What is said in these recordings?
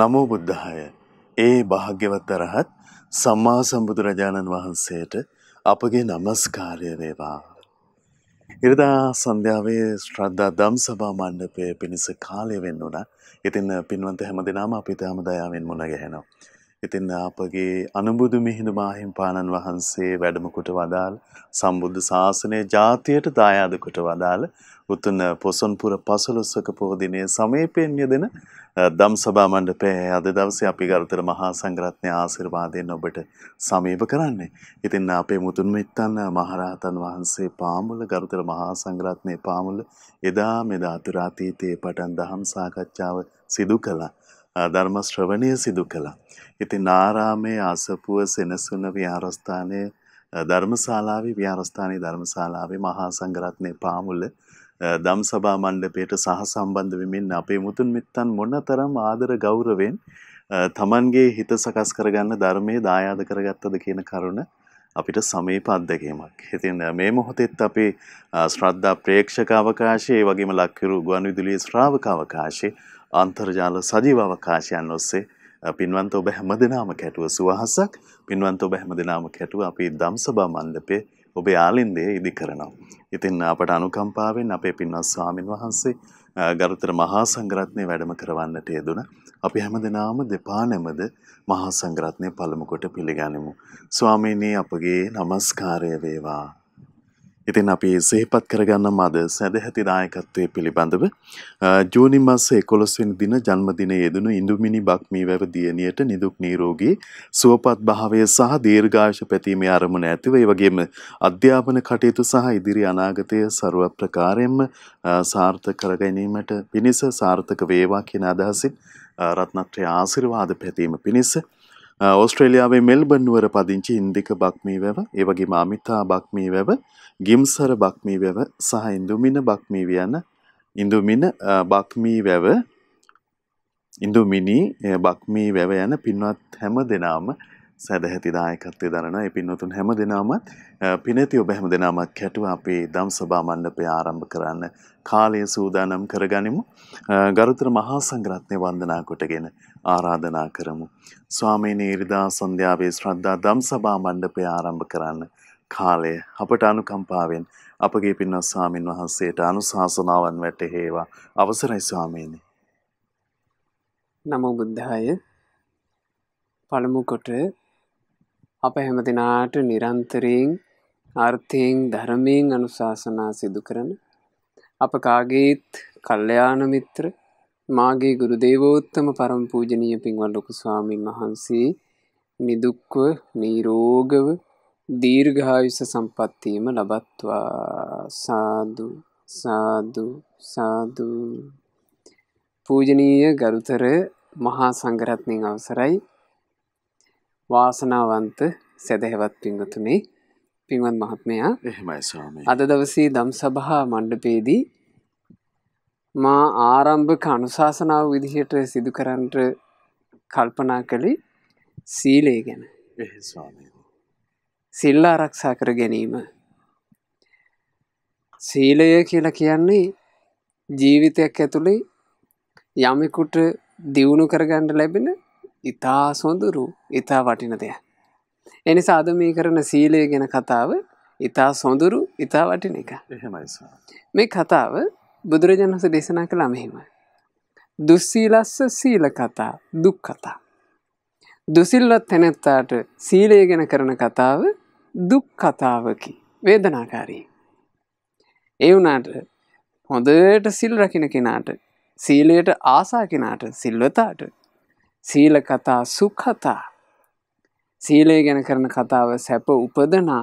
නමෝ බුද්ධාය. ඒ භාග්‍යවත් අරහත් සම්මා සම්බුදුරජාණන් වහන්සේට අපගේ নমස්කාරය වේවා. ඉරිදා සන්ධ්‍යාවේ ශ්‍රද්ධා දම් සභා මණ්ඩපයේ පිණිස කාලය වෙන්න උනා. ඉතින් පින්වන්ත හැමදෙනාම අපි තාම දයාවෙන් මුණ ගැහෙනවා. ඉතින් අපගේ අනුබුදු මිහිඳු මාහිමිපාණන් වහන්සේ වැඩම කොට වදාළ සම්බුද්ධ ශාසනය ජාතියට දායාද කොට වදාළ උතුම් පොසොන්පුර පසළොස්වක පොහොය දිනයේ සමීපයෙන් යෙදෙන දම්සභා මණ්ඩපයේ අද දවසේ අපි ගරුතර මහා සංඝරත්නය ආශිර්වාදයෙන් ඔබට සමීප කරන්නේ. ඉතින් අපේ මුතුන් මිත්තන් මහරහතන් වහන්සේ පාමුල ගරුතර මහා සංඝරත්නයේ පාමුල එදා මෙදා අතුරු අතීතයේ පටන් දහම් සාකච්ඡාව සිදු කළා. ධර්ම ශ්‍රවණය සිදු කළා. ඉතින් ආරාමයේ අසපුව සෙනසුන විහාරස්ථානයේ ධර්මශාලාවේ විහාරස්ථානයේ ධර්මශාලාවේ මහා සංඝරත්නයේ පාමුල දම්සභා මණ්ඩපයට සහසම්බන්ධ වෙමින් අපේ මුතුන් මිත්තන් මොනතරම් ආදර ගෞරවයෙන් තමන්ගේ හිත සකස් කරගන්න ධර්මයේ දායාද කරගත්තද කියන කරුණ අපිට සමීප අත්දැකීමක්. ඉතින් මේ මොහොතෙත් අපේ ශ්‍රද්ධා ප්‍රේක්ෂක අවකාශයේ වගේම ලක්කිරු ගුවන් විදුලියේ ශ්‍රාවක අවකාශයේ අන්තර්ජාල සජීව අවකාශයන් ඔස්සේ පින්වන්ත ඔබ හැම දෙනාම කැටුව සුවහසක් පින්වන්ත ඔබ හැම දෙනාම කැටුව අපි දම්සභා මණ්ඩපේ ඔබේ ආලින්දය ඉදි කරනවා. ඉතින් අපට අනුකම්පාවෙන් අපේ පින්වත් ස්වාමින් වහන්සේ ගරුතර මහා සංඝරත්නය වැඩම කරවන්නට යෙදුන අපි හැම දෙනාම දෙපා නැමද මහා සංඝරත්නය පළමු කොට පිළිගනිමු. ස්වාමීනි අපගේ নমස්කාරය වේවා. ඉතින් අපි සේපත් කරගන්න මද සැදැහැති දායකත්වය පිළිබඳව ජූනි මස්ස එකොළොස්වෙන් දින ජන්මදින යෙදනු ඉඳුමිනි බක්මී වැව දියණියට නිදුක් නීරෝගී සුවපත් භාවය සහ දීර්ඝායුෂ පැතීමේ අරමුණ ඇතිව ඒ වගේම අධ්‍යාපන කටයුතු සහ ඉදිරි අනාගතය ਸਰව ප්‍රකාරයෙන්ම සාර්ථක කර ගැනීමට පිණිස සාර්ථක වේවා කියන අදහසින් රත්නත්‍රය ආශිර්වාද පැතීම පිණිස ඕස්ට්‍රේලියාවේ මෙල්බන් නුවර පදිංචි ඉන්දික බක්මී වැව ඒ වගේම අමිතා බක්මී වැව ගිම්සර බක්මී වැව සහ ඉඳුමින බක්මී යන ඉඳුමින බක්මී වැව ඉඳුමිනි බක්මී වැව යන පින්වත් හැම දෙනාම සැදැහැති දායකත්වය දරන ඒ පින්වතුන් හැම දෙනාමත් පිනති ඔබ හැම දෙනාමත් කැටුව අපේ දම් සභා මණ්ඩපය ආරම්භ කරන්න කාලය සූදානම් කරගනිමු. ගරුතර මහා සංඝරත්නය වන්දනා කොටගෙන ආරාධනා කරමු. ස්වාමීනි ඉරිදා සන්ධ්‍යාවේ ශ්‍රද්ධා දම් සභා මණ්ඩපය ආරම්භ කරන්න කාලය අපට අනුකම්පාවෙන් අපගේ පින්වත් ස්වාමින් වහන්සේට අනුශාසනාවන් වැටහෙවා අවසරයි ස්වාමීනි. නමෝ බුද්ධාය. පළමු කොට අප හැම දිනාට නිරන්තරයෙන් ආර්ථයෙන් ධර්මයෙන් අනුශාසනා සිදු කරන අප කාගේත් කල්යාණ මිත්‍ර මාගේ ගුරු දේවෝත්තම පරම පූජනීය පින්වත් ලොකු ස්වාමින් වහන්සේ නිදුක්ව නිරෝගව දීර්ඝායුෂ සම්පත්තියම ලබත්වා සාදු සාදු සාදු පූජනීය ගරුතර මහා සංඝරත්නයන් අවසරයි වාසනාවන්ත සැදැහැවත් පින්වතුනේ පින්වත් මහත්මයා එහෙමයි ස්වාමී අද දවසේ ධම්සභා මණ්ඩපයේදී මා ආරම්භක අනුශාසනාව විදිහට සිදු කරන්නට කල්පනා කළේ සීලය ගැන එහෙ ස්වාමී සිල්ලා ආරක්ෂා කර ගැනීම. සීලය කියලා කියන්නේ ජීවිතයක් ඇතුළේ යමෙකුට දියුණු කරගණ්ඩ ලැබෙන ඉතා සොඳුරු ඉතා වටින දෙයක්. එනිසා අද මේ කරන සීලය ගැන කතාව ඉතා සොඳුරු ඉතා වටින එක මේ කතාව බුදුරජාණස දේශනා කළ මෙහෙම. දුස්සීලස්ස සීල කතා දුක් කතා. දුසිල්ලත් තැනැත්තාට සීලය ගැන කරන කතාව දුක් කතාවකි වේදනාකාරී. ඒ වනාට හොඳට සිල් රකින කෙනාට සීලයට ආසා කෙනාට සිල්වතාට සීල කතා සුක්හතා සීලය ගැන කරන කතාව සැප උපදනා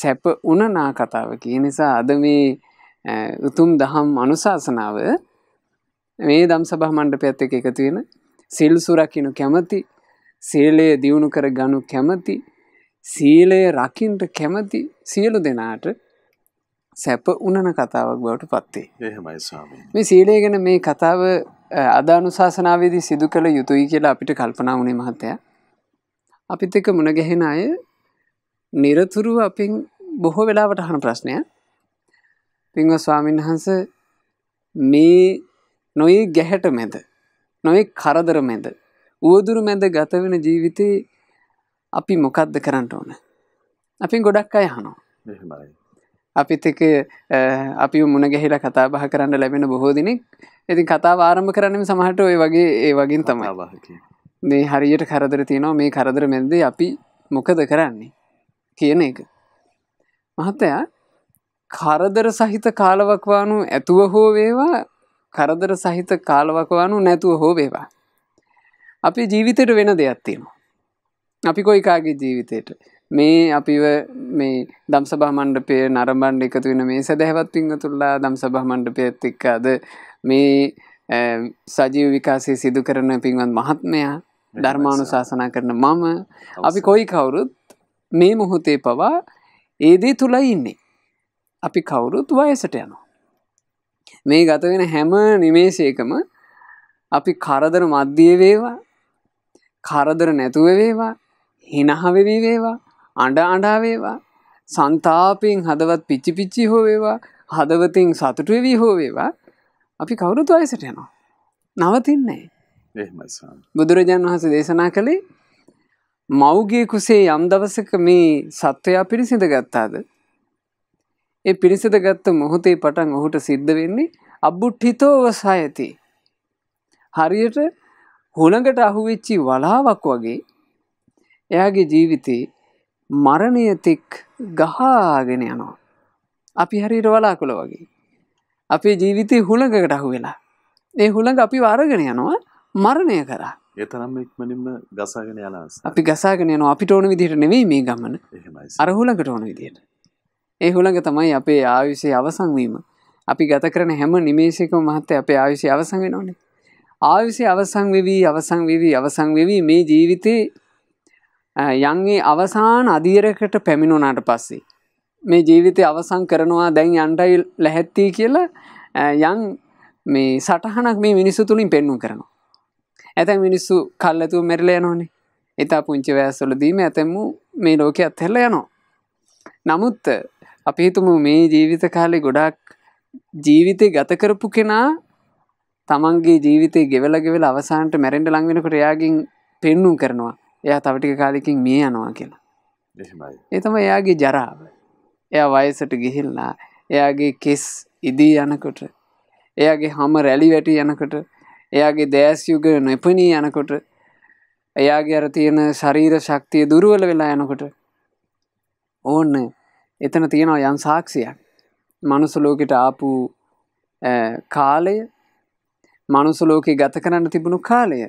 සැප උනනා කතාවකි නිසා අද මේ උතුම් දහම් අනුශාසනාව මේ දම් සභහ මණ්ඩපයත් එක එකතුවෙන සිල් සුරකිනු කැමති සේලයේ දියුණු කර ගනු කැමති සීලය රකිින්ට කැමති සියලු දෙනාට සැප උනන කතාවක් බවට පත්තේ මේ සීලය ගැන මේ කතාව අධානුශාසනාවේදී සිදු කළ යුතුයි කියලා අපිට කල්පනා වුණේ මහත්තය අපිත් එක මුණගැහෙන අය නිරතුරු අපින් බොහෝ වෙලාවට හන ප්‍රශ්නය පිංව ස්වාමීන් වහන්ස මේ නොයි ගැහැට මැද නොයි කරදර මැද උවදුරු මැද ගතවෙන ජීවිතයේ අපි මොකක්ද කරන්න ඕන අපි ගොඩක් අය හනවා අපිත් එක අපි මුණ ගැහිලා කතා බහ කරන්න ලැබෙන බොහෝ දිනෙක් ඉතින් කතා ආරම්භ කරන්නම සමහට ඔය වගේ ඒ වගින් තමයි මේ හරියට කරදර තියෙනවා මේ කරදර මෙන්දේ අපි මොකද කරන්නේ කියන එක මහත්තයා කරදර සහිත කාලවකවානු ඇතුව හෝ වේවා කරදර සහිත කාලවකවානු නැතුව හෝ වේවා. අපි ජීවිතයට වෙන දෙයක් තියෙනවා. අපි කොයිකාගේ ජීවිතයට මේ අපිව මේ දම් සබහ මණ්ඩපය නරබණ්ඩ එකතු වෙන මේ සැදැහැවත් පිංහතුල්ලා දම් සබහ මණ්ඩපයත් එක්කාද මේ සජීව විකාසේ සිදු කරන පින්වත් මහත්මයා ධර්මාණු ශාසනා කරන මම අපි කොයි කවුරුත් මේ මොහොතේ පවා ඒදේ තුළයි ඉන්නේ අපි කවුරුත් වයසට යනවා මේ ගතවෙන හැම නිමේශයකම අපි කරදර මධ්‍යය වේවා කරදර නැතුව වේවා හෙනහවවේවා අඩ අඩාවේවා සන්තාපයෙන් හදවත් පිච්චි පිච්චි හෝවේවා හදවතින් සතුටවවී හෝවේවා අපි කවුරුතු අයසට යනවා. නවතින්නේ. බුදුරජාන් වහස දේශනා කළේ මව්ගේ කුසේ යම් දවසක මේ සත්වයා පිරිසිඳ ගත්තාද. ඒ පිරිසිද ගත්ත මොහොතේ පටන් ඔහුට සිද්ධ වෙන්නේ අබ්බුට්හිතෝව සයති. හරියට හොළඟට අහුවෙච්චි වලාවක් වගේ එයාගේ ජීවිතේ මරණය තෙක් ගහාගෙන යනවා. අපි හරිට වලාකුල වගේ. අපේ ජීවිතය හුළඟකට අහු වෙලා. ඒ හුළඟ අපි වාරගෙන යනවා මරණය කරා. එතරම් ඉක්මනින්ම ගසාගෙන යනවා. අපි ගසාගෙන යනවා අපිට ඕන විදිහට නෙවෙයි මේ ගමන. අර හුළඟට ඕන විදිහට. ඒ හුළඟ තමයි අපේ ආයුෂයේ අවසන් වීම. අපි ගත කරන හැම නිමේෂයකම මහත්තය අපේ ආයුෂය අවසන් වෙනෝනේ. ආයුෂය අවසන් වෙවි අවසන් වෙවි අවසන් වෙවි මේ ජීවිතේ යන්ගේ අවසාන අදීරකට පැමිණුනාට පස්සේ. මේ ජීවිතය අවසං කරනවා දැන් යන්ටයි ලැහැත්තිී කියලා යන් මේ සටහනක් මේ මිනිස්සු තුළින් පෙන්නු කරනවා. ඇතැ මිනිස්සු කල්ලතු මෙරල යනෝනේ එතා පුංචි වෑස්සොලදීම ඇතැම්මු මේ ලෝක අත්හෙල්ල යනවා. නමුත් අපි හිතුමු මේ ජීවිත කාලෙ ගොඩක් ජීවිතය ගතකරපු කෙනා තමන්ගේ ජීවිතය ගෙවල ගෙවල අවසාන්ට මැරෙන්ඩ ලංවෙනකට යාගින් පෙන්නුම් කරනවා එයා තවටික කාලෙකින් මේ යනවා කියලා එතම එයාගේ ජරාව එයා වයසට ගිහිල්ලා එයාගේ කෙස් ඉදී යනකොට එයාගේ හම රැලි වැටි යනකොට එයාගේ දෑස්යුග නැපනී යනකොට එයාගේ අර තියෙන ශරීර ශක්තිය දුරුවල වෙලා යනකොට ඕන්න එතන තියෙනවා යන් සාක්ෂියක් මනුසලෝකට ආපු කාලය මනුසලෝකෙ ගත කරන්න තිබුණු කාලය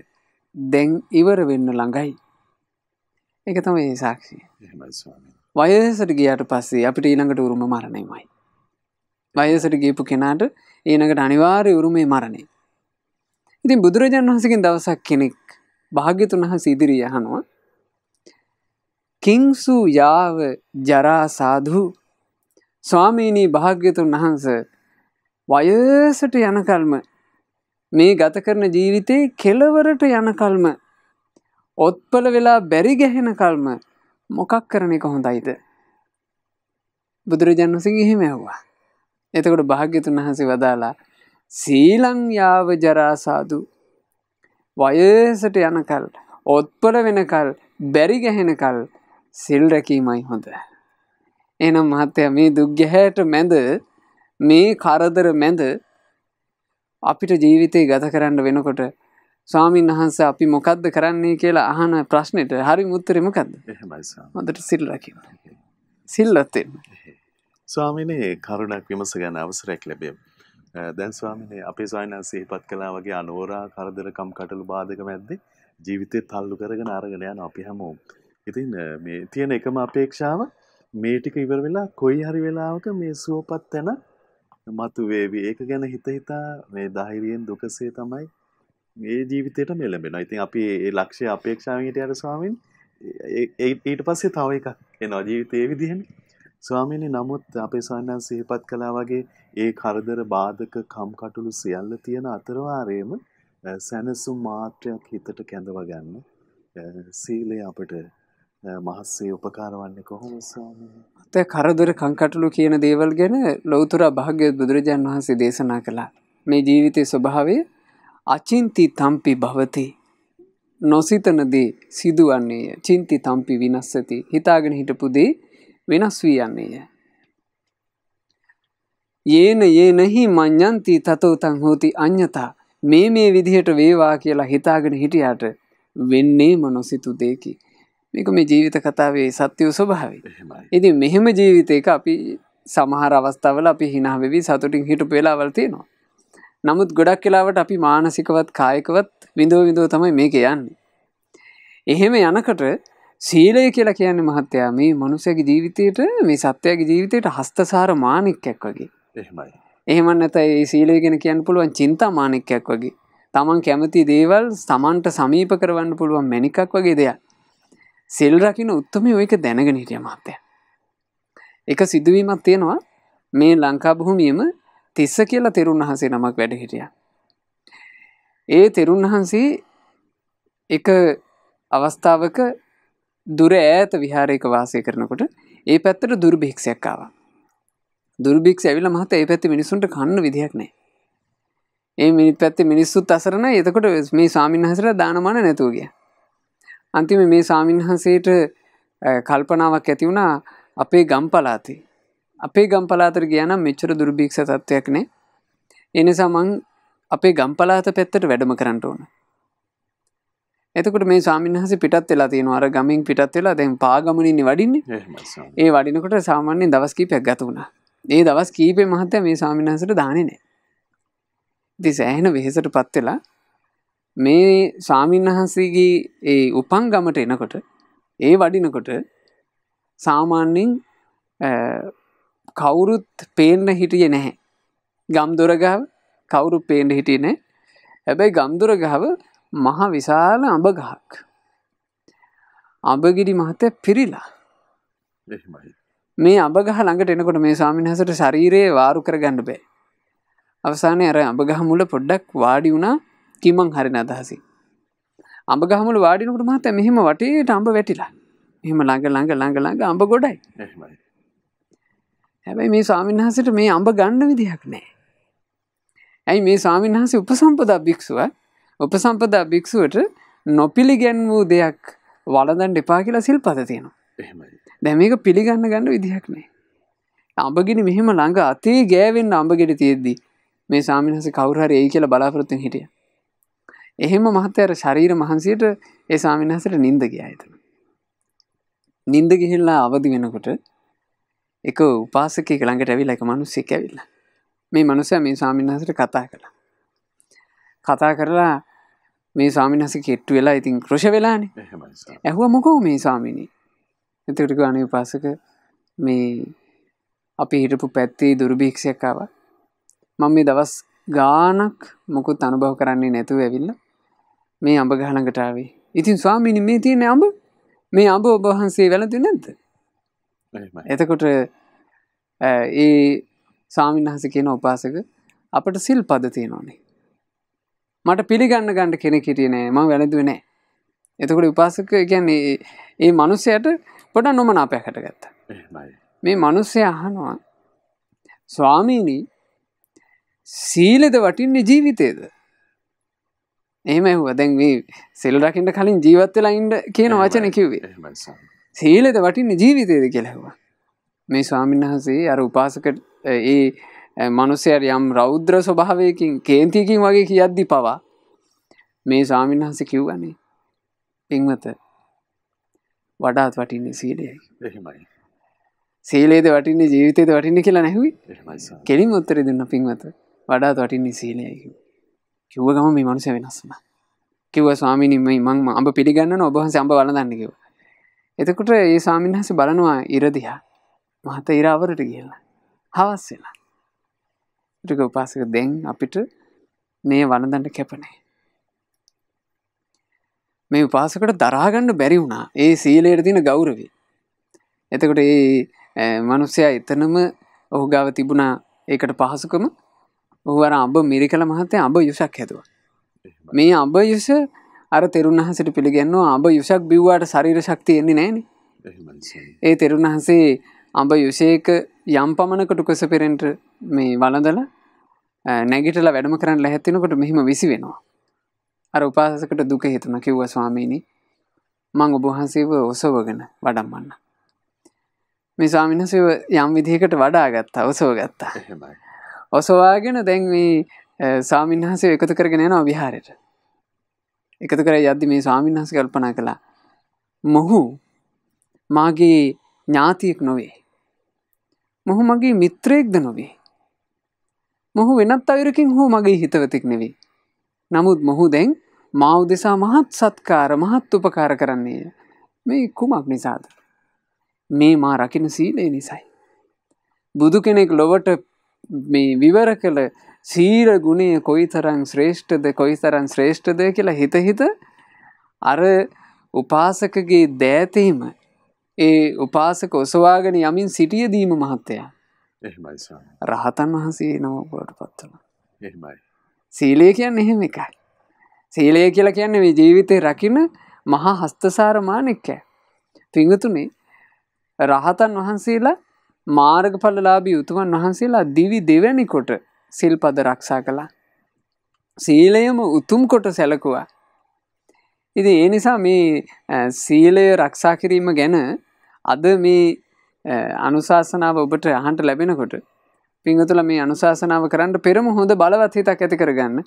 දැන් ඉවර වෙන්න ළඟයි එක තමයි ඒ සාක්ෂි වයසට ගියට පස්සේ අපිට ඊළඟට උරුම මරණයමයි. වයසට ගේපු කෙනාට ඒනකට අනිවාර්ය උරුමේ මරණය. ඉතින් බුදුරජාණන් වහසකින් දවසක් කෙනෙක් භාග්‍යතුන් වහස ඉදිරී යහනවා කිංසු යාව ජරාසාධු ස්වාමීණී භාග්‍යතුන් වහන්ස වයසට යනකල්ම මේ ගත කරන ජීවිතේ කෙලවරට යනකල්ම ඔත්පල වෙලා බැරි ගැහෙන කල්ම මොකක් කරන එක හොඳයිද. බුදුරජාණන්සින් එහෙම ඇව්වා. එතකොට භාග්‍යතුන් වහසේ වදාලා සීලං යාව ජරාසාදු වයසට යනකල් ඔත්පොල වෙනකල් බැරි ගැහෙනකල් සිල් රැකීමයි හොඳ. එනම් මහත්තය මේ දුක්ගැහැට මැද මේ කරදර මැද අපිට ජීවිතය ගත කරන්න වෙනකොට ස්වාමීන් වහන්ස අපි මොකක්ද කරන්නේ කියලා අහන ප්‍රශ්නයට හරි මුත්තරමකක්ද හොඳට සිල්රකි සිල්ලත්තෙන් ස්වාමිනේ කරුණක් විමස ගැන අවසරැක් ලැබේ දැන් ස්වාමිනේ අපේ ස්වාමීන් සිහිපත් කළා වගේ අනෝරා කරදරකම් කටළු බාධක මැද්දේ ජීවිතේ තල්ලු කරගෙන අරගෙන යන අපි හැමෝම ඉතින් මේ තියෙන එකම අපේක්ෂාව මේ ටික ඉවර වෙලා කොයි හරි වෙලාවක මේ සුවපත් තැන මතු වේවි ඒක ගැන හිත හිතා මේ ධෛර්යයෙන් දුකසේ තමයි මේ ජීවිතයට මෙලඹෙන ඉතින් අපි ඒ ලක්ෂය අපේක්ෂාවීට අර ස්වාමීන් ඊට පස්සේ තව එකක් එනවා ජීවිතයේ විදිහෙන් ස්වාමීනි නමුත් අපේ ස්වාමීන් සිහිපත් කළා වගේ ඒ කරදර බාධක කම්කටොළු සියල්ල තියෙන අතරවාරයේම සැනසුම් මාත්‍රයක් හිතට කැඳවා ගන්න සීලය අපට මහස්සේ උපකාරවන්නේ කොහොමද ස්වාමීනි? අත කරදර කම්කටොළු කියන දේවල් ගැන ලෞතර භාග්‍යවත් බුදුරජාන් වහන්සේ දේශනා කළා. මේ ජීවිතයේ ස්වභාවය අචින්ති තම්පි භවති නොසිතනදේ සිදුවන්නේය චින්ති තම්පි විනස්සති හිතාගෙන හිටපුදේ වෙනස් වී යන්නේය. ඒන ඒනෙහි මං්ඥන්ති තතවතං හෝති අ්‍යතා මේ මේ විදිහට වේවා කියලා හිතාගෙන හිටියට වෙන්නේ මනොසිතු දෙකි. මේක මේ ජීවිත කතාවේ සත්‍යය ස්වභාවි. ඉති මෙහෙම ජීවිතයක අපි සමහර අවස්ථාවල අපි හිනාවෙවී සතුටින් හිටු පෙලාවල්තියනවා. නමුත් ගොඩක් කලාවට අපි මානසිකවත් කායකවත් විඳුව විඳුව තමයි මේක යන්නේ. එහෙම යනකට සීලය කියලා කියන්න මහත්තයා මේ මනුසයගේ ජීවිතයට මේ සත්‍යයගේ ජීවිතයට හස්තසාර මානෙක්කැක් වගේ එහමයි. එහෙමන් ඇතයි සීලය ගෙන කියන්න පුළුවන් චින්තා මානෙක්කැක් වගේ තමන් කැමති දේවල් සමන්ට සමීප කරවන්න පුළුවන් මැනිකක් වගේ දෙයක්. සෙල් රකින උත්තම ඔයක දැනගෙන හිටිය මහත්තය. එක සිදුවීමක් තියෙනවා මේ ලංකාබොහොමියම තිස්ස කියලා තෙරුන් වහන්සේ නමක් වැඩ හිටිය. ඒ තෙරුන් වහන්සේ එක අවස්ථාවක දුර ඈත විහාරයක වාසය කරනකොට ඒ පැත්තට දුර්භික්ෂයක්කාව. දුර්භික් ඇවිල මහත ඒ පැත්ති මිනිසුන්ට කන්න විදිහක් නෑ. ඒ මිනි පැත්ති මිනිස්සුත් අසරන එතකොට මේ ස්වාමින් හසර දානමාන නැතුවගිය. අන්තිම මේ ස්වාමින්හන්සේට කල්පනාවක් ඇති වුණා අපේ ගම්පලාති අපේ ගම්පලාතර කියනම් මෙච්චර දුර්භීක්ෂ තත්ත්වයක්නේ එනිසා මං අපේ ගම්පලාත පැත්තට වැඩම කරන්නට ඕන එතකට මේ සාමින්හස පිටත් වෙලා තියෙන අර ගමින් පිටත් වෙලා දැන් පාගමනින්න වඩින්නේ ඒ වඩිනකොට සාමාන්‍යෙන් දවස්කීපයක් ගත වුණා ඒ දවස් කීපේ මහත්තය මේ සාමිනහසට දානනෑ ති සෑහෙන වෙහෙසට පත්වෙලා මේ සාමීන්හන්සේගේ ඒ උපන් ගමට එනකොට ඒ වඩිනකොට සාමාන්‍යෙන් කවුරුත් පේන්න හිටිය නැහැ. ගම්දුරගාව කවුරු පේන්ට හිටිය නෑ හැබැයි ගම්දුරගාව මහ විශාල අඹගහක්. අඹගිඩි මහතය පිරිලා මේ අඹගහ ළඟට එනකොට මේ සාමින්හසට ශරීරයේ වාරු කර ගණඩ බෑ. අවසානය අර අඹගහ මුල පොඩ්ඩක් වාඩි වුණා කිමං හරින අදහසි. අඹගහමුල වාඩිනකට මහත මෙහෙම වටේට අඹ වැටිලා. එහෙම ළඟ ළඟ ළඟ ළඟ අඹ ගොඩයි. හැබැයි මේ ස්වාමින්හසට මේ අඹ ගන්න විදිහක් නෑ. ඇයි මේ ස්වාමින්හස උපසම්පදා භික්ෂුව උපසම්පදා භික්ෂුවට නොපිළිගැන් වූ දෙයක් වලදන් දෙපා කියලා සිල් පත තියෙනවා. දැමක පිළිගන්න ගන්න විදිහක් නෑ. අඹගෙන මෙහෙම ළඟ අතේ ගෑවෙන්න අඹගෙට තියෙද්දී මේ සාමිහස කවුරහර ඒ කියලා බලාපොරොත්තුෙන් හිටිය. එහෙම මහත්තයර ශරීර මහන්සයට ඒ සාමිනහසට නින්ද ගියා එතන. නින්ද ගිහිල්ලා අවදි වෙනකොට එක උපාසක ළඟට ඇවිල එක මනුස්සෙක් ඇවිල්ල මේ මනුසය මේ සාමින්හසට කතා කළ කතා කරලා මේ සාමිනහස කෙට්ටු වෙලා ඉතින් ක්‍රෂ වෙලානේ ඇහුව මොකෝ මේ සාමිනී එතකටක අන උපාසක මේ අපි හිටපු පැත්තේ දුරභීක්ෂයක්කාව මං මේ දවස් ගානක් මොකුත් අනුභව කරන්නේ නැතුව ඇවිල්ල මේ අඹ ගහනකටාවේ ඉතින් ස්වාමිනි මේ තියෙන අඹ මේ අඹ ඔබහන්සේ වැලති නැද්ද එතකොට ඒ සාමින්හස කියන උපාසක අපට සිල් පද තියෙනවානේ මට පිළිගන්න ගණඩ කෙනෙ කිරියනෑ ම වැලදුවනෑ එතකොට උපාසක කියන්නේ ඒ මනුස්සයට පොඩ නොමනාපයකට ගත්ත මේ මනුස්සය අහනවා ස්වාමීණී සීලෙද වටින්නේ ජීවිතයද එහෙම ඇහුව දැන් මේ සෙල්රකින්ට කලින් ජීවත්වෙලා ඉන්ඩ කියන වචන කිව්වේ සීලෙද වටින්න ජීවිතයද කෙලෙවා මේ ස්වාමින් වහසේ අර උපාසකට ඒ මනුසයර යම් රෞද්‍ර ස්වභාවයකින් කේන්තියකින් වගේ කියද්දි පවා මේ ස්වාමින් වහස කිව්ගනේ පින්වත වඩාත් වටින්නේ සීලයයි එහෙමයි සීලේද වටින්නේ ජීවිතයද වටින්න කියලා නැහවි කෙලින් ඔත්තර දෙන්න පින්වත වඩාත් වටින්නේ සීලයකි කිව්ව ගම මේ මනුසය වෙනස්සම කිව්ව ස්වාමිනිම මං අඹ පිළිගන්න ඔබහන්ස අඹ වලදන්නකිව එතකොට ඒ සාමින්හස බලනවා ඉරදිහා මහත ඉරාවරට කියලා හවස්සලා ටික උපාසක දැන් අපිට මේ වනදන්ට කැපනේ මේ උපාසකට දරාගණ්ඩ බැරි වුණා ඒ සීලයට දින ගෞරවී එතකොට ඒ මනුස්සයා එතනම ඔහු ගාව තිබුණා ඒකට පහසුකම ඔහුවර අඹ මිරිකල මහතය අඹ යුසක් හැතුව මේ අඹ යුස අර තෙරුන් වහසට පිළිගන්නවා අඹ යුෂක් බිව්වාට ශරීර ශක්තියෙන්නේ නෑන ඒ තෙරුන් වහන්සේ අඹ යුෂයක යම් පමණකට කුස පෙරෙන්ට මේ වලදල නැගිටල වැඩම කරන්න ලැහැත්තිනකොට මෙහිම විසි වෙනවා අර උපාසකට දුක හිතුන කිව්ව ස්වාමීණී මං ඔබහන්සේව ඔසෝවගෙන වඩම්මන්න මේ ස්වාමිනසව යම් විදිහකට වඩා ගත්තා ඔසෝ ගත්තා ඔසවාගෙන දැන් මේ සාමින්හසේ එකතු කරගෙන නවා විහාරයට එකතු කර යද්දි මේ ස්වාමින්හස කල්පනා කළා මොහු මාගේ ඥාතියෙක් නොවේ මොහු මගේ මිත්‍රයෙක්ද නොවේ මොහු වෙනත් අයුරකින් හෝ මගේ හිතවතෙක් නෙවේ නමුත් මොහු දැන් මාව දෙසා මහත් සත්කාර මහත් උපකාර කරන්නේය මේ කුමක් නිසාද මේ මා රකින සීලය නිසයි බුදු කෙනෙක් ලොවට මේ විවර කළ සීර ගුණය කොයි තරං ශ්‍රේෂ්ඨද කොයි තරන් ශ්‍රේෂ්ඨද කියලා හිතහිත අර උපාසකගේ දෑතීම ඒ උපාසක ඔසවාගෙන යමින් සිටියදීම මහත්තයා රහතන් වහන්සේ නොවබෝට පත්වන සීලය කියන්න එහෙම එකයි සීලය කියලා කියන්නේ මේ ජීවිතය රකින මහා හස්තසාර මානෙක්කෑ පිංහතුනේ රහතන් වහන්සේලා මාර්ගඵලලාබී උතුමන් වහන්සේලා දිවි දෙවැනි කොට සිල්පද රක්ෂා කළා. සීලයම උතුම් කොට සැලකුවා. ඉති ඒ නිසා මේ සීලය රක්ෂා කිරීම ගැන අද මේ අනුශාසනාව ඔබට අහන්ට ලැබෙනකොට පිංහතුල මේ අනුශාසනාව කරන්න පෙරම හොඳ බලවත්හිතක් ඇති කරගන්න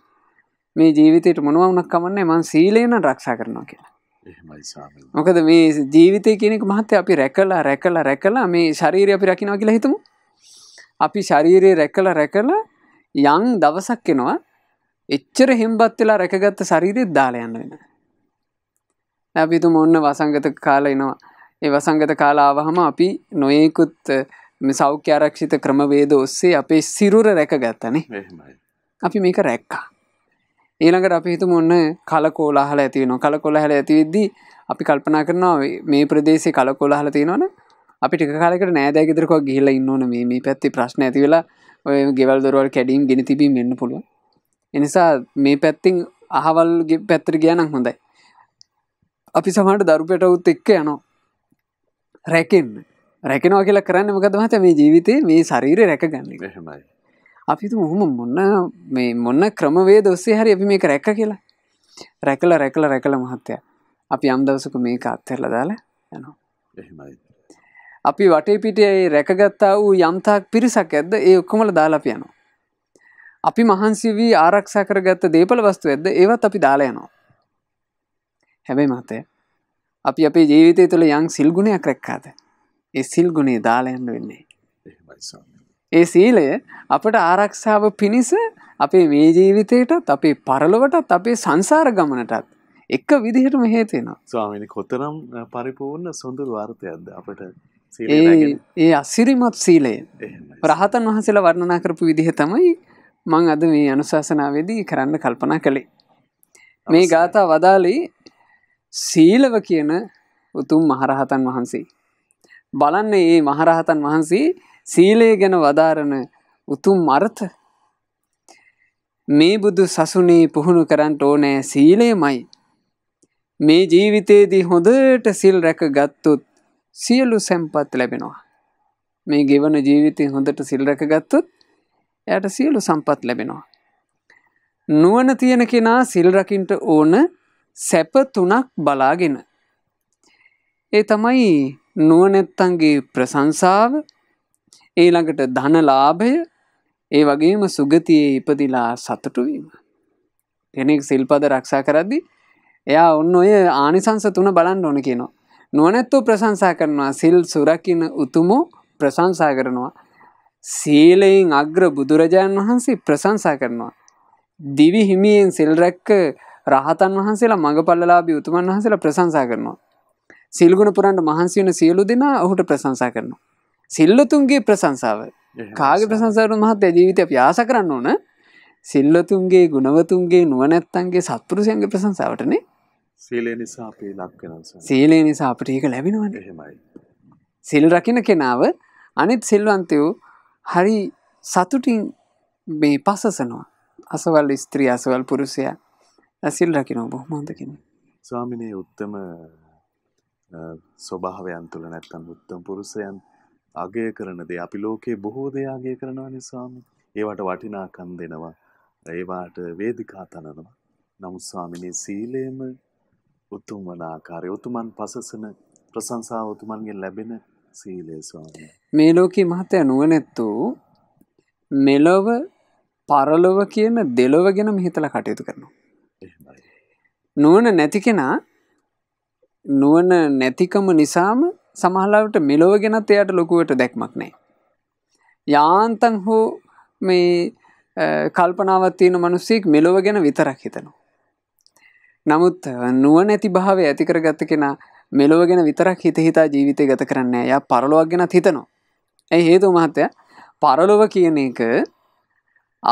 මේ ජීවිතයට මොනුවනක් කමන්නේ මං සීලේන රක්ෂා කරනවා කියලා. මොකද මේ ජීවිතය කෙනෙක් මහත්ත අපි රැකලා රැකලා රැකලා මේ ශරීරය අපි රකිනවා කියලා හිතමු අපි ශරීරයේ රැකලා රැකලා යං දවසක් එෙනවා එච්චර හෙම්බත් වෙලා රැකගත්ත ශරීරෙත් දාලා යන්න වෙන ඇපිතු මොන්න වසංගත කාල එනවා ඒ වසංගත කාලාවහම අපි නොයෙකුත් සෞඛ්‍ය ආරක්ෂිත ක්‍රමවේද ඔස්සේ අපේ සිරුර රැකගත්තනේ අපි මේක රැක්කා ඊළඟට අපි හිතුම ඔන්න කලකෝලා හල ඇතිවෙන කලකොල හල ඇතිවිද්දී අපි කල්පනා කරනවා මේ ප්‍රදේශය කලකොලා හල තියෙනවන අපි ටික කාලකට නෑදැ ගෙදරකවා ගිහිලා ඉන්නවන මේ පැත්ති ප්‍රශ්න ඇති වෙලා ඔය ගෙවල් දොරවල් කැඩීම් ගෙන තිබී මෙන්න පුළුව එනිසා මේ පැත්තිං අහවල්ගේ පැත්තර ගෑනක් හොඳයි අපි සමට දරුපට උත් එක්ක යනවා රැකෙන් රැකෙනවා කියලා කරන්න මකදමත මේ ජීවිතය මේ ශරීරය රැකගන්න ක්‍රශමයි අපි මුහම මොන්න මේ මොන්න ක්‍රමවේ දොස්සේ හරි අපි මේක රැක්ක කියලා රැකල රැකල රැකල මහත්තය අපි අම්දවසක මේක අත්තරල දාලා යනවා එහමයි අපි වටේපිටේ රැකගත්තා වූ යම්තාක් පිරිසක් ඇද්ද ඒ ඔක්කොමල දාලාපයනවා. අපි මහන්සි වී ආරක්ෂා කරගත්ත දේපල වස්තු ඇද්ද ඒවත් අපි දාලයනවා. හැබැයි මතය අපි අපේ ජීවිතය තුළ යං සිල්ගුණයක් රැක්කාද. ඒ සිල්ගුණේ දාලයන්න වෙන්නේ. ඒ සීලය අපට ආරක්ෂාව පිණිස අපේ මේ ජීවිතයටත් අපේ පරලොවටත් අපේ සංසාර ගමනටත් එක විදිහටම හේතෙනවා ස්වාමිනි කොතරම් පරිපූර්ණ සොඳුරු වාර්තයක්ද අපට ඒ අසිරිමත් සීලය රහතන් වහසලා වර්ණනා කරපු විදිහ තමයි මං අද මේ අනුශාසනාවේදී කරන්න කල්පනා කළේ මේ ගාථ වදාලේ සීලව කියන උතුම් මහරහතන් වහන්සේ බලන්න ඒ මහරහතන් වහන්සේ සීලය ගැන වදාරණ උතුම් අර්ථ මේ බුදු සසුනේ පුහුණු කරන්නට ඕනෑ සීලයමයි මේ ජීවිතයේදී හොඳට සිල් රැක ගත්තුත් සියලු සැම්පත් ලැබෙනවා. මේ ගෙවන ජීවිතය හොඳට සිල්රැක ගත්තුත් යට සියලු සම්පත් ලැබෙනවා. නුවන තියෙන කෙනා සිල්රකින්ට ඕන සැප තුනක් බලාගෙන. ඒ තමයි නුවනැත්තන්ගේ ප්‍රසංසාව ඒළඟට ධනලාභය ඒ වගේම සුගතියේ ඉපදිලා සතුටුවීම. කෙනෙක් සිල්පද රක්ෂා කරද්දි එයා ඔන්න ඔය ආනිසංස තුන බලන්න ඕන කියනවා. නොනැත්තු ප්‍රශංසා කරනවා සිල් සුරකින උතුමු ප්‍රශංසා කරනවා. සීලයෙන් අග්‍ර බුදුරජාණන් වහන්සේ ප්‍රශංසා කරනවා. දිවි හිමියෙන් සිල්රැක්ක රහතන් වහන්සේලා මඟපල්ලලාබී උතුමන් වහන්සේලා ප්‍රශංසා කරනවා. සිල්ගුණ පුරන්ට මහන්සිවන සියලු දෙනා ඔහුට ප්‍රශංසා කරනවා. සිල්ලතුන්ගේ ප්‍රශංසාව කාග ප්‍රසංසාරු මහත් ජීවිතය ප්‍යාස කරන්න ඕන සිල්ලතුන්ගේ ගුණවතුන්ගේ නුවනැත්තන්ගේ සත්පුරුසියන්ගේ ප්‍රසංසාවටනේ සීලේ නිසා අපේ ලක් වෙනවා සීලේ නිසා අපට ඒක ලැබෙනවනේ එහෙමයි සිල් රකින්න කෙනාව අනිත් සිල්වන්තයෝ හරි සතුටින් මේ පසසනවා අසවල් ස්ත්‍රී අසවල් පුරුෂයා සිල් රකින්න බොහොම හොඳ කෙනෙක් ස්වාමිනේ උත්තම ස්වභාවයන් තුළ නැත්තම් උත්තම පුරුෂයන් අගය කරන දේ අපි ලෝකේ බොහෝ දේ අගය කරනවානේ ස්වාමී. ඒවට වටිනාකම් දෙනවා. ඒවට වේදිකා තනනවා. නමුත් ස්වාමිනේ සීලයම උතුම් වන ආකාරය උතුමන් පසසන ප්‍රශංසාව උතුමන්ගෙන් ලැබෙන සීලය ස්වාමී. මේ ලෝකේ මහතය නුවණැත්තු මෙලොව පරලොව කියන දෙලොව ගැනම හිතලා කටයුතු කරනවා. නුවණ නැති කෙනා නුවණ නැතිකම නිසාම සමහරවිට මෙලොව ගැනත් එයාට ලොකුවට දැක්මක් නැහැ. යාන්තම් හෝ මේ කල්පනාවක් තියෙන මිනිස්සෙක් මෙලොව ගැන විතරක් හිතනවා. නමුත් නුවනැති භාව ඇතිකර ගත්ත කෙනා මෙලොව ගෙන විතරක් හිත හිතා ජීවිතය ගත කරන්න ය පරලොවක් ගෙනත් හිතනවා. ඇයි හේතු මහත්තය පරලොව කියන එක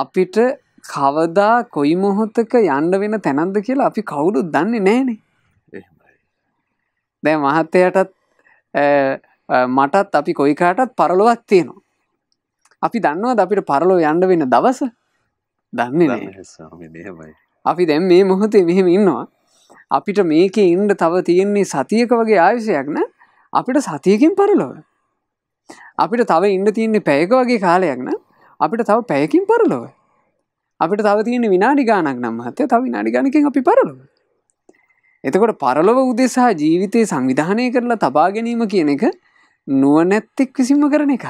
අපිට කවදා කොයි මොහොත්තක යන්න වෙන තැනන්ද කියලා අපි කවුඩු දන්නේ නෑනෙ දැ මහත්තයටත් මටත් අපි කොයිකාටත් පරලොවක් තියෙනවා. අපි දන්නවද අපිට පරලෝ යන්න වෙන දවස දන්නේ නෑ අපි දැම් මේ මොහොතේ මෙහෙම ඉන්නවා අපිට මේක ඉන්ඩ තව තියෙන්නේ සතියක වගේ ආයුෂයක් නෑ අපිට සතියකින් පරලොව අපිට තව ඉන්ඩ තියන්නේ පැයක වගේ කාලයක් නම් අපිට තව පැයකින් පරලොව අපිට තව තියන්නේ විනාඩි ගානක් නම් හතය තව විනාඩි ගණකින් අපි පරලොව එතකොට පරලොව උදෙසා ජීවිතය සංවිධානය කරලා තබා ගැනීම කියන එක නුවනැත්තෙක් විසිම්ම කරන එක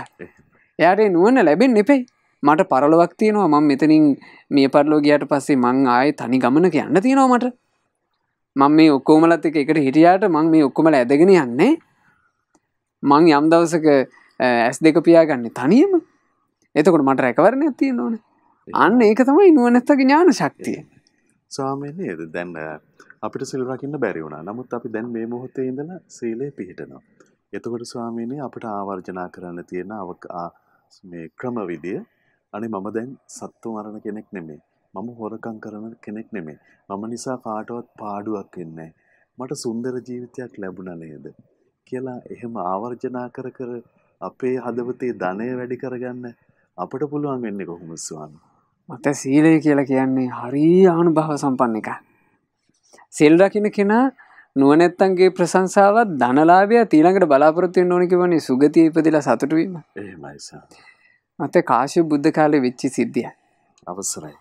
එයාට නුවන ලැබෙන් එපෙයි මට පරලොවක් තියෙනවා මං මෙතනින් මේ පරලෝ ගියට පස්සේ මං ආය තනි ගමනක යන්න තියෙනවා මට මං මේ ඔක්කෝමලත් එක එකට හිටියාට මං මේ ඔක්කොමල ඇදගෙන යන්නේ මං යම් දවසක ඇස් දෙක පියාගන්න තනියම එතකොට මට රැකවරණ ඇතියෙන් ඕන අන්න ඒක තමයි නුවනැත්තගේ ඥාන ශක්තිය ස්වාමීනයද දැන් අපිට සිල්රකින්න බැරිවුණා නමුත් අපි දැන් මේ මොහොතේ ඉඳල සීලේ පිහිටනවා එතකොට ස්වාමීනය අපට ආවර්ජනා කරන්න තියෙන අවක මේ ක්‍රම විදිය අනේ මම දැන් සත්තු මරණ කෙනෙක් නෙමෙයි. මම හොරකම් කරන කෙනෙක් නෙමෙයි. මම නිසා කාටවත් පාඩුවක් වෙන්නේ මට සුන්දර ජීවිතයක් ලැබුණා නේද කියලා එහෙම ආවර්ජනා කර කර අපේ හදවතේ ධනය වැඩි කරගන්න අපට පුළුවන් වෙන්නේ කොහොමද ස්වාමී? මට සීලය කියලා කියන්නේ හරි ආනුභාව සම්පන්න එක. සෙල් රකින්න කෙනා නුවණැත්තන්ගේ ප්‍රශංසාවත් ධනලාභය ඊළඟට බලාපොරොත්තු වෙන්න ඕන කියවනේ සුගතිය ඉපදලා සතුටු වීම. එහෙමයි සාමී. මත කාශ්‍ය බුද්ධ කාලෙ වෙච්චි සිද්ධිය. අවසරයි.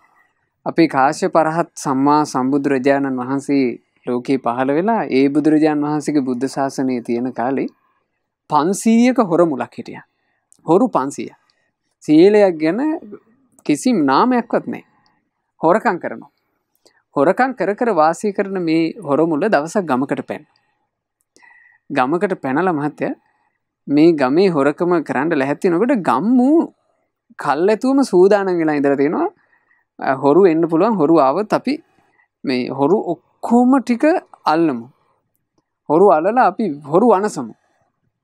අපි කාශ්‍ය පරහත් සම්මා සම්බුදුරජාණන් වහන්සේ ලෝකයේ පහළ වෙලා ඒ බුදුරජාණන් වහන්සේගේ බුද්ධ ශාසනය තියෙන කාලේ පන්සීයක හොර මුලක් හිටිය. හොරු පන්සීය. සියලයක් ගැන කිසිම් නාමයක්වත් නෑ. හොරකං කරනවා. හොරකං කර කර වාසය කරන මේ හොරමුල දවසක් ගමකට පැන්. ගමකට පැනල මහත්තය මේ ගමේ හොරකම කරන්න ලැහැත්තිනකට ගම්මූ කල්ලඇතුවම සූදානන් වෙලා ඉදර තියෙනවා හොරු එන්න පුළුවන් හොරු ආවත් අපි මේ හොරු ඔක්කෝම ටික අල්ලමු හොරු අලලා අපි හොරු අනසමු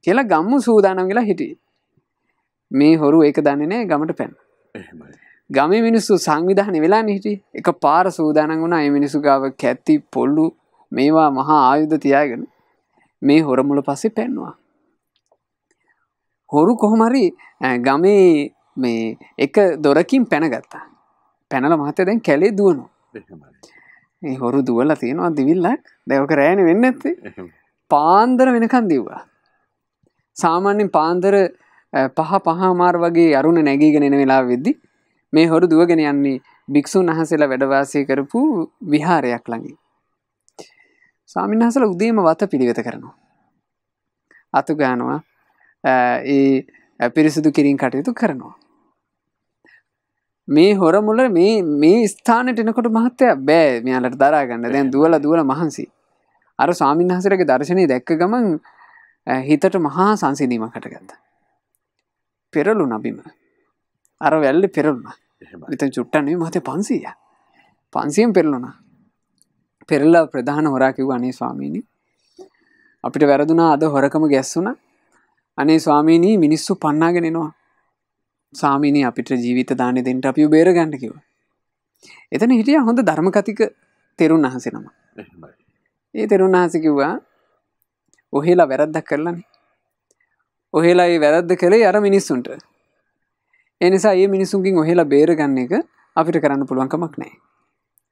කියලා ගම්ම සූදානම් වෙලා හිටි මේ හොරු ඒක දන්නනෑ ගමට පැන් ගම මිනිස්සු සංවිධහන වෙලා හිටි එක පාර සූදානන් වුණ අය මිනිසු ගාව කැත්ති පොල්ලු මේවා මහා ආයුධ තියාගෙන මේ හොරමුල පස්සේ පැන්වා හොරු කොහොමරි ගමේ මේ එක දොරකින් පැනගත්තා පැනල මහත දැන් කැලේ දුවනු ඒ හොරු දුවල තියෙනවා දිවිල්ලක් දැවක රෑන වෙන්න ඇත්තේ පාන්දර වෙනකන් දිව්වා සාමාන්‍යෙන් පාන්දර පහ පහමාර වගේ අරුණ නැගීගෙන එන වෙලා වෙද්දි මේ හොරු දුවගෙන යන්නේ භික්‍ෂූන් වහසෙලා වැඩවාසය කරපු විහාරයක් ළඟින් ස්වාමින්හසල උදේම වත පිළිවෙත කරනවා. අතුගානවා ඒ පිරිසිදු කිරින් කටයුතු කරනවා. මේ හොරමුල මේ මේ ස්ථානට එනකොට මහත්තය බෑ මෙයාලට දරාගන්න දැන් දුවල දුවල මහන්සි අර ස්වාමින්හසරගේ දර්ශනය දැක්ක ගමන් හිතට මහා සංසිදීමකට ගත්ත පෙරලු නබිම අර වැල්ලි පෙරලුණ එත චුට්ටනේ මත පන්සීය පන්සියෙන් පෙරලුණා පෙරල්ලා ප්‍රධාන හොරා කිව් අනේ ස්වාමීණි අපිට වැරදුනා අද හොරකම ගැස්සුන අනේ ස්වාමීණී මිනිස්සු පන්නාගෙනෙනවා සාමීනය අපිට ජීවිත දානය දෙෙන්ට අපි බේරගන්නකිව එතන හිටිය හොඳ ධර්මකතික තෙරුන් අහසෙනම ඒ තෙරුන් අහසකිව්වා ඔහෙලා වැරද්දක් කරලනේ ඔහෙලා ඒ වැරද්ද කළේ අර මිනිස්සුන්ට එනිසා ඒ මිනිසුන්ගින් ඔහෙලා බේරගන්න එක අපිට කරන්න පුළුවන්කමක් නෑ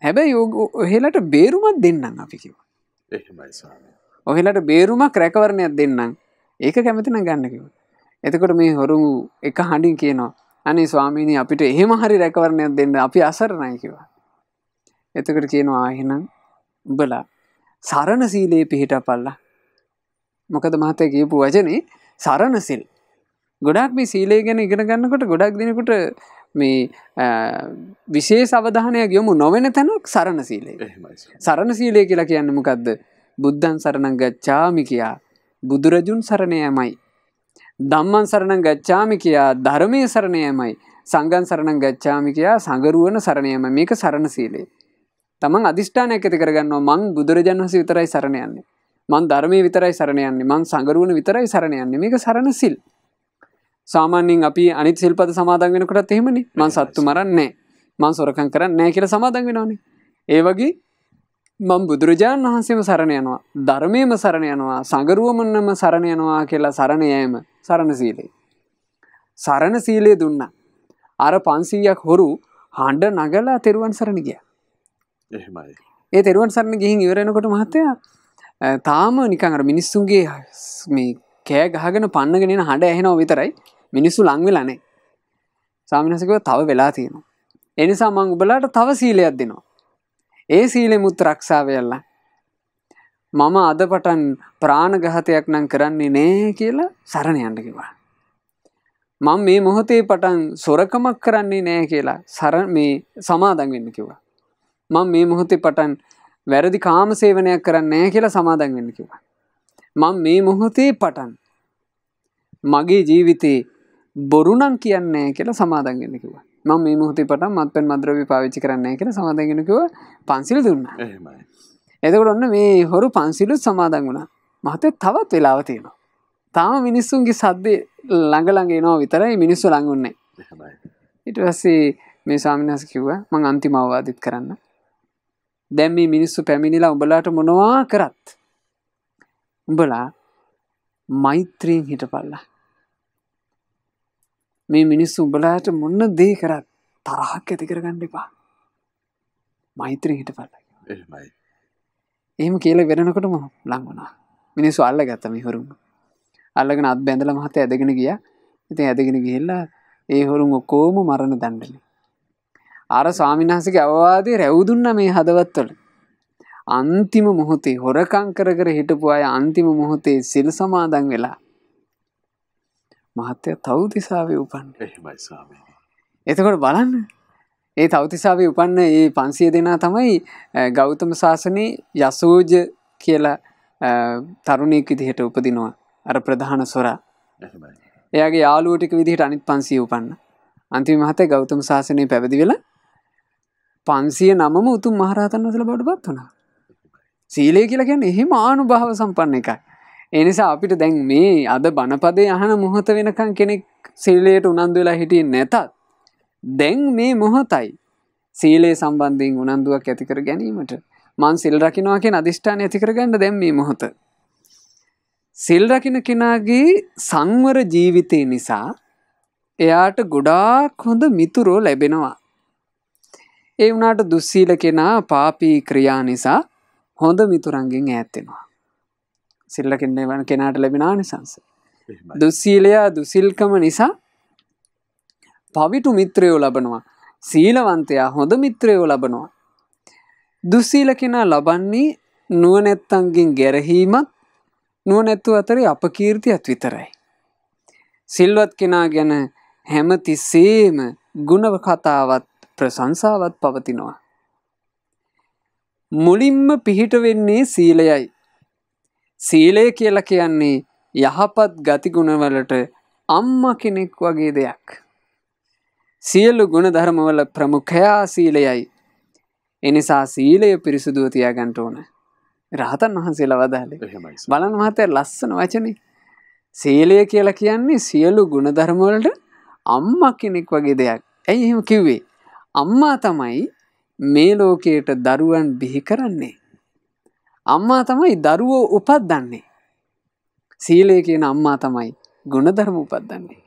හැබැයි යෝග ඔහෙලට බේරුමත් දෙන්නම් අපි කිව ඔහෙලට බේරුමක් රැකවරණයක් දෙන්නම් ඒක කැමතින ගන්න කිව එතකොට මේ හොරු එක හඬින් කියනවා අනේ ස්වාමීණී අපිට එහෙම හරි රැකවරණයක් දෙන්න අපි අසරණයි කිවා. එතකට කියනවා එහෙනම් උඹලා සරණ සීලයේ පිහිට පල්ලා. මොකද මහතය කියපු වචනේ සරණසිල්. ගොඩක් මේ සීලේ ගැන ඉගෙන ගන්නකොට ගොඩක් දෙනකුට මේ විශේ සවධානයක් යොමු නොවෙන තැනක් සරණ සීලේ සරණ සීලය කියලා කියන්නමකක්ද බුද්ධන් සරණං ගච්චාමි කියා බුදුරජුන් සරණයමයි දම්මන් සරණං ගච්ඡාමි කියා ධර්මය සරණයමයි සංගන් සරණං ගච්ඡාමි කියා සඟරුවන සරණයම මේක සරණ සීලේ. තමන් අධිෂ්ඨානයක් ඇති කරගන්නවා මං බුදුරජන් වහස විතරයි සරණයන්නේ මං ධර්මය විතරයි සරණයන්නේ මං සඟරුවන විතරයි සරණයන්නේ මේක සරණ සිල්. සාමාන්‍යෙන් අපි අනිත් සිල්පද සමාදන් වෙනකොටත් එහෙමනි මං සත්තු මරන්නේ මං සොරකන් කරන්න නෑ කියල සමාදන් වෙනවානේ. ඒ වගේ මං බුදුරජාණන් වහන්සේම සරණ යනවා ධර්මයම සරණ යනවා සඟරුවමන්නම සරණ යනවා කියලා සරණයෑම සරණ සීලේ. සරණ සීලේ දුන්න. අර පන්සීයක් හොරු හණ්ඩ නගලා තෙරුවන් සරණ ගිය. ඒ තෙරුවන් සරණ ගිහින් ඉවරෙනකොට මහත්තයා තාම නිකඟර මිනිස්සුන්ගේ මේ කෑ ගහගෙන පන්නගෙනෙන හඬ ඇහෙනව විතරයි මිනිස්සු ලංවෙලනේ සාමිනසකව තව වෙලා තියෙනවා. එනිසා මං උබලාට තව සීලයක් දෙනවා. ඒ සීලෙ මුත් රක්ෂාවයල්ලා මම අද පටන් ප්‍රාණගහතයක් නම් කරන්නේ නෑ කියලා සරණ යන්න කිවා. මං මේ මොහොතේ පටන් සොරකමක් කරන්නේ නෑ කියලා සර මේ සමාදන් වෙන්න කිව්වා. මං මේ මොහොතේ පටන් වැරදි කාම සේවනයක් කරන්නේ කියලා සමාදන් වෙන්න කිව්වා. මං මේ මොහොතේ පටන් මගේ ජීවිතේ බොරුනම් කියන්නේ කියලා සමාදන් වෙන්න කිව්වා. මම මේ මොහොතේ පටන් මත්පැන් මද්‍රව්‍ය පාවිච්චි කරන්නේ කියලා සමාදන් වෙන්න කිව්වා පන්සිල් දුන්නා. එහෙමයි. එතකට ඔන්න මේ හොරු පන්සිලුත් සමාදන් වුණා මහත තවත් වෙලාව තියෙනවා තාම මිනිස්සුන්ගේ සද්දේ ළඟළඟ එනවා විතරයි මිනිස්සු ලඟුන්නේ ඉට වස්සේ මේ සාමිනස් කිව්ව මං අන්තිමවවාදිත් කරන්න දැම් මේ මිනිස්සු පැමිණිලා උඹලාට මොනවා කරත් උඹලා මෛත්‍රීෙන් හිටපල්ලා මේ මිනිස්සු උඹලාට මොන්න දේ කරත් තරහක් ඇති කරගන්න එපා මෛත්‍රී හිටපල්ලා එහෙම කියල වෙනකොටම ලංගුණා මිනිස්සු අල්ල ගත්තම හොරුම අල්ලගෙන අත් බැඳල මහත ඇදගෙන ගිය ඉතින් ඇදගෙන ගිහිල්ලා ඒ හොරුම් ඔක්කෝම මරණ දණ්ඩලි අර ස්වාමිනාසික අවවාදේ රැවදුන්න මේ හදවත්වල අන්තිම මොහොතේ හොරකං කර කර හිටපු අය අන්තිම මොහොතේ සිල් සමාදන් වෙලා මහත්තය තවතිසාාවේ උපන් එතකොට බලන්න ඒ තවතිසාාවේ උපන්න ඒ පන්සිය දෙනා තමයි ගෞතම ශාසනය යසූජ කියලා තරුණයක විදිහට උපදිනවා අර ප්‍රධාන සොරා එයාගේ යාලුවටික විදිහට අනිත් පන්සිය උපන්න අන්තිම මහතේ ගෞතම ශාසනය පැවදි වෙලා පන්සිය නමම උතුම් මහරහතන් වසල බඩු පත් වුණා සීලය කියලා ගැන එහෙම ආනු භාව සම්පන්න එකයි එනිසා අපිට දැන් මේ අද බණපදේ අහන මොහොත වෙනකං කෙනෙක් සීලයට උනන්දුවෙලා හිටිය නැතත් දැන් මේ මොහොතයි සීලේ සම්බන්ධයෙන් උනන්දුවක් ඇතිකර ගැනීමට මං සිල් රකිනවාකෙන් අධිෂ්ඨාන ඇතිකර ගන්න දැම් මේ මොහොත සිල් රකින කෙනාගේ සංවර ජීවිතය නිසා එයාට ගොඩාක් හොඳ මිතුරෝ ලැබෙනවා ඒ වනාට දුස්සීල කෙනා පාපී ක්‍රියා නිසා හොඳ මිතුරන්ගෙන් ඈත්තෙනවා සිල්ල කෙන්න්නේ වන කෙනාට ලැබෙන නිසංස දුස්සීලයා දුසිල්කම නිසා පවිටු මිත්‍රයෝ ලබනවා සීලවන්තයා හොඳ මිත්‍රයෝ ලබනවා දුස්සීල කෙනා ලබන්නේ නුවනැත්තන්ගෙන් ගැරහීමත් නුවනැත්තු අතරේ අපකීර්තියත් විතරයි සිල්වත් කෙනා ගැන හැමති සේම ගුණව කතාවත් ප්‍රසංසාවත් පවතිනවා මුලින්ම පිහිට වෙන්නේ සීලයයි සීලය කියලා කියන්නේ යහපත් ගතිගුණවලට අම්ම කෙනෙක් වගේ දෙයක්. සියලු ගුණධර්මවල ප්‍රමුඛයා සීලයයි. එනිසා සීලය පිරිසුදුව තියාගන්ට ඕන. රහතන් වහන්සේලා වදාලේ බලන් මහතය ලස්සන වචනේ. සීලය කියලා කියන්නේ සියලු ගුණධර්මවලට අම්ම කෙනෙක් වගේ දෙයක්. ඇයි එහෙම කිව්වේ. අම්මා තමයි මේ ලෝකයට දරුවන් බිහි කරන්නේ. අම්මා තමයි දරුවෝ උපත්දන්නේ. සීලය කියන අම්මා තමයි ගුණධර්ම උපත්දන්නේ.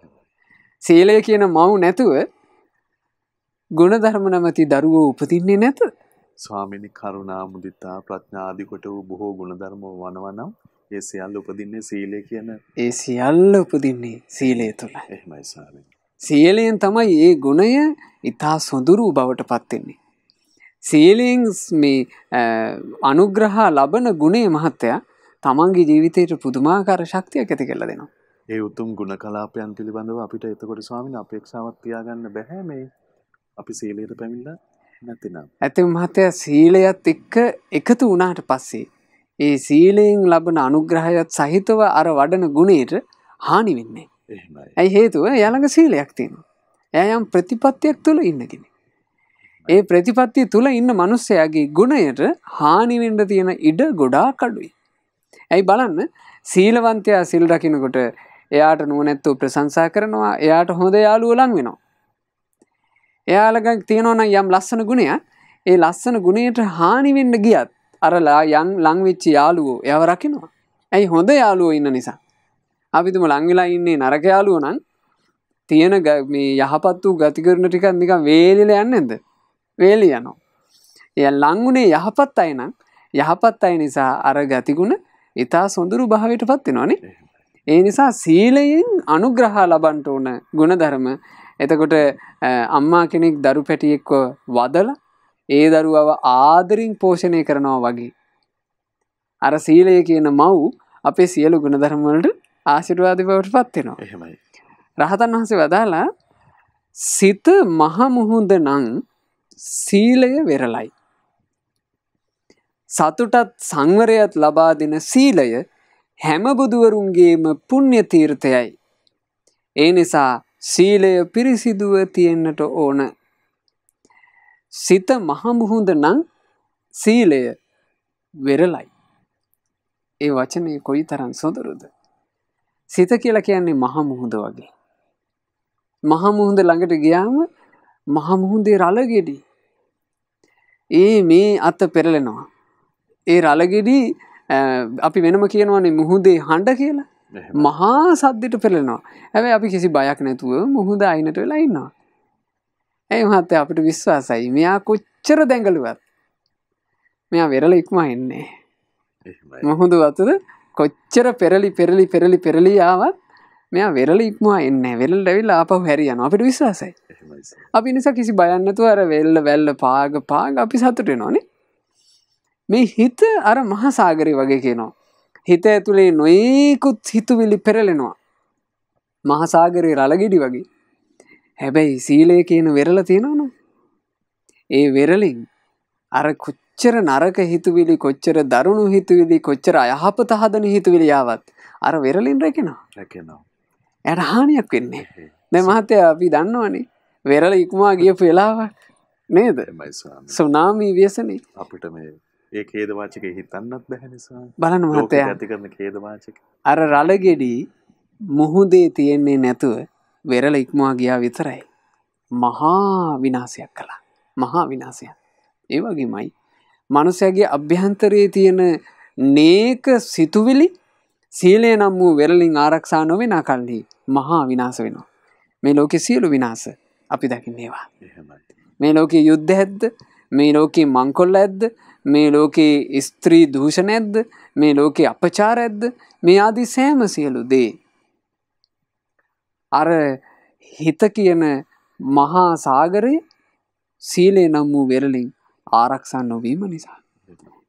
සීලය කියන මව් නැතුව ගුණධර්ම නැමැති දරුවෝ උපදින්නේ නැත. ස්වාමිනි කරුණා මුදිතා ප්‍රඥාදී කොට වූ බොහෝ ගුණධර්ම වනවනම් ඒ සියල්ල උපදින්නේ සීලය කියන ඒ සියල්ල උපදින්නේ සීලය තුළ. එහෙමයි ස්වාමිනි. සීලයෙන් තමයි මේ ගුණය ඊතා සොඳුරු බවට පත් වෙන්නේ. සීලයෙන් මේ අනුග්‍රහ ලබන ගුණේ මහත්තයා තමන්ගේ ජීවිතයට පුදුමාකාර ශක්තියක් ඇති කරලා දෙනවා. ඒ උතුම් ගුණ කලාපයන් පිළිබඳව අපිට එතකොට ස්වාමීන් අපේක්ෂාවක් තියාගන්න බැහැ මේ අපි සීලයට පැමිල්ල නැතිනම්. ඇති මහතය සීලයත් එක්ක එකතු වනාට පස්සේ. ඒ සීලයෙන් ලබන අනුග්‍රහයත් සහිතව අර වඩන ගුණයට හානි වෙන්නේ. ඇයි හේතුව යළඟ සීලයක් තියෙන. ඇයම් ප්‍රතිපත්තියක් තුළ ඉන්නගෙන. ඒ ප්‍රතිපත්තිය තුළ ඉන්න මනුස්සයාගේ ගුණයට හානිවෙන්ඩ තියෙන ඉඩ ගොඩා කඩුයි. ඇයි බලන්න සීලවන්තයා සිල් රකිනකොට එයාට නුවනැත්තු ප්‍රසංසා කරනවා එයාට හොඳ යාලුවලන් වෙනවා. එයාලගක් තියෙනවන යම් ලස්සන ගුණය ඒ ලස්සන ගුණයට හානිවෙන්න ගියත් අරලා යන් ලංවෙච්චි යාලුවෝ එයව රකිනවා ඇයි හොඳ යාලුවෝ ඉන්න නිසා අපිතුම ලංවෙලා ඉන්නේ නරකයාලුව නං තියෙන මේ යහපත් වූ ගතිකරන ටිකක් නික වේලිල යන්න ඇද වේලි යනෝ එය ලංගුණේ යහපත් අයිනම් යහපත් අයි නිසා අර ගතිගුණ ඉතා සොඳුරු භාවයට පත්තිෙනවානේ ඒ නිසා සීලයෙන් අනුග්‍රහ ලබන්ට ඕන ගුණධර්ම එතකොට අම්මා කෙනෙක් දරු පැටියෙක්ව වදල ඒ දරුවව ආදරින් පෝෂණය කරනවා වගේ. අර සීලය කියන මව් අපේ සියලු ගුණධර්මවලට ආශිරවාදි බවට පත්වෙනවා එහෙමයි. රහතන් වහන්සේ වදාලා සිත මහමුහුද නං සීලය වෙරලයි. සතුටත් සංවරයත් ලබා දෙන සීලය හැම බුදුවරුන්ගේම පුුණ්්‍යතීර්ථයයි. ඒ නිසා සීලය පිරිසිදුව තියෙන්නට ඕන. සිත මහමුහුද නං සීලය වෙරලයි. ඒ වචනය කොයි තරන් සොදරුද. සිත කියලා කියන්නේ මහමුහුද වගේ. මහමුහුද ළඟට ගියාම මහමුහුදේ රලගෙඩි. ඒ මේ අත පෙරලෙනවා. ඒ රලගෙඩි අපි වෙනම කියනවනේ මුහුදේ හඬ කියලා මහා සද්ධිට පෙළෙනවා ඇැ අපි කිසි බයක් නැතුව මුහුද අයිනට වෙලාඉන්නවා ඇයි මහත්තය අපිට විශ්වාසයි මෙයා කොච්චර දැඟලුවත් මෙයා වෙරල ඉක්ම එන්නේ මුහුදු වතුද කොච්චර පෙරලි පෙරලි පෙරලි පෙරලියාවත් මෙයා වෙරල ඉක්මවා එන්න වෙල් ැවිල් අප හැරියන අපිට විශවාසයි අපි නිසා කිසි බයන්නතු අර වෙල්ල වැල්ල පාග පාග අපි සතුටෙනවානේ මේ හිත අර මහසාගරය වගේ කියනවා හිත ඇතුළේ නොයකුත් හිතුවිලි පෙරලෙනවා මහසාගරයේ රලගෙඩි වගේ හැබැයි සීලය කියන වෙරල තියෙනවන ඒ වෙරලින් අර කොච්චර නරක හිතුවිලි කොච්චර දරුණු හිතුවිලි කොච්චර අයහපත හදන හිතුවිලියාවත් අර වෙරලින් රැකෙනවා ඇයට හානියක් වෙන්නේ දැ මහතය අපි දන්නවනේ වෙරල ඉක්මවා ගියපු වෙලාවක් නේද සුනාමී ව්‍යසනේ අපිට මේ ඒ කේදවාචක හිතන්නත් බැහැනිසා බලන මහතය ඇතිකරන කේදවාචක අර රලගෙඩී මුහුදේ තියෙන්නේ නැතුව වෙරල ඉක්මවා ගියා විතරයි මහා විනාසයක් කලා මහා විනාසය ඒවගේමයි මනුසයගේ අභ්‍යන්තරයේ තියෙන නේක සිතුවිලි සීලය නම් වූ වෙරලින් ආරක්ෂා නොවෙන කල්ලි මහා විනාස වෙනවා මේ ලෝකෙ සියලු විනාස අපි දකින්නේවා මේ ලෝකෙ යුද්ධ ඇද්ද මේ ලෝකෙ මංකොල්ල ඇද්ද මේ ලෝකයේ ස්ත්‍රී දූෂණැද්ද මේ ලෝකයේ අපචාර ඇද්ද මේ ආදී සෑම සියලු දේ. අර හිත කියන මහා සාගරය සීලේ නම් වූ වෙරලින් ආරක්ෂා නොවීම නිසා.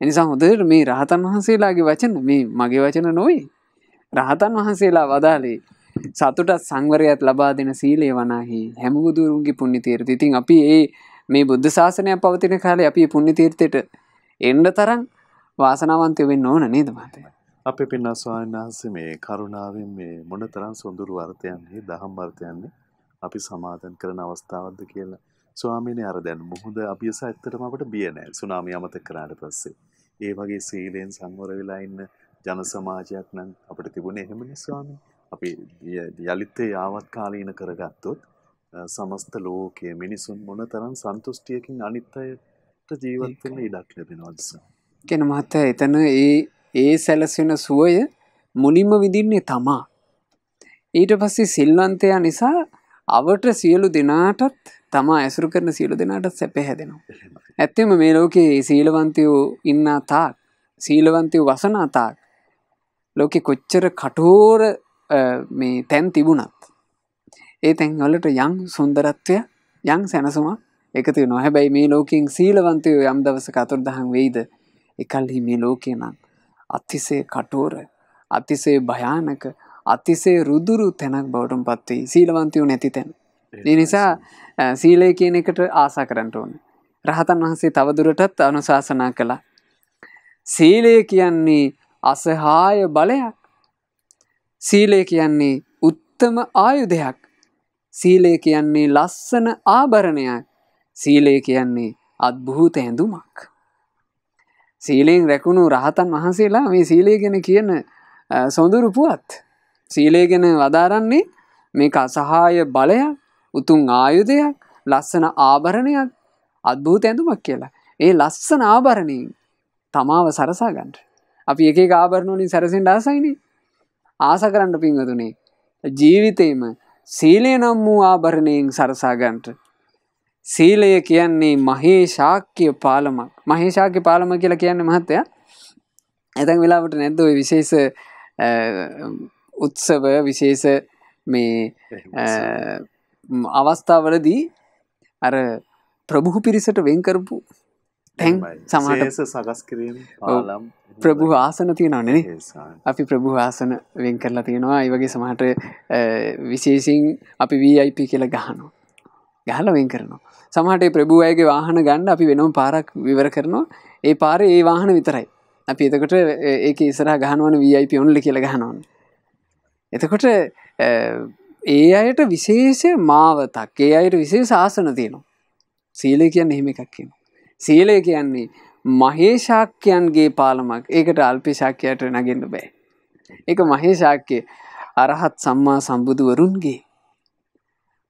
එනිසා හොදට මේ රහතන් වහන්සේලාගේ වචන මේ මගේ වචන නොවේ. රහතන් වහන්සේලා වදාලේ සතුට සංවරයත් ලබා දෙන සීලේ වනාහි හැමුදුරුන්ගේ පුුණි තීරති ඉතින් අපි ඒ මේ බුද්ධ ශාසනය පවතින කාලේ අපි පුුණි තීර්තයට එන්ඩ තරන් වාසනාවන්තය වෙන්න ඕන නේද මතේ. අපි පින්නස්වාන් වහන්සේ මේ කරුණාවෙන් මේ මොන තරම් සොඳුරු වර්තයන්හි දහම් වර්තයන්නේ අපි සමාධන් කරන අවස්ථාවක්ද කියලා ස්වාමීනය අර දැන් මුහුද අභියස ඇත්තටම අපට බියනෑ සුනාමි අමත කරාට පස්සේ. ඒ වගේ සීලයෙන් සංවර වෙලා ඉන්න ජන සමාජයක් නම් අපට තිබුණ එහෙමනි ස්වාමී අපි යලිත්තේ යාවත් කාලීන කරගත්තොත් සමස්ත ලෝකයේ මිනිසුන් මොන තරම් සන්තුෂ්ටියකින් අනිත් අයට සතුට ජීවත්වන ඉඩක් ලැබෙන වදස. කෙන මහත්ත එතන ඒ ඒ සැලසෙන සුවය මුලින්ම විඳින්නේ තමා. ඊට පස්සේ සිල්වන්තයා නිසා අවට සියලු දෙනාටත් තමා ඇසුරු කරන සියලු දෙනාට සැපහැදෙනවා. ඇත්තෙම මේ ලෝකයේ සීලවන්තයෝ ඉන්න තාක් සීලවන්තයෝ වසනාතාක් ලෝකෙ කොච්චර කටෝර මේ තැන් තිබුණත්. ඒ තැන්වලට යං සුන්දරත්වය යං සැනසුමක් එකති නොහැබැයි මේ ලෝකින් සීලවන්තයෝ යම් දවස කතුර දහන් වෙයිද එකල්හි මේ ලෝකයනම් අතිසේ කටෝර අතිසේ භයානක අතිසේ රුදුරු තැනක් බවටම් පත්වෙයි සීලවන්තයෝ නැති තැන්. නිසා සීලය කියන එකට ආසා කරන්නට ඕන. රහතන් වහන්සේ තවදුරටත් අනුශාසනා කළා. සීලය කියන්නේ අසහාය බලයක් සීලය කියන්නේ උත්තම ආයුධයක් සීලය කියන්නේ ලස්සන ආභරණයක් සීලය කියන්නේ අත්භූත ඇඳුමක්. සීලයෙන් රැකුණු රහතන් වහන්සේලා මේ සීලය ගැන කියන සොඳුරු පුවත්. සීලය ගැන වදාරන්නේ මේ අසහාය බලයක් උතුන් ආයුධයක් ලස්සන ආභරණයක් අත්භූත ඇඳුමක් කියලා. ඒ ලස්සන ආභරණයෙන් තමාව සරසා ගන්නට. අපි එක ආභරණෝලින් සැරසෙන් ආසයිනි ආස කරන්න පින්වතුනේ. ජීවිතේම සීලය නම් වූ ආභරණයෙන් සරසා ගන්නට සීලය කියන්නේ මහේ ශාක්‍ය පාලමක් මහේ ශාක්‍ය පාලම කියලා කියන්නේ මහත්තය ඇතැන් වෙලාවට නැද්ද ඔය විශේෂ උත්සව විශේෂ මේ අවස්ථාවලදී අර ප්‍රභුහු පිරිසට වෙන්කරපු තැන් සමාස සකස් කිරීම පාලම් ප්‍රභු ආසන තියෙනවනේ අපි ප්‍රභු ආසන වෙන් කරලා තියෙනවා ඒ වගේ සමහට විශේසින් අපි වIP කියලා ගහනවා ගහල වෙන් කරනවා සමහට ප්‍රභූ අයගේ වාහන ගන්න අපි වෙනම පාරක් විවර කරනවා ඒ පාර ඒ වාහන විතරයි අපි එතකොට ඒක ඉසර ගහනුවන වයිප ඔුන්ල කියල ගහනවන් එතකොට ඒ අයට විශේෂ මාවතක් ඒ අයට විශේ ශාසන තියෙනවා සීලය කියන්න එහෙම එකක් කියන සීලය කියන්නේ මහේශාක්‍යයන්ගේ පාලමක් ඒකට අල්පිශාක්‍යයට නගෙන්න්න බෑ එක මහේශාක්‍යය අරහත් සම්මා සම්බුදුවරුන්ගේ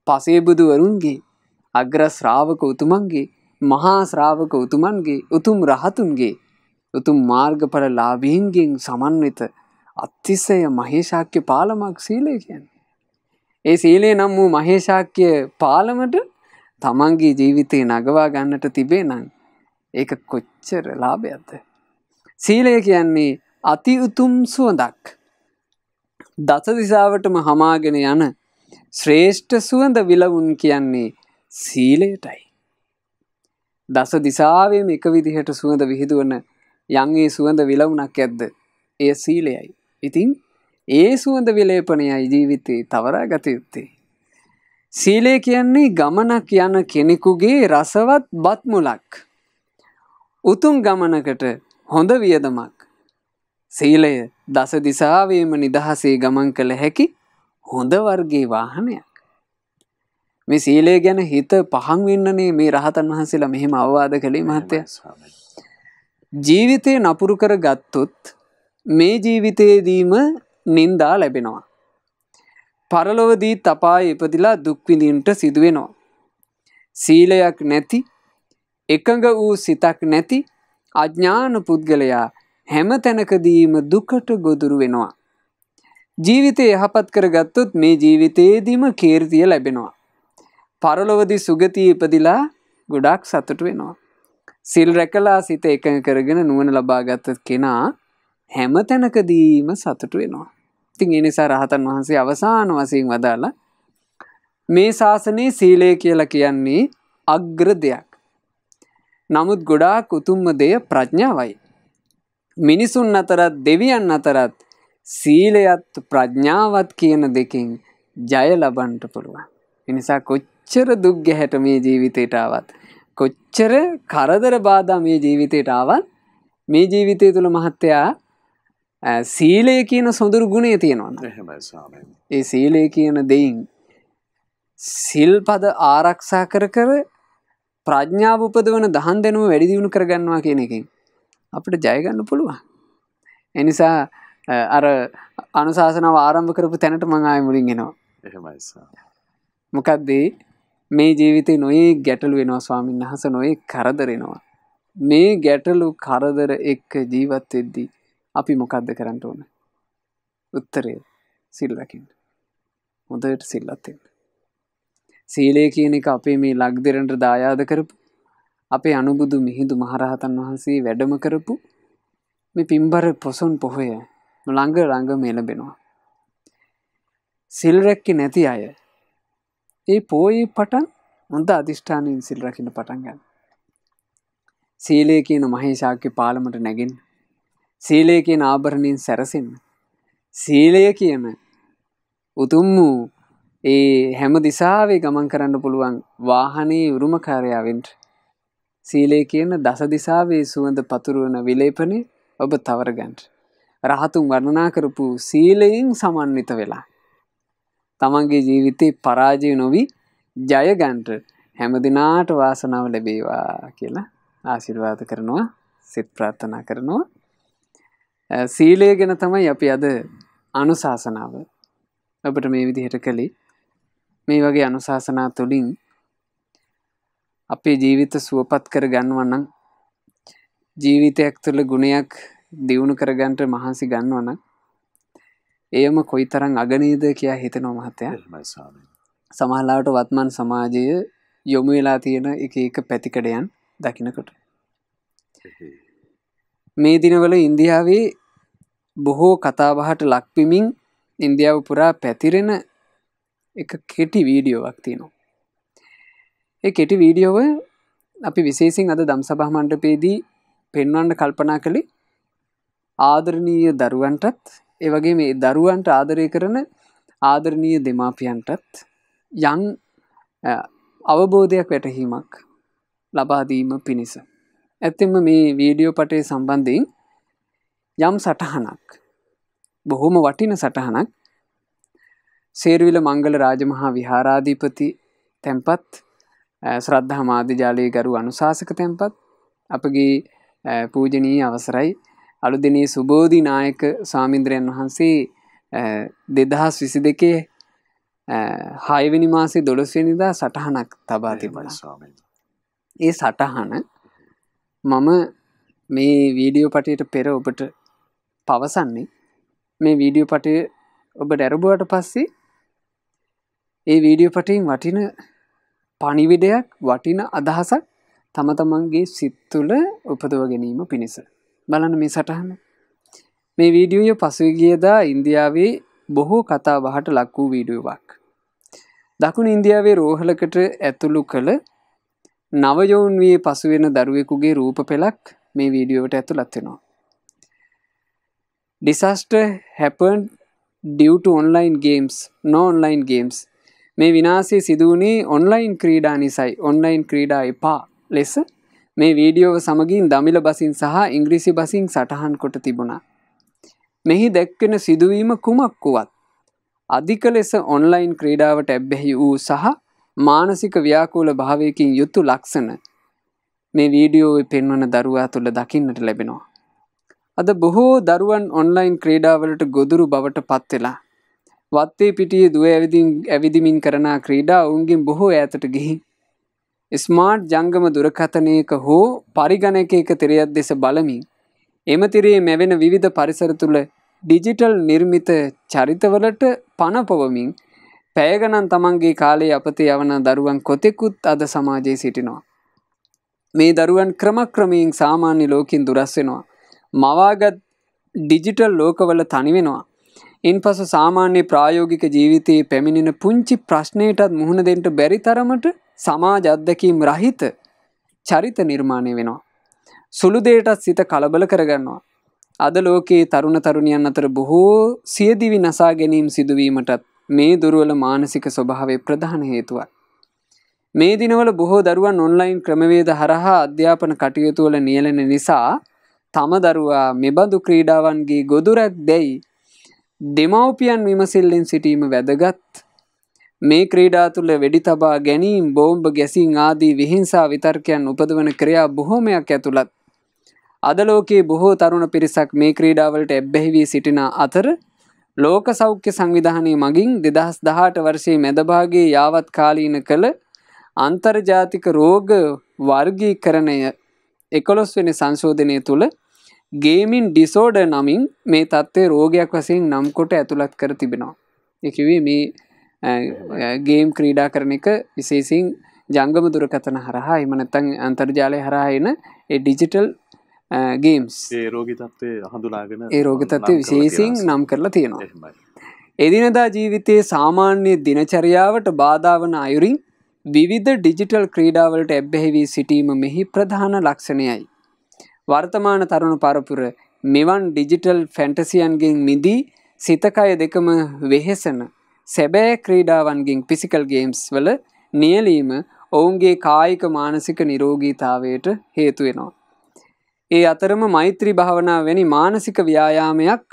පසේබුදුවරුන්ගේ අග්‍ර ශ්‍රාවක උතුමන්ගේ මහා ශ්‍රාවක උතුමන්ගේ උතුම් රහතුන්ගේ උතුම් මාර්ගඵල ලාභීන්ගෙන් සමන්විත අතිසය මහේශාක්‍ය පාලමක් සීලය කියන්නේ. ඒ සීලේ නම් වූ මහේශාක්‍ය පාලමට තමන්ගේ ජීවිතය නගවා ගන්නට තිබේ නම් ඒක කොච්චර ලාභයක්ද. සීලය කියන්නේ අති උතුම් සුවඳක්. දස දිසාවටම හමාගෙන යන ශ්‍රේෂ්ඨ සුවඳ විලවුන් කියන්නේ සීලයටයි. දස දිසාවේම එක විදිහට සුවඳ විහිදුවන යංගේ සුවඳ විලවුනක් ඇද්ද එය සීලයයි. ඉතින් ඒ සුවඳ විලේපනයයි ජීවිතයේ තවරා ගතයුත්තේ. සීලය කියන්නේ ගමනක් යන කෙනෙකුගේ රසවත් බත්මුලක්. උතුම් ගමනකට හොඳ වියදමක්. සීලය දස දිසාවේම නිදහසේ ගමන් කළ හැකි හොඳ වර්ගේ වාහනයක්. මේ සීලය ගැන හිත පහන් වෙන්නනේ මේ රහතන් වහන්සේලා මෙහෙම අවවාද කළේ මහත්තය ජීවිතය නපුරු කර ගත්තොත් මේ ජීවිතයේදීම නින්දා ලැබෙනවා පරලොවදී තපාය ඉපදිලා දුක්විඳීන්ට සිදුවෙනවා. සීලයක් නැති එකඟ වූ සිතක් නැති අඥ්ඥාන පුද්ගලයා හැම තැනකදීම දුකට ගොදුරු වෙනවා. ජීවිතය යහපත් කරගත්තොත් මේ ජීවිතයේදීම කේර්තිය ලැබෙනවා. පරලොවදි සුගතිය ඉපදිලා ගොඩක් සතුට වෙනවා. සිල් රැකලා සිත එකඟ කරගෙන නුවන ලබාගත්ත කෙනා හැම තැනකදීම සතුට වෙනවා. ඉතින් එනිසා රහතන් වහන්සේ අවසාන වසයෙන් වදාලා මේ ශාසනයේ සීලය කියලා කියන්නේ අග්‍ර දෙයක්. නමුත් ගොඩාක් උතුම්ම දෙය ප්‍රඥාවයි. මිනිසුන් අතරත් දෙවියන් අතරත් සීලයත් ප්‍රඥාවත් කියන දෙකින් ජය ලබන්ට පුළුවන්. එනිසා කොච්ච කොච්චර දුක් ගැහැට මේ ජීවිතයට ආවත් කොච්චර කරදර බාධා මේ ජීවිතයට ආවත් මේ ජීවිතය තුළ මහත්තයා සීලය කියන සොඳුරු ගුණය තියෙනවා ඒ සීලය කියන දෙයින් සිල්පද ආරක්ෂා කර කර ප්‍රඥාව උපදවන දහන් දෙනුව වැඩි දියුණු කරගන්නවා කියන එකින් අපට ජයගන්න පුළුවන් එනිසා අර අනුශාසනාව ආරම්භ කරපු තැනට මංආය මුලින් එෙනවා මොකක්දේ මේ ජීවිතය නොයේ ගැටලු වෙනවා ස්වාමින් අහස නොයේ කරදරෙනවා. මේ ගැටලු කරදර එක්ක ජීවත් එද්දී අපි මොකක්ද කරන්න ඕන. උත්තරය සිල්ලකින්. හොදට සිල්ලත්තෙන්. සීලය කියන එක අපේ මේ ලක්දෙරට දායාද කරපු අපේ අනුබුදු මිහිදු මහරහතන් වහන්සේ වැඩම කරපු මේ පිම්බර පොසොන් පොහොය ළඟ ළඟ මෙලබෙනවා. සිල්රැක්කි නැති අය ඒ පෝයේ පටන් හොඳ අධිෂ්ඨානයෙන් සිල් රකින්න පටන් ගන්න. සීලය කියන මහේශාක්‍ය පාලමට නැගෙන් සීලය කියන ආභරණයෙන් සැරසෙන්න. සීලය කියන උතුම් වූ ඒ හැම දිසාවේ ගමන් කරන්න පුළුවන් වාහනයේ උරුමකාරයාවෙන්ට සීලය කියන දස දිසාවේ සුවඳ පතුරුවන විලේපනේ ඔබ තවරගන්ට. රහතුන් වර්ණනා කරපු සීලයෙන් සමන්විත වෙලා. තමන්ගේ ජීවිතේ පරාජය නොවී ජයගන්ට හැම දෙනාට වාසනාව ලැබේවා කියලා ආශිර්වාද කරනවා සිත් ප්‍රාර්ථනා කරනවා සීලය ගැන තමයි අපි අද අනුශාසනාව අපට මේ විදිහට කළේ මේ වගේ අනුශාසනා තුළින් අපේ ජීවිත සුවපත් කර ගන්නවන්නම් ජීවිතයක් තුළ ගුණයක් දියුණු කරගන්ට මහන්සි ගන්නවනම් එයම කොයි තරං අගනීද කියා හිතෙන මහත්තය සමහලාට වත්මන් සමාජය යොමු වෙලා තියෙන එක එක පැතිකඩයන් දකිනකොට මේ දිනවල ඉන්දියාවේ බොහෝ කතාබහට ලක්පිමින් ඉන්දියාව පුරා පැතිරෙන එක කෙටි වීඩියෝවක් තියෙනවා ඒ කෙටි වීඩියෝව අපි විශේසින් අද දම් සභහ මණ්ඩපේදී පෙන්වන්ඩ කල්පනා කළේ ආදරණීය දරුවන්ටත් ඒවගේ මේ දරුවන්ට ආදරය කරන ආදරණීය දෙමාපියන්ටත් යන් අවබෝධයක් වැටහීමක් ලබාදීම පිණිස. ඇත්තෙම මේ වීඩියෝ පටේ සම්බන්ධයෙන් යම් සටහනක් බොහොම වටින සටහනක් සේරවිල මංගල රාජමහා විහාරාධීපති තැන්පත් ශ්‍රද්ධහමාධ්‍යජාලය ගරු අනුශාසක තැන්පත් අපගේ පූජනී අවසරයි අලුදනී සුබෝධි නායක ස්වාමින්ද්‍රයන් වහන්සේ දෙදහස් විසි දෙකේ හයවැනි මාසේ දොළොස්වනිදා සටහනක් තබා තිබන ඒ සටහන මම මේ වීඩියෝ පටයට පෙර ඔබට පවසන්නේ මේ වීඩියෝ පටය ඔබ ඩැරබුවට පස්සේ ඒ වීඩියෝ පටයින් වටින පනිවිඩයක් වටින අදහසක් තම තමන්ගේ සිත් තුළ උපදව ගැනීම පිණිස බලන මේ සටහන මේ වීඩියෝය පසුගියදා ඉන්දියාවේ බොහෝ කතා බහට ලක් වූ වීඩියුවක් දකුණ ඉන්දියාවේ රෝහලකට ඇතුළු කළ නවයෝන් වී පසුවෙන දරුවෙකුගේ රූප පෙළක් මේ වීඩියෝට ඇතු ලත්වෙනවා disaster happen due to online games නෝන්ලයින් ගේම්ස් මේ විනාසේ සිදුවනේ ඔන්ලයින් ක්‍රීඩා නිසයි ඔන්ලයින් ක්‍රීඩා එපා ලෙස මේ වීඩියෝව සමගින් දමිල බසින් සහ ඉංග්‍රීසි බසින් සටහන් කොට තිබුණා. මෙහි දැක්වෙන සිදුවීම කුමක් වුවත්. අධික ලෙස ඔන්ලයින් ක්‍රීඩාවට ඇබ්බැහි වූ සහ මානසික ව්‍යාකූල භාවයකින් යුතු ලක්ෂණ මේ වීඩියෝව පෙන්වන දරුවා තුළ දකින්නට ලැබෙනවා. අද බොහෝ දරුවන් ඔන්ලයින් ක්‍රීඩාවලට ගොදුරු බවට පත්වෙලා. වත්තේ පිටියේ දුව ඇවිදිමින් කරනා ක්‍රීඩා ඔවුන්ගෙන් බොහෝ ඇතට ගිහින් ස්මාර්ට් ජංගම දුරකථනයක හෝ පරිගණකයක තිරයක් දෙස බලමින් එම තිරේ මැවෙන විවිධ පරිසර තුළ ඩිජිටල් නිර්මිත චරිතවලට පණපවමින් පැයගණන් තමන්ගේ කාලේ අපතේ යවන දරුවන් කොතෙකුත් අද සමාජයේ සිටිනවා. මේ දරුවන් ක්‍රමක්‍රමයෙන් සාමාන්‍ය ලෝකින් දුරස්වෙනවා. මවාගත් ඩිජිටල් ලෝකවල තනිවෙනවා. ඉන් පසු සාමාන්‍ය ප්‍රායෝගික ජීවිතයේ පැමිණෙන පුංචි ප්‍රශ්නයටත් මුහුණ දෙන්ට බැරි තරමට සමාජ අත්දැකීම් රහිත චරිත නිර්මාණය වෙනවා. සුළුදේටත් සිත කලබල කරගන්නවා. අද ලෝකයේ තරුණ තරුණියන් අතර බොහෝ සියදිවි නසා ගැනීම් සිදුවීමටත් මේ දුරුවල මානසික ස්වභාවේ ප්‍රධාන හේතුවක්. මේ දිනවල බොහෝ දරුවන් ඔන්ලයින් ක්‍රමවේද හරහා අධ්‍යාපන කටයුතුවල නියලෙන නිසා තම දරුවා මෙබඳු ක්‍රීඩාවන්ගේ ගොදුරක් දැයි දෙමව්පියන් විමසිල්ලෙන් සිටීම වැදගත් මේ ක්‍රීඩා තුළ වෙඩි තබා ගැනීම් බෝම්භ ගැසින් ආදී විහිංසා විතර්කයන් උපදවන ක්‍රියා බොහොමයක් ඇතුළත්. අදලෝකයේ බොහෝ තරුණ පිරිසක් මේ ක්‍රීඩාවලට එබ්බැහිවී සිටින අතර ලෝක සෞඛ්‍ය සංවිධානය මගින් දෙදහස් දහට වර්ෂයේ මැදභාගේ යාවත් කාලීන කළ අන්තර්ජාතික රෝග වර්ගීකරණය එකොළොස් වෙන සංශෝධනය තුළ ගේමින් ඩිසෝඩ නමින් මේ තත්ත්වය රෝගයක් වසයෙන් නම්කොට ඇතුළත් කර තිබෙනවා. එකවේ මේ ගේම් ක්‍රීඩා කරන එක විශේසින් ජංගම දුරකතන හරහා එමනත්තං අන්තර්ජාලය හරහායන ඩිජිටල් ගේම්ස් ඒරෝගිතත්වය හඳුනාගෙන ඒ රෝගතත්වය විශේසින් නම් කරලා තියෙනවා. එදිනදා ජීවිතයේ සාමාන්‍ය දිනචරියාවට බාධාවන අයුරින් විවිධ ඩිජිටල් ක්‍රීඩාවලට එබ්බැහිවී සිටීම මෙහි ප්‍රධාන ලක්ෂණයයි. වර්තමාන තරුණ පරපුර මෙවන් ඩිජිටල් ෆැන්ටසියන්ගෙන් මිදී සිතකය දෙකම වෙහෙසන සැබෑ ක්‍රීඩාවන්ගින් පිසිකල් ගේම්ස් වල නියලීම ඔවුන්ගේ කායික මානසික නිරෝගීතාවයට හේතුවෙනවා. ඒ අතරම මෛත්‍රී භාවනා වැනි මානසික ව්‍යායාමයක්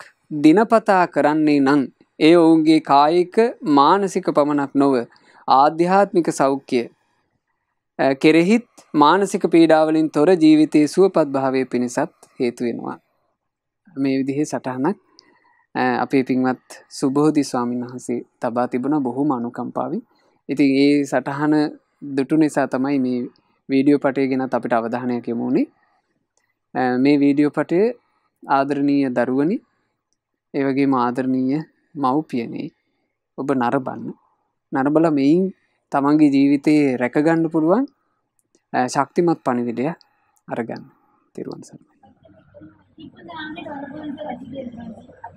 දිනපතා කරන්නේ නං. ඒ ඔවුන්ගේ කායික මානසික පමණක් නොව ආධ්‍යාත්මික සෞඛ්‍යය. කෙරෙහිත් මානසික පීඩාවලින් තොර ජීවිතයේ සුවපත් භාවය පිණිසත් හේතුවෙනවා. මේ විදිහේ සටහනක් අපේ පින්වත් සුබෝධි ස්වාමීන් වහන්සේ තබා තිබුණ බොහොම අනුකම්පාවි ඉතින් ඒ සටහන දුටු නිසා තමයි මේ වීඩියෝ පටේ ගෙනත් අපිට අවධානයක් යමුණේ මේ වීඩියෝ පටේ ආදරණීය දරුවනි ඒවගේ ආදරණීය මව්පියනේ ඔබ නරබන්න නරබල මෙයින් තමන්ගේ ජීවිතයේ රැකගණ්ඩ පුළුවන් ශක්තිමත් පණිවිඩය අරගන්න තිරුවන් සරමයි.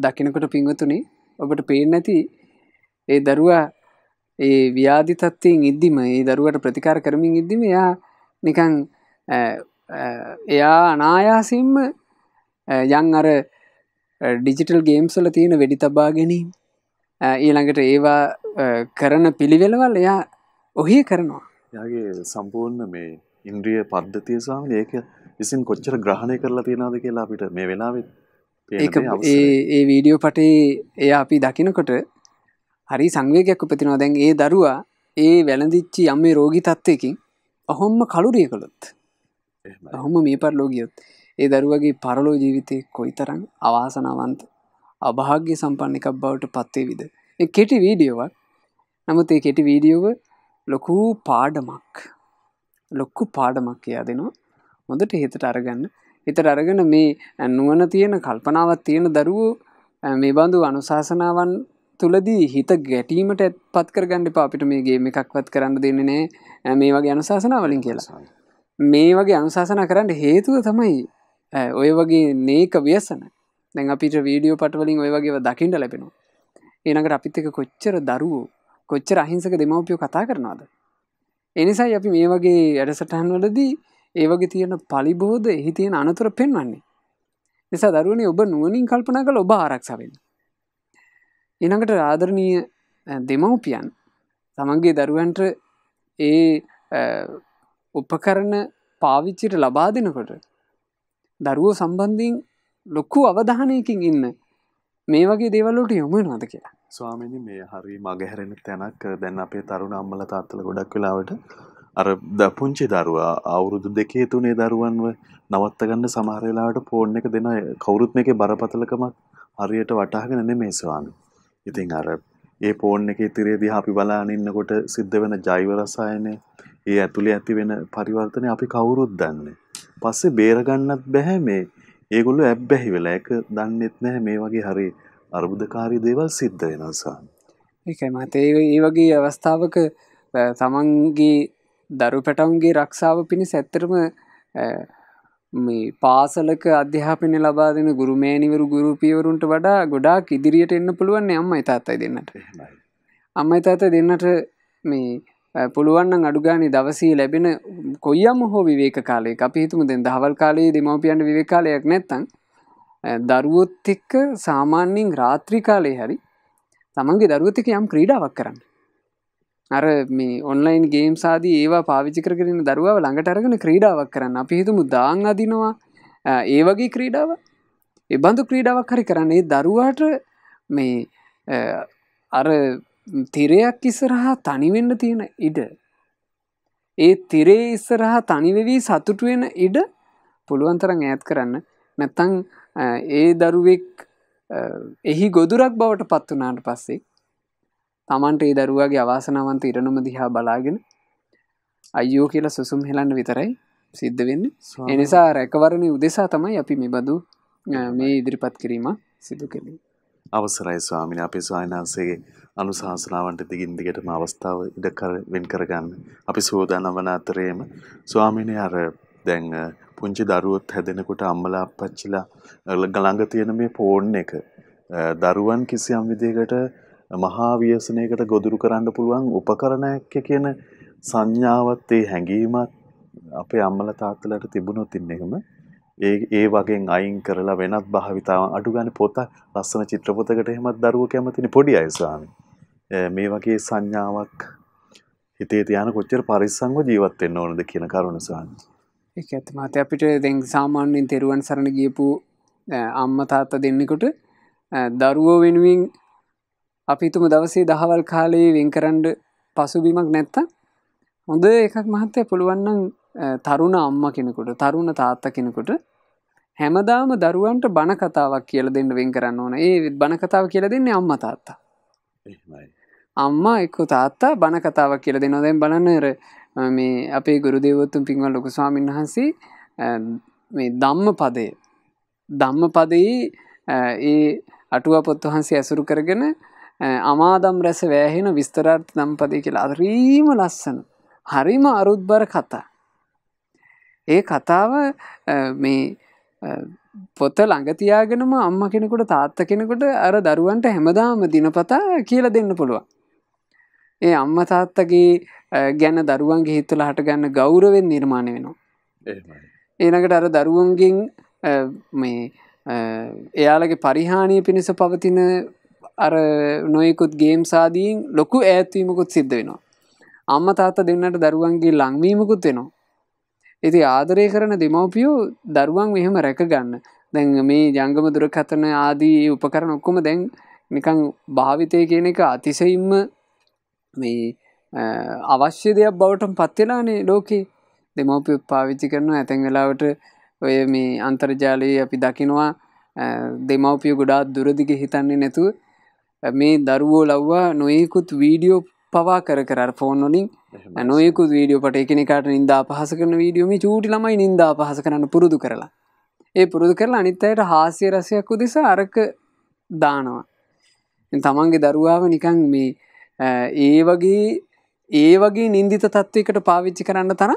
දකිනකොට පිංගතුනි ඔබට පේනැති ඒ දරුවා ඒ ව්‍යාධි තත්වයෙන් ඉදදිම ඒ දරුවට ප්‍රතිකාර කරමින් ඉදදිම යා නිකං එයා අනායාසිම්ම යන් අර ඩිජිටල් ගේම්සල තියෙන වෙඩි තබා ගැනීම ඊළඟට ඒවා කරන පිළිවෙලවල් එයා ඔහි කරනවා යාගේ සම්පූර්ණ මේ ඉන්ද්‍රිය පද්ධතිය සාමන ඒක විසින් කොච්චර ග්‍රහණය කරලා තියෙනද කියලා අපිට මේ වෙලාවෙත් ඒ ඒ වීඩියෝ පටේ එය අපි දකිනකොට හරි සංවේගයක් උපතිනවා දැන් ඒ දරුවා ඒ වැළඳිච්චි යම් මේ රෝගි තත්ත්වයකින් ඔහොම කළුරිය කළොත් ඔහොම මේ පර ලෝගියොත් ඒ දරුවගේ පරලෝ ජීවිතය කොයි තරං අවාසනාවන්ත අභාග්‍ය සම්පන්න එකක් බවට පත්වේ විද කෙටි වීඩියෝවක් නමුත් ඒ කෙටි වීඩියෝව ලොකු පාඩමක් ලොක්කු පාඩමක් එයා දෙනවා හොඳට හෙතට අරගන්න හිතට අරගෙන මේ නුවන තියෙන කල්පනාවත් තියෙන දරුවෝ මේ බඳු අනුශාසනාවන් තුළදී හිත ගැටීමට ඇත් පත් කරගණ්ඩි පාපිට මේගේ එකක්වත් කරන්න දෙන්නේ නෑ මේ වගේ අනුශාසනාවලින් කියලා මේ වගේ අනුශාසනා කරන්න හේතුව තමයි ඔය වගේ නේක ව්‍යසන දැන් අපිට වීඩියෝ පටවලින් ඔය වගේ දකිින්ට ලැබෙනවා ඒනකට අපිත් එක කොච්චර දරුවෝ කොච්චර අහිංසක දෙමවපියෝ කතා කරනවාද එනිසා අපි මේ වගේ වැඩසටහන්වලදී ඒවගේ තියෙන පලිබෝධ එහි තියෙන අනතුර පෙන්වන්නේ නිසා දරුවනේ ඔබ නුවනින් කල්පන කළ ඔබ ආරක්ෂවෙන්න එනකට ආදරණීය දෙමවපියන් තමන්ගේ දරුවන්ට ඒ උපකරන පාවිච්චිට ලබා දෙනකොට දරුවෝ සම්බන්ධින් ලොක්කු අවධානයකින් ඉන්න මේ වගේ දේවල්ලට යොම නොද කියලා ස්වාමිනි මේ හරි මගහැරෙන තැනක් දැන් අපේ තරුණ අම්මල තාත්තල ගොඩක් වෙලාවට අර පුංචි දරුවා අවුරුදු දෙකේ තුනේ දරුවන්ව නවත්තගන්න සමහරවෙලාට ෆෝන් එක දෙන කවුරුත් මේකේ බරපතලකමක් හරියට වටහගෙන නෙමේ ස්වාමී. ඉතින් අර ඒ ෆෝන් එකේ ඉතිරේ දිහා අපි බලාගෙන ඉන්නකොට සිද්ධ වෙන ජෛව රසායනය, ඒ ඇතුලේ ඇති වෙන පරිවර්තන අපි කවුරුත් දන්නේ. පස්සේ බේරගන්නත් බෑ මේ. ඒගොල්ලෝ ඇබ්බැහි වෙලා ඒක දන්නෙත් නැහැ මේ වගේ හරි අර්බුදකාරී දේවල් සිද්ධ වෙනවා ස්වාමී. ඒකයි මට ඒ වගේ අවස්ථාවක තමන්ගේ දරු පැටවුන්ගේ රක්ෂාව පිණි සැත්තරම මේ පාසලක අධ්‍යාපනය ලබා දෙන ගුරුමෑනිවරු ගුරුපියවරුන්ට වඩා ගොඩාක් ඉදිරියට එන්න පුළුවන් අම්ම තාත්තයි දෙන්නට අම්ම තාත දෙන්නට මේ පුළුවන්න අඩුගානි දවසී ලැබෙන කොයම් හෝ විවේක කාලේ අපි හිතුම දෙ දහවල් කාලයේ දෙමවපියන්ට විවේකාලයක් නැත්තං දරුවොත් එක්ක සාමාන්‍යෙන් රාත්‍රී කාලේ හරි තමන්ගේ දරුවතික යම් ක්‍රීඩාවක් කරන්න අර මේ ඔන්ලයින් ගේම් සාදී ඒවා පාවිචි කරන දරුවාව ළඟට අරගෙන ක්‍රීඩාවක් කරන්න අපි හිතුමු දාං අදිනවා ඒ වගේ ක්‍රීඩාව එබඳු ක්‍රීඩාවක් හරි කරන්න ඒ දරුවාට මේ අර තිරයක් ඉස්සරහා තනිවෙන්න තියෙන ඉඩ ඒ තිරේ ඉස්සරහා තනිවෙවී සතුටුවෙන ඉඩ පුළුවන්තරන් ඈත් කරන්න නැත්තං ඒ දරුවෙක් එහි ගොදුරක් බවට පත්වනාට පස්සේ තමන්ට ඒ දරුවාගේ අවාසනාවන්ත ඉරණුම දිහා බලාගෙන අයෝ කියලා සුසුම් හෙලන්න විතරයි සිද්ධ වෙන්න එනිසා රැකවරණ උදෙසා තමයි අපි මෙබඳු මේ ඉදිරිපත් කිරීම සිදු කෙලින් අවසරයි ස්වාමින අපි ස්වායනාන්සේගේ අනුශාසනාවන්ට දිගින් දිගටම අවස්ථාව ඉඩකර වෙන් කරගන්න අපි සෝදානම් වන අතරේම ස්වාමිනේ අර දැන් පුංචි දරුවොත් හැදෙනකොට අම්මලා අප්පච්චිලා ළඟ තියෙන මේ ෆෝන් එක දරුවන් කිසියම් විදිහකට මහා ව්‍යසනයකට ගොදුරු කරන්න පුළුවන් උපකරණයක් කියන සංඥාවත් ඒ හැඟීමත් අපේ අම්මලා තාත්තලාට තිබුණොත් ඉන්න එකම ඒ ඒ වගේ අයින් කරලා වෙනත් භාවිතාවන් අඩු ගන්න පොත ලස්සන චිත්‍රපතකට එහෙමත් දරුවෝ කැමතිනේ පොඩි අය ස්වාමී මේ වගේ සංඥාවක් හිතේ තියාන කොච්චර පරිස්සම්ව ජීවත් වෙන්න ඕනද කියන කරුණ ස්වාමී ඒක ඇත්ත මත අපිට දැන් සාමාන්‍යයෙන් තෙරුවන් සරණ ගියපු අම්මා තාත්තා දෙන්නෙකුට දරුවෝ වෙනුවෙන් අපිතුම දවසේ දහවල් කාලයේ වෙන්කරන්ඩ පසුබිමක් නැත්ත හොඳ එකක් මහත්තය පුළුවන්නන් තරුණ අම්ම කෙනෙකුට තරුණ තාත්ත කෙනෙකුට හැමදාම දරුවන්ට බණ කතාවක් කියල දෙන්න වෙන් කරන්න ඕන ඒ බණ කතාව කියල දෙන්නේ අම්ම තාත්තා අම්මා එක්ක තාත්තා බණ කතාවක් කියල දෙන්න දැන් බලන්නර මේ අපේ ගුරු දේවොත්තුම් පින්වල් ලොකු ස්වාමීන් වහන්සේ මේ දම්ම පදය දම්ම පදයේ ඒ අටුව පොත් වහන්සේ ඇසුරු කරගෙන අමාදම් රැස වෑහෙන විස්තරර්ථ නම්පදය කියලා අරීම ලස්සන. හරිම අරුත්බර කතා. ඒ කතාව මේ පොත ළඟතියාගෙනම අම්ම කෙනෙකුට තාත්ත කෙනෙකුට අර දරුවන්ට හැමදාම දිනපතා කියල දෙන්න පුළුවන්. ඒ අම්ම තාත්තගේ ගැන දරුවන්ගේ හිත්තුල හටගන්න ගෞරවෙන් නිර්මාණය වෙනවා. ඒනකට අර දරුවන්ගෙන් මේ එයාලගේ පරිහානිය පිණිස පවතින අර නොයකුත් ගේම් සාදීන් ලොකු ඇත්වීමකුත් සිද්ධ වෙනවා. අම්ම තාත්ත දෙන්නට දරුවන්ගේ ලංවීමකුත් වෙනවා. ඇති ආදරය කරන දෙමවපියෝ දරුවන් මෙහෙම රැකගන්න දැන් මේ ජංගම දුරකථන ආදී උපකරන ඔක්කොම දැන් නිකං භාවිතය කියන එක අතිසයිම්ම මේ අවශ්‍ය දෙයක් බවට පත්වෙලානේ ලෝකේ දෙමවපිය පාවිච්චි කරනවා ඇතැන් වෙලාවට ඔය මේ අන්තර්ජාලයේ අපි දකිනවා දෙමවපිය ගොඩා දුරදිග හිතන්නේ නැතුව මේ දරුවෝ ලව්වා නොයෙකුත් වීඩියෝ පවා කර කර ෆෝන්නොලින් නොයෙකුත් වීඩියෝ පට එකනිකාට නින්දා පහස කරන වීඩියෝම චූටි ළමයි නින්දා පහස කරන්න පුරුදු කරලා ඒ පුරුදු කරලා අනිත් අයට හාසිය රසයක් උදෙස අරක දානවා. තමන්ගේ දරුවාව නිකන් මේ ඒ වගේ ඒ වගේ නින්දිත තත්ත්වයකට පාවිච්චි කරන්න තර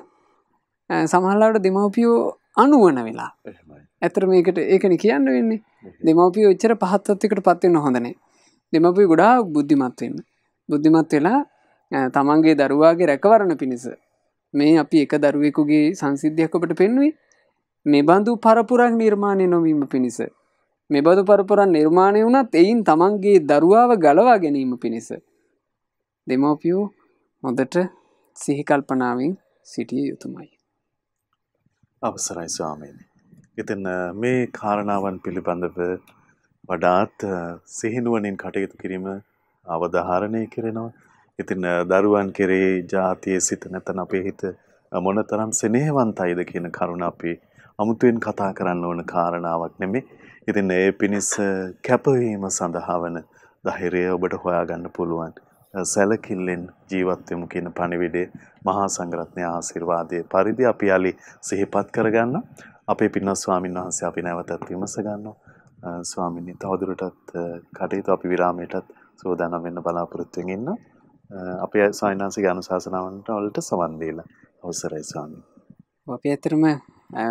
සමහල්ලාට දෙමවපියෝ අනුවන වෙලා ඇතර මේකට ඒකන කියන්න වෙන්නේ දෙමවපිය ච්චර පහත්තත්වකට පත්වෙන්න හොඳනේ දෙමපුයි ගොඩා බුද්ධිමත්වන්න බුද්ධිමත් වෙලා තමන්ගේ දරුවාගේ රැකවරණ පිණිස මේ අපි එක දරුවෙකුගේ සංසිද්ධයක් ඔබට පෙන්වයි මේ බඳු පරපුරක් නිර්මාණය නොවීම පිණිස මේ බඳු පරපුරන් නිර්මාණය වුණත් එයින් තමන්ගේ දරුවාව ගලවා ගැනීම පිණිස දෙමෝපියෝ හොඳට සිහිකල්පනාවෙන් සිටිය යුතුමයි අවසරයි ස්වාමීනි ඉතින් මේ කාරණාවන් පිළිබඳව වඩාත් සිහිනුවනින් කටයුතු කිරීම අවධාරණය කරනවා. ඉතින් දරුවන් කෙරේ ජාතියේ සිත නැතන අපේ හිත මොන තරම් සෙනේවන්තයිද කියන කරුණ අපි අමුතුවෙන් කතා කරන්න ඕන කාරණාවක් නෙමේ. ඉතින් ඒ පිණිස කැපවීම සඳහා වන ධෛර්යය ඔබට හොයාගන්න පුළුවන්. සැලකිල්ලෙන් ජීවත් වෙමු කියන පණිවිඩය මහා සංඝරත්නය ආශිර්වාදයේ පරිදි අපි ali සිහිපත් කරගන්න. අපේ පින්වත් ස්වාමින්වහන්සේ අපි නැවතත් විමස ගන්නවා. ස්වාමීනි තවදුරටත් කටයුතු අපි විරාමයටත් සූදානම් වෙන්න බලාපොරොත්තු වෙමින් ඉන්න. අපේ සායනාංශික අනුශාසනාවන්ට වලට සවන් දීලා අවසරයි ස්වාමීනි. අපි ඇත්තටම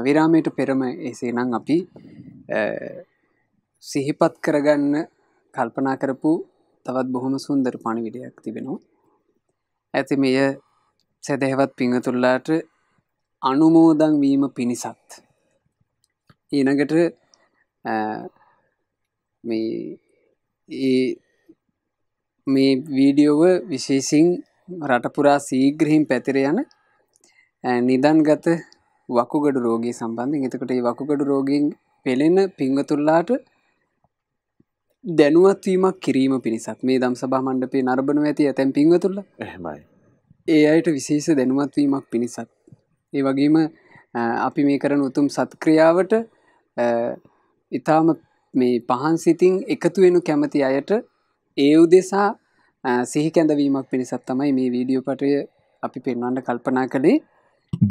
විරාමයට පෙරම එසේනම් අපි සිහිපත් කරගන්න කල්පනා කරපු තවත් බොහොම සුන්දර පණිවිඩයක් තිබෙනවා. ඇති මෙය සැදැහැවත් පිංහතුල්ලාට අනුමෝදන් වීම පිණිසත්. ඊනඟට මේ ඒ මේ වීඩියෝව විශේසින් රටපුරා සීග්‍රහිම් පැතිර යන නිදන්ගත වකුගඩු රෝගී සම්බන්ධින් එතකට ඒ වකුගඩු රෝගීන් පෙළෙන පිංගතුල්ලාට දැනුවත්වීමක් කිරීම පිණිසක් මේ දම් සබා මණ්ඩපේ නර්බන ඇති ඇතැන් පිංවතුල්ල හමයි ඒ අයට විශේෂ දැනුවත්වීමක් පිණිසක් ඒ වගේම අපි මේ කරන උතුම් සත්ක්‍රියාවට ඉතාම මේ පහන් සිතින් එකතු වෙනු කැමති අයට ඒ උදෙසා සිහි කැඳවීමක් පිණිසත් තමයි මේ වීඩියෝ පටය අපි පෙන්වන්න කල්පනා කළේ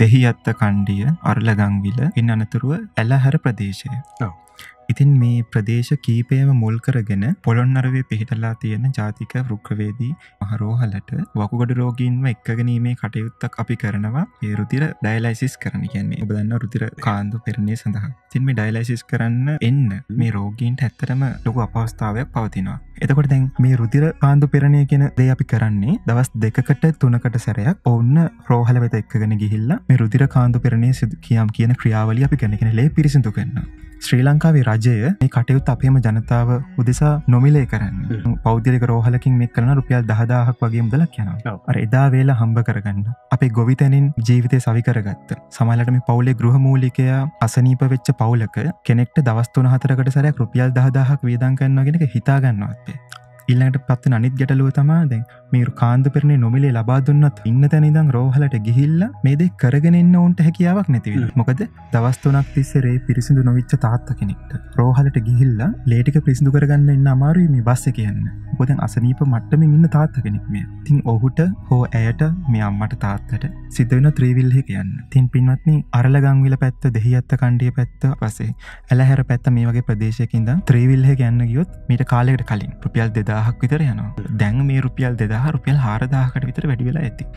දෙහි අත්ත කණ්ඩිය අරලගංවිල ඉන් අනතුරුව ඇලහැර ප්‍රදේශය. ඔව. ඉතින් මේ ප්‍රදේශ කීපයම මුල් කරගෙන පොළොන්නරවේ පිහිටලා තියෙන ජාතික වෘක්‍රවේදී මහරෝහලට වකුගඩ රෝගීන්ව එක්කගනීමේ කටයුත්තක් අපි කරනවා ඒ රුතිර ඩයිලයිසිස් කරන කියන්නේ ඔබදන්න රුතිර කාන්දු පෙරණය සඳහා තින් මේ ඩයිලයිසිස් කරන්න එන්න මේ රෝගීන්ට ඇත්තරම ලොකු අපවස්ථාවයක් පවතිනවා එතකොට දැන් මේ රුතිර කාන්දු පෙරණය කියෙන දේ අපි කරන්නේ දවස් දෙකකට තුනකට සැරයක් ඔන්න රෝහල වෙත එක්කගෙන ගිහිල්ලා මේ රුතිර කාන්දු පෙරණය සිදු කියම් කියන ක්‍රියාවලි අපි කැනෙන ලේ පිරිසිදු කන්න ශ්‍රී ලංකාවේ රජය මේ කටයුත් අපේම ජනතාව උදෙසා නොමිලේ කරන්න පෞද්ලික රෝහලකින් මේ කරන රුපියල් දහදාහක් වගේ මුදලක් යනවා අර එදා වේලා හම්බ කරගන්න අපේ ගොවිතැනින් ජීවිතය සවිකරගත්ත සමලට මේ පවුලේ ගෘහමූලිකය අසනීප වෙච්ච පවුලක කෙනෙක්ට දවස්තුන හතරකට සරයක් රුපියල් දහදාහක් වේදන් කරන්නගෙනක හිතාගන්නවත්තේ ඉල්ලට පත්වන අනිත් ගැටලුව තමාද මේරු කාන්ද පෙරණේ නොමිලේ ලබා දුන්නත් ඉන්න තැනිදං රෝහලට ගිහිල්ල මේදේ කරගෙනන්න ඔන්ට හැකියාවක් නැතිවල් මොකද දවස්තුනක් තිස්සරේ පිරිසිදු නොවිච්ච තාත්ත කෙනෙක්ට රෝහලට ගිහිල්ල ලේටික පිසිදු කරගන්න එන්න අමාරුවම බස්ස කියන්න බොදන් අසනීප මට්ටම ඉන්න තාත්ත කෙනෙක්ම තින් ඔහුට හෝ ඇයට මේ අම්මට තාත්තට සිදවන ත්‍රීවිල්හෙ කියන්න තින් පින්වත්න අරලගංවිල පැත්ත දෙහි අත්ත කණ්ඩිය පැත්ත පසේ ඇලහැර පැත්ත මේ වගේ ප්‍රදේශයකින්ද ත්‍රීවිල්හ ගැන්න ගියොත් මීට කාලෙකට කලින් රුපියල් දෙද දාහක් විතර යන දැන් මේ රුපියල් දෙදහ රුපියල් හාරදාහකට විතර වැඩිවෙලා ඇති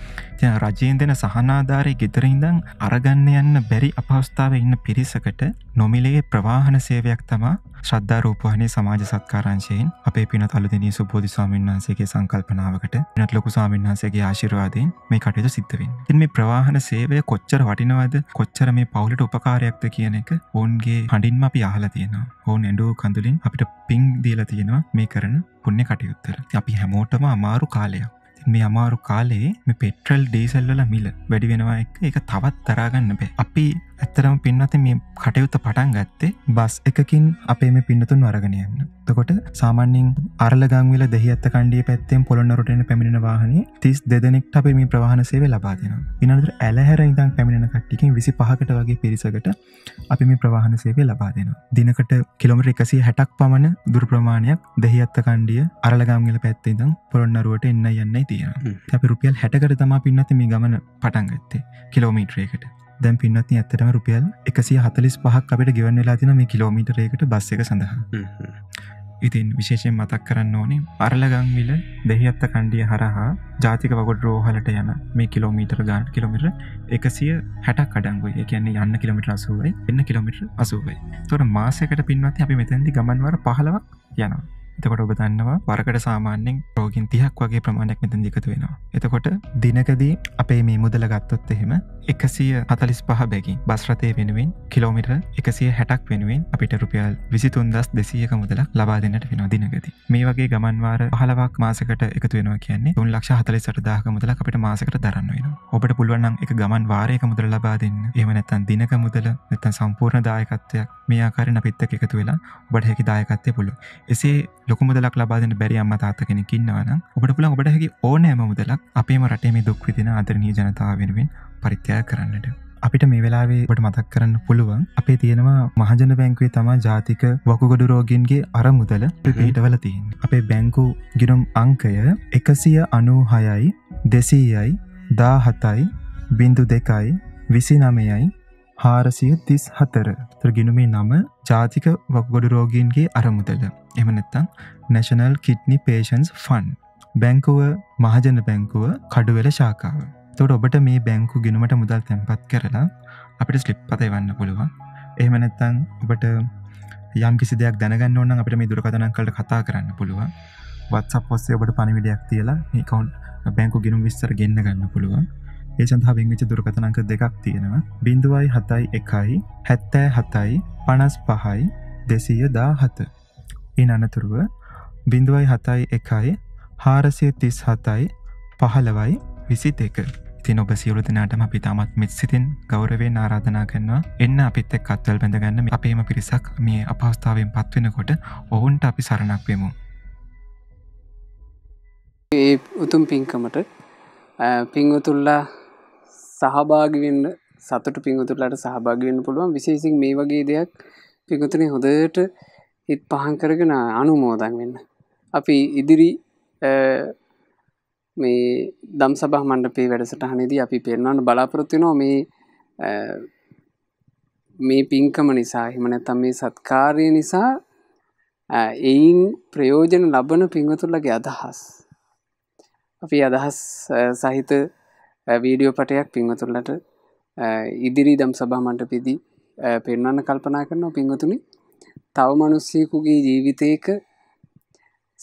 ජය රජයෙන් දෙන සහනාධාරය ගෙතරින්දං අරගන්න යන්න බැරි අපවස්ථාව ඉන්න පිරිසකට නොමිලේ ප්‍රවාහන සේවයක් තමා ශ්‍රද්ධාරූපහනේ සමාජ සත්කාරංශයෙන් අපේ පින තලදිනී සුබෝධි ස්වාමීන් වහන්සේගේ සංකල්පනාවකට පිනත් ලොකු ස්වාමීන් වහන්සේගේ ආශිර්වාදයෙන් මේ කටයුතු සිද්ධ වෙන්නේ. ඉතින් මේ ප්‍රවාහන සේවය කොච්චර වටිනවද? කොච්චර මේ පවුලට උපකාරයක්ද කියන එක ඔවුන්ගේ හඬින්ම අපි අහලා තියෙනවා. ඔවුන් ඇඬෝ කඳුලින් අපිට පිං දීලා තියෙනවා මේ කරන පුණ්‍ය කටයුත්තට. අපි හැමෝටම අමාරු කාලයක්. මේ අමාරු කාලේ මේ පෙට්‍රල් ඩීසල්වල මිල වැඩි වෙනවා එක එක තවත් තරාගන්න බෑ අපි ඇත්තරම් පින්නත මේ කටයුත්ත පටන් ගත්තේ බස් එකකින් අපේ මේ පින්නතුන් වරගෙනයන්න තකොට සාමාන්‍යෙන් අරලගංවිල දෙහි ඇත්ත කණ්ඩිය පැත්තෙන් පොළොන්නරටන පැමිණෙන වාහනේ තිස් දෙදෙනෙක්ට අපේ මේ ප්‍රවාහන සේවේ ලබාදෙන ඉනදර ඇලහැර ඉදං පැමිණෙන කට්ටිකින් විසි පහකට වගේ පිරිසකට අපි මේ ප්‍රවාහන සේවේ ලබා දෙෙන දිනකට කිලොමට එකසි හැටක් පමණ දුරප්‍රමාණයක් දෙහි අත්ත කණ්ඩිය අරලගංගල පැත්තේදම් පොළොන්නරුවට එන්න යන්න තියෙන අප රුපියල් හැටකට තමා පින්නත මේ ගමන පටන්ගත්තේ කිලෝමීට්‍රයකට දැන් පින්නත්න ඇත්තටම රුපියල් එකසිය හතලිස් පහක් අපට ගෙවන් වෙලා තින මේ කිලෝමීටරයකට බස් එක සඳහා ඉතින් විශේෂයෙන් මතක් කරන්න ඕනේ අරලගංවිල දෙහිත්ත කණ්ඩිය හරහා ජාතික වගොඩ රෝහලට යන මේ කිලෝමීටර් ගාන් කිලමිට එකසිය හැටක් අඩංගුයි කියන්නේ යන්න කිලමිට අසුවයි එන්න කිලමිට අසුවයි තොර මාසකට පින්වත් අපි මෙතැදි ගමන්වර පහලවක් යනවා එතකොට ඔබ දන්නවා වරකට සාමාන්‍යෙන් රෝගින් තියක් වගේ ප්‍රමාණයක් මෙතන් දිකතු වෙනවා එතකොට දිනකදී අපේ මේ මුදල ගත්තොත් එහෙම එකසිය හතලිස් පහ බැගින් බස්රතය වෙනුවෙන් කිලෝමිට එකසිය හැටක් වෙනුවෙන් අපිට රුපියල් විසිතුන්දස් දෙසියක මුදලක් ලබා දෙන්නට වෙනවා දිනගති මේ වගේ ගමන්වාර පහලවක් මාසකට එකතු වෙනවා කියන්නේ තුන් ලක්ෂ හතලිසට දාහ මුදල අපිට මාසකට දරන්න වෙන ඔබට පුළුවන්න්න එක ගමන් වාරයක මුදල ලබා දෙන්න එම නැත්තන් දිනක මුදල නැත්තන් සම්පූර්ණ දායකත්වයක් මේ ආකාරෙන් අපිත්තක එකතු වෙලා ඔබට හැකි දායකත්තය පුළු එසේ ලොකුමුදලක් ලබාදන බැරි අම්ම තාත කෙනෙක් ඉන්නවන ඔබට පුළන් ඔබට හැකි ඕනෑම මුදලක් අපේම රටේ මේ දුක් විදින අදරනී ජනතාව වෙනුවෙන් පරිත්‍යය කරන්නට. අපිට මේ වෙලාවේ පට මතක් කරන්න පුළුවන් අපේ තියෙනවා මහජන බැංකුවේ තමා ජාතික වකුගඩු රෝගෙන්ගේ අර මුදල පිටවල තින් අපේ බැංකු ගිනම් අංකය එකසිය අනූ හයයි දෙසීයයි දාහතයි බින්දු දෙකයි විසි නමයයි හාරසිය තිස් හතර ත්‍රගිනුමේ නම ජාතික වක්ගොඩු රෝගීන්ගේ අරමුදල එමනැත්තං නැශනල් කිට්නි පේෂන්ස් ෆන් බැංකුව මහජන බැංකුව කඩුවෙල ශාකාව තොට ඔබට මේ බැංකු ගෙනුමට මුදල් තැන්පත් කරලා අපිට ස්ලිප් පතවන්න පුළුවන් එහමනැත්තං ඔබට යම් කිසි දෙයක් දැනගන්න ඕන්න අපට මේ දුරකතනන් කළට කතා කරන්න පුළුවන් වත්සප පොස්සේ ඔබට පණවිඩයක් තියලා මේ කවුන්් බැංකු ගෙනුම් විස්තර ගන්න ගන්න පුළුවන් ඒ සඳහා වෙංවිච දුරකතනංක දෙකක් තියෙනවා බිඳුවයි හතයි එකයි හැත්තෑ හතයි පනස් පහයි දෙසීය දා හත. ඉන් අනතුරුව බිඳුවයි හතයි එකයි හාරසය තිස් හතයි පහළවයි විසිත එක. ඉතින් ඔබ සියලු දෙනාටම අපි තාමත් මෙත් සිතින් ගෞරවේ ආරාධනා කරනවා එන්න අපිත් එක් අත්වල් බැඳගන්න අපේම පිරිසක් මේ අපහස්ථාවෙන් පත්වෙනකොට ඔවුන්ට අපි සරණක් වෙමු. ඒ උතුම් පින්කමට පින්වතුල්ලා සහභාගවෙන්න සතුට පිංහතුරලට සහභාගවෙන්න පුළුවන් විශේසින් මේ වගේ දෙයක් පිකුතුනේ හොදට හිත් පහන් කරගෙන අනුමෝදන් වෙන්න. අපි ඉදිරි මේ දම් සබහ මණ්ඩපේ වැඩසටහනේදී අපි පෙන්වන්න බලාපොරොත්තුනෝ මේ මේ පින්කම නිසා හිමනැත්තම් මේ සත්කාරය නිසා එයින් ප්‍රයෝජන ලබන පිංහතුරලගේ අදහස්. අපි අදහස් සහිත වීඩියෝ පටයක් පිංහතුරලට ඉදිරි දම් සභා මට පිදි පෙන්වන්න කල්පනා කරනවා පිංහතුනි තව මනුස්සයකුගේ ජීවිතයක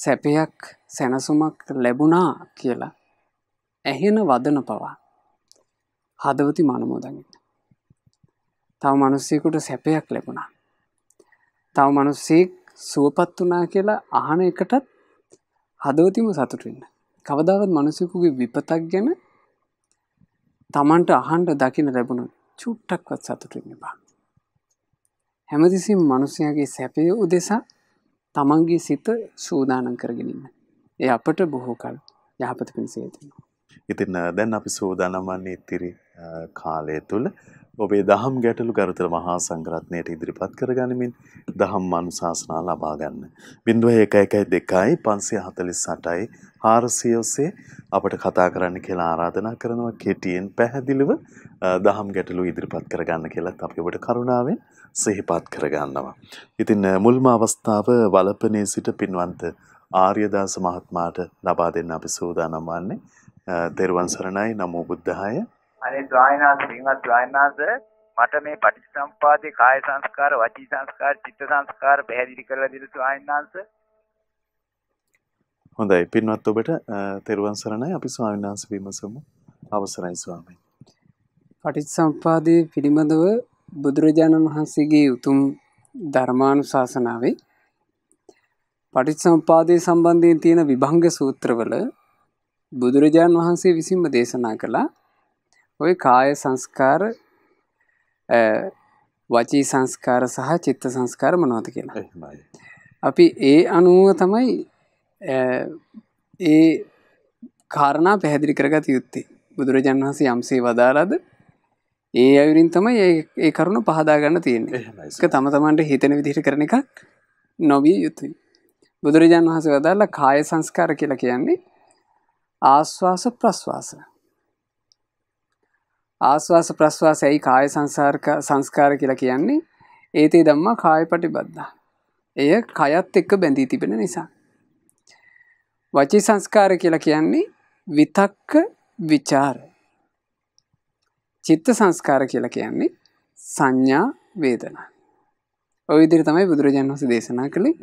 සැපයක් සැනසුමක් ලැබුණා කියලා ඇහෙන වදන පවා හදවති මනමෝදගන්න තව මනුස්සයකුට සැපයක් ලැබුණා තව මනුස්සෙක් සුවපත් වනා කියලා අහන එකටත් හදවතිම සතුටන්න කවදාවත් මනුසකුගේ විපතක් ගැන තමන්ට අහන්ඩ දකින ලැබුණු චුට්ටක්වත් සතුටින්න බා. හැමදිසිම් මනුස්සයාගේ සැපය උදෙසා තමන්ගේ සිත සූදානන් කරගෙනන්න. ඒ අපට බොහෝ කල් යහපත පිණිසේ තිෙනවා. ඉතින් දැන් අපි සූදානමන්නේ ඉතිරි කාලය තුළ ඔබේ දහම් ගැටලු ගරුතර මහා සංඝරත්නයට ඉදිරිපත් කරගනිමින් දහම් අනුශාසනා ලබා ගන්න. 0112 548යි 400 ඔස්සේ අපට කතා කරන්න කියලා ආරාධනා කරනවා කෙටියෙන් පැහැදිලිව දහම් ගැටලු ඉදිරිපත් කරගන්න කියලත් අපි ඔබට කරුණාවෙන් සිහිපත් කරගන්නවා. ඉතින් මුල්ම අවස්ථාව වලපනේ සිට පින්වන්ත ආර්යදාස මහත්මයාට ලබා දෙන්න අපි සූදානම් වන්නේ. තෙරුවන් සරණයි නමෝ බුද්ධාය අනේ ස්වාමිනාස පින්වත් ස්වාමිනාස මට මේ පටිච්චසම්පාදේ කාය සංස්කාර වචී සංස්කාර චිත්ත සංස්කාර පැහැදිලි කරලා දෙන්න ස්වාමිනාස හොඳයි පින්වත් ඔබට තෙරුවන් සරණයි අපි ස්වාමිනාස විමසමු අවසරයි ස්වාමීන් පටිච්චසම්පාදයේ පිළිබඳව බුදුරජාණන් වහන්සේගේ උතුම් ධර්මානුශාසනාවේ පටිච්චසම්පාදයේ සම්බන්ධයෙන් තියෙන විභංග සූත්‍රවල බුදුරජාණන් වහන්සේ විසින්ම දේශනා කළා ওই කාය සංස්කාර වචී සංස්කාර සහ චිත්ත සංස්කාර මනවත කියලා අපි ඒ අනුව තමයි ඒ කාරණා පැහැදිලි කරගත යුත්තේ බුදුරජන් වහන්සේ යම්සේ වදාරද ඒ අයුරින් තමයි ඒ කරුණු පහදාගන්න තියන්නේ එක තම තමන්ට හිතන විදිහට කරන එකක් නොවී යුතුයි බුදුරජාන් වහස වදාල්ලා කාය සංස්කාර කියලා කියන්නේ ආශ්වාස ප්‍රශ්වාසන ආස්වාස ප්‍රශ්වාස ඇයි කාය සංසාර්ක සංස්කාර කියලා කියන්නේ ඒතේ දම්මා කාය පටිබද්දා. එය කයත් එක්ක බැඳී තිබෙන නිසා. වචි සංස්කාර කියලා කියන්නේ විතක්ක විචාර. චිත්ත සංස්කාර කියලා කියන්නේ සංඥා වේදනා. ඔවිදිර තමයි බුදුරජන් වහස දේශනා කළේ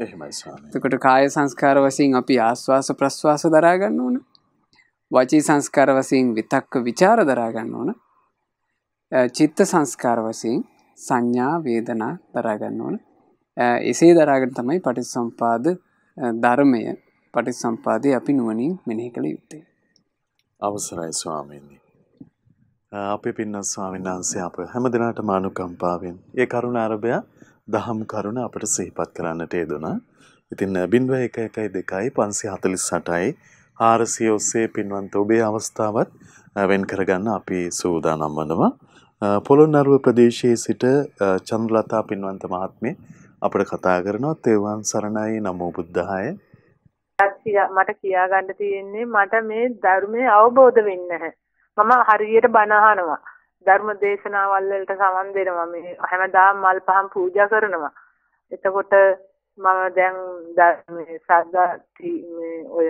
තකොට කාය සංස්කාර වසින් අපි ආස්වාස ප්‍රශ්වාස දරාගන්න ඕන වචී සංස්කාර වසින් විතක්ක විචාර දරාගන්න ඕන චිත්ත සංස්කාර වශයෙන් සංඥා වේදනා දරාගන්න ඕන එසේ දරාගෙන තමයි පටිසම්පාද ධර්මය පටිසම්පාදය අපි නුවනින් මෙනෙහි කළ යුත්තේ. අවසරයි ස්වාමීන්නේ. අපේ පින්නස් ස්වාමීන් වහන්සේ අප හැම දිනාටම අනුකම්පාවෙන් ඒ කරුණ අරබය දහම් කරුණ අපට සිහිපත් කරන්නට යෙදුණා. ඉතින් බින්දුව 112 548යි 400 ඔස්සේ පින්වන්ත ඔබේ අවස්ථාවත් වෙන් කරගන්න අපි සූදානම් වෙනවා. පොළොන්නරුව ප්‍රදේශයේ සිට චන්ද්‍රලතා පින්වන්ත මහත්මිය අපිට කතා කරනවා තෙවන් සරණයි නමෝ බුද්ධාය. මට කියා ගන්න තියෙන්නේ මට මේ ධර්මයේ අවබෝධ වෙන්නේ නැහැ. මම හරියට බණ අහනවා. ධර්ම දේශනාවල් වලට සමන් දෙනවා මේ හැමදාම මල් පහන් පූජා කරනවා. එතකොට මම දැන් මේ සද්දා මේ ඔය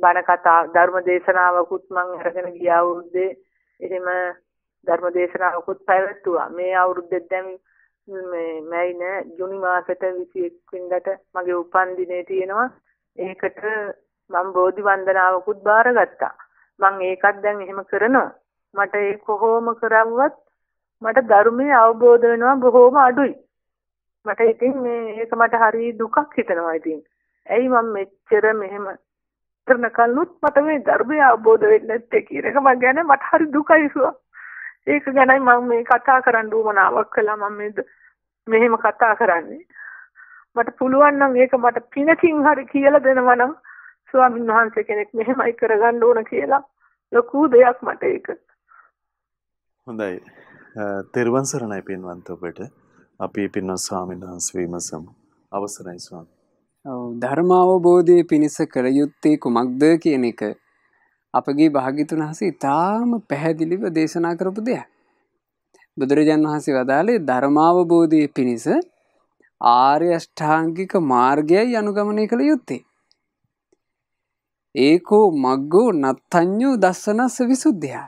බණ කතා ධර්ම දේශනාවකුත් මම අරගෙන ගියා වුද්දේ එහෙම ධර්ම දේශනාවකුත් පැවැත්තුවා. මේ අවුරුද්දේ දැන් මේ මැයින ජුනි මාසෙට 21 වෙනිදාට මගේ උපන්දිනේ තියෙනවා. ඒකට මම බෝධි වන්දනාවකුත් බාරගත්තා. මම ඒකත් දැන් එහෙම කරනවා. මට ඒ කොහොම කරවුවත් මට ධර්මයේ අවබෝධ වෙනවා බොහොම අඩුයි. මට ඉතින් මේ ඒක මට හරි දුකක් හිතෙනවා ඉතින්. ඇයි මම මෙච්චර මෙහෙම කරනකල්නුත් මට මේ ධර්මයේ අවබෝධ වෙන්නේ නැත්තේ කියන එක මම ගැන මට හරි දුකයි සුවා. ඒක ගැනයි මම මේ කතා කරන්න උවමනාවක් කළා මම මෙහෙම කතා කරන්නේ. මට පුළුවන් නම් ඒක මට පිනකින් හරි කියලා දෙනවා නම් ස්වාමීන් වහන්සේ කෙනෙක් මෙහෙමයි කරගන්න ඕන කියලා ලොකු දෙයක් මට ඒක. හොඳයි. තෙරුවන් සරණයි පින්වන්ත ඔබට. අපි පින්වත් ස්වාමීන් වහන්සේ විමසමු. අවසරයි ස්වාමී. ඔව් ධර්මාවබෝධයේ පිණිස කළ යුත්තේ කුමක්ද කියන එක අපගේ භාගිතුන් හස ඉතාම පැහැදිලිව දේශනා කරපු දෙයක්. බුදුරජන් වහන්සේ වදාළේ ධර්මාවබෝධය පිණිස ආර්යෂ්ඨාංගික මාර්ගයයි අනුගමනය කළ යුත්තේ. ඒකෝ මක්ගෝ නත්තඥෝ දස්සනස්ස විසුද්ධයා.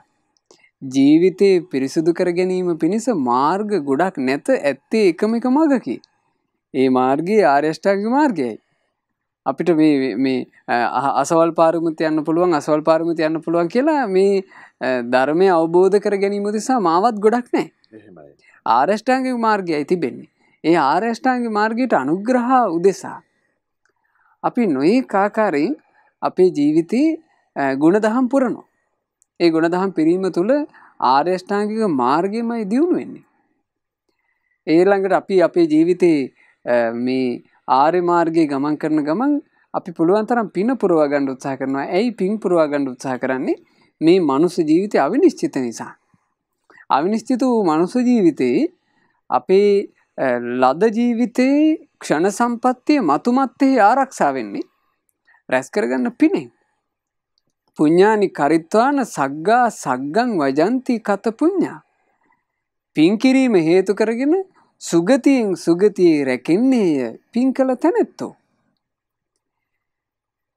ජීවිතයේ පිරිසුදු කර ගැනීම පිණිස මාර්ග ගොඩක් නැත ඇත්තේ එකම එක මගකි. ඒ මාර්ගයේ ආර්යෂ්ඨාගි මාර්ගයයි. අපිට මේ අසවල් පාරමති යන්න පුළුවන් අසවල් පාරමති යන්න පුළුවන් කියලා මේ ධර්මය අවබෝධ කර ගැනීම නිසා මාවත් ගොඩක් නෑ ආරෂ්ඨාන්ගේ මාර්ගය ඇති බෙන්නේ ඒ ආරෂ්ඨාන්ගේ මාර්ගයට අනුග්‍රහ උදෙසා අපි නොයි කාකාරයෙන් අපේ ජීවිතය ගුණ දහම් පුරනවා ඒ ගුණ දහම් පිරීම තුළ ආර්යෂ්ඨාංගික මාර්ගයමයි දියුණු වෙන්නේ. ඒළඟට අපි අපේ ජීවිතයේ මේ ආරි මාර්ගයේ ගමන් කරන ගමන් අපි පුළුවන්තරම් පින පුරවාගණ්ඩ උත්සා කරනවා ඇයි පින් පුරවාගණ්ඩ උත්සා කරන්නේ මේ මනුස ජීවිතය අවිනිශ්චිත නිසා. අවිනිශ්චිත වූ මනුස ජීවිතයේ අපේ ලද ජීවිතයේ ක්ෂණ සම්පත්තිය මතුමත්තෙහි ආරක්ෂාවෙන්නේ රැස්කරගන්න පිනේ. පුඤ්ඥානි කරිත්වාන සග්ගා සග්ගං වජන්ති කත පුඤ්ඥා. පින්කිරීම හේතු කරගෙන සුගතියෙන් සුගතියේ රැකෙන්නේය පින් කළ තැනැත්තෝ.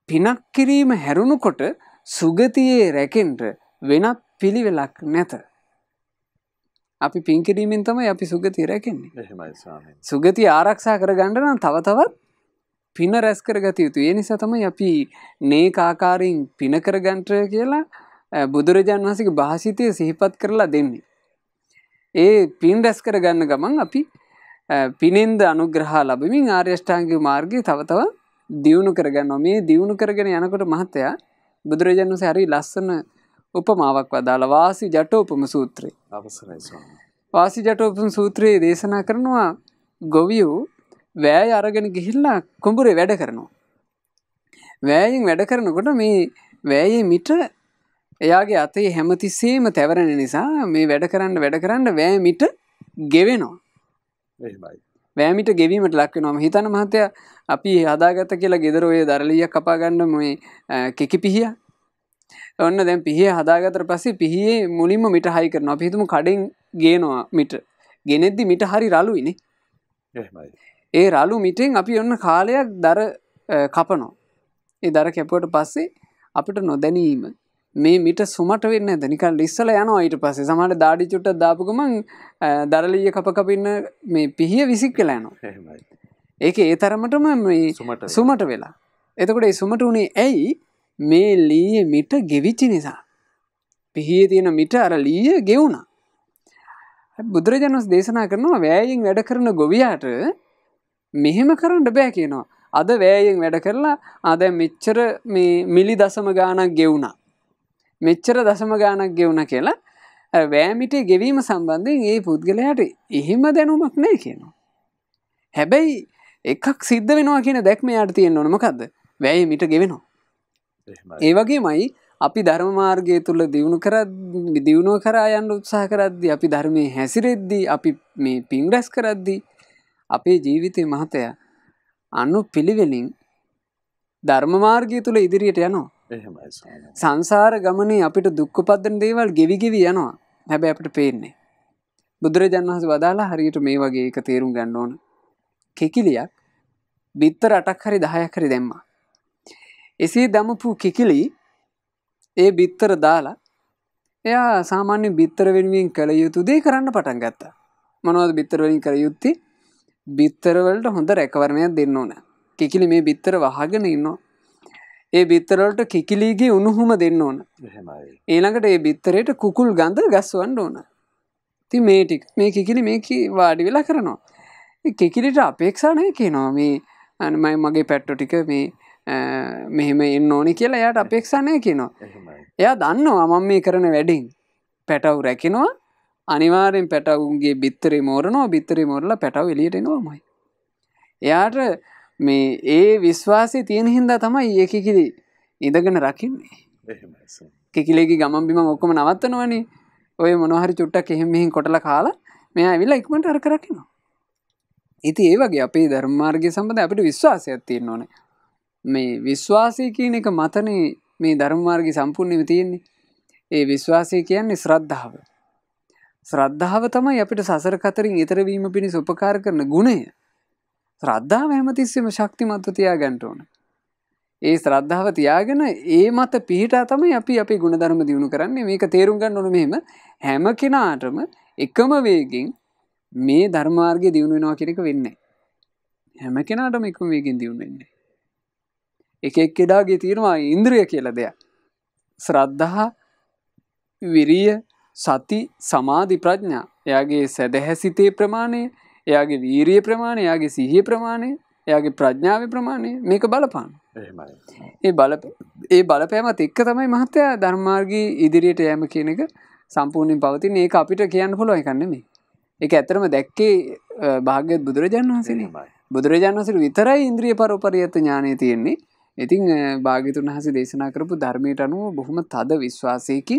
පිනක් කිරීම හැරුණුකොට සුගතියේ රැකෙන්ට වෙනත් පිළිවෙලක් නැත. අපි පින්කිරීමෙන් තමයි අපි සුගති රැකෙන්නේ සුගති ආරක්ෂා කර ගණඩනම් තවතවත් පින රැස් කර ගත යුතු ඒ නිසා තමයි අපි නේ කාකාරයෙන් පිනකර ගන්ට්‍රය කියලා බුදුරජාන් වහසක භාෂිතය සිහිපත් කරලා දෙන්නේ ඒ පින් රැස් කර ගන්න ගමන් අපි පිනෙන්ද අනුග්‍රහා ලබමින් ආර්යෂ්ඨාංගික මාර්ගය තවතව දියුණු කරගන්න මේ දියුණු කරගෙන යනකොට මහත්තයා බුදුරජාණන් සැරි ලස්සන උපමාවක් වදාළ වාසි ජටෝපම සූත්‍රයේ වාසි ජටෝපම සූත්‍රයේ දේශනා කරනවා ගොවියූ වෑය අරගෙන ගිහිල්ලා කුඹුරේ වැඩ කරනවා. වෑයෙන් වැඩ කරනකොට මේ වෑයේ මිට එයාගේ අතේ හැමතිස්සේම තැවරණ නිසා මේ වැඩ කරන්න වැඩ කරන්න වෑමිට ගෙවෙනවා වෑමිට ගෙවීමට ලක්ව නොම හිතන මහතය අපි හදාගත කියලා ගෙදර ඔය දරලිය කපාගන්න මේ කෙකි පිහිය ඔන්න දැන් පිහිය හදාගතර පස්සේ පිහියේ මුලින්ම මිට හයි කරන අපිහිතුම කඩෙන් ගේනවා මිට ගෙනෙද්දි මිට හරි රලුයිනේ ඒ රලු මිටෙන් අපි ඔන්න කාලයක් දර කපනෝ ඒ දර කැපුවට පස්සේ අපිට නොදැනීම මේ මිට සුමට වෙන්න ඇද නිකල් ඉස්සල යන අයිට පසේ සමට දාඩි චුට්ට දාපුගමන් දරලීය කපකපින්න මේ පිහිය විසික් කලා යනවා ඒක ඒ තරමටම මේ සුමට වෙලා එතකොට ඒ සුමට වනේ ඇයි මේ ලීය මිට ගෙවිච්චි නිසා පිහිය තියෙන මිට අර ලීය ගෙවුණා බුදුරජාණස් දේශනා කරනවා වෑයෙන් වැඩ කරන ගොවියාට මෙහෙම කරන්න බෑ කියනවා අද වෑයෙන් වැඩ කරලා අද මෙච්චර මේ මිලි දසම ගානක් ගෙවුණා මෙච්චර දශම ගානක් ගෙවුණ කියලා වෑමිටේ ගෙවීම සම්බන්ධයෙන් ඒ පුද්ගලයාට එහෙම දැනුමක් නෑ කියනවා. හැබැයි එකක් සිද්ධ වෙනවා කියන දැක්ම යාට තියෙන් ඕනමකක්ද වැෑ මිට ගෙවෙනවා. ඒ වගේ මයි අපි ධර්මමාර්ගය තුළ දියුණු කර දියුණුව කරා යන්න උත්සාහ කරද්දි අපි ධර්මය හැසිරෙද්දී අපි මේ පින් රැස් කරද්දී අපේ ජීවිතය මහතය අනු පිළිවෙලින් ධර්මමාර්ගය තුළ ඉදිරියට යනවා සංසාර ගමනේ අපිට දුක්කපදන දේවල් ගෙවිගෙවි යනවා හැබැ අපට පේන්නේ. බුදුරජන් වහස වදාලා හරියට මේ වගේ එක තේරුම් ගන්න ඕන. කෙකිලියක් බිත්තර අටක් හරි දහයක්කරි දෙම්මා. එසේ දමපු කෙකිලි ඒ බිත්තර දාලා එයා සාමාන්‍ය බිත්තර වෙනුවෙන් කළ යුතු දේ කරන්න පටන් ගත්තා. මනවද බිත්තරවලින් කර යුත්ති බිත්තරවලට හොඳ රැකවරණයක් දෙන්න ඕන. කෙකිලි මේ බිත්තර වහගෙන ඉන්නවා ඒ බිත්තරවලට කිකිලීගේ උණුහුම දෙන්න ඕන ඒළඟට ඒ බිත්තරයට කුකුල් ගඳ ගස්වන්න ඕන ති මේටික් මේ කිකිලි මේක වාඩි වෙලා කරනවා කෙකිලිට අපේක්ෂානය කියනවා මේ අනමයි මගේ පැට්ටෝ ටික මේ මෙහෙම එන්න ඕනි කියලා එයට අපේක්ෂණය කියනවා එයා දන්නවා මම මේ කරන වැඩින් පැටව් රැකෙනවා අනිවාරෙන් පැටවුන්ගේ බිත්තරේ මෝරනවා බිත්තරේ මෝරලා පැටව එලියටෙනවාමයි එයාට මේ ඒ විශ්වාසය තියෙන හින්දා තමයි ඒකිකිලි ඉඳගෙන රකින්නේ කිකිලෙකි ගමන් බිම ඔක්කම නවත්තනවනේ ඔය මොනහරි චුට්ටක් එහෙමෙහි කොටල කාලා මෙ ඇවිලා ඉක්මට අර කරකිනවා ඉති ඒ වගේ අපේ ධර්මාර්ගය සම්බඳ අපිට විශ්වාසයක් තියෙන් ඕන මේ විශ්වාසය කියන එක මතනේ මේ ධර්මාර්ග සම්පූර්ණයම තියෙන්නේ ඒ විශ්වාසය කියන්නේ ශ්‍රද්ධාව ශ්‍රද්ධාව තමයි අපිට සසර කතරින් ඉතරවීම පිණි සුපකාර කරන ගුණය ශ්‍රද්ධාව හැමතිස්සම ශක්තිමත්ව තියාගන්ට ඕන. ඒ ශ්‍රද්ධාව තියාගෙන ඒ මත පිහිටා තමයි අපි අපි ගුණධර්ම දියුණු කරන්නේ මේක තේරුම් ගන්න ඕන මෙහෙම හැම කෙනාටම එකම වේගෙන් මේ ධර්මාර්ගය දියුණු වෙනවා කිරික වෙන්නේ. හැම කෙනාටම එකම වේගෙන් දියුණු වෙන්නේ. එක එක්කෙඩාගේ තියෙනවා ඉන්ද්‍රිය කියලා දෙයක්. ශ්‍රද්ධහා විරිය සති සමාධි ප්‍රඥා එයාගේ සැදැහැසිතේ ප්‍රමාණය එයාගේ වීරිය ප්‍රමාණය යාගේ සිහිය ප්‍රමාණය එයාගේ ප්‍රඥාව ප්‍රමාණය මේක බලපාන ඒ බල ඒ බලපෑමත් එක්ක තමයි මහත්තයා ධර්මාර්ගී ඉදිරියට යෑම කියන එක සම්පූර්ණින් පවතින් ඒක අපිට කියන්න පුළුව එකන්න මේ එක ඇතරම දැක්කේ භාග්‍යත් බුදුරජාන් වහසනීමයි බුදුරජාන් වසර විතරයි ඉන්ද්‍රිය පරෝපරියත ඥානය තියෙන්නේ ඉතිං භාගිතුන් හස දේශනා කරපු ධර්මයට අනුව බොහොම තද විශ්වාසයකි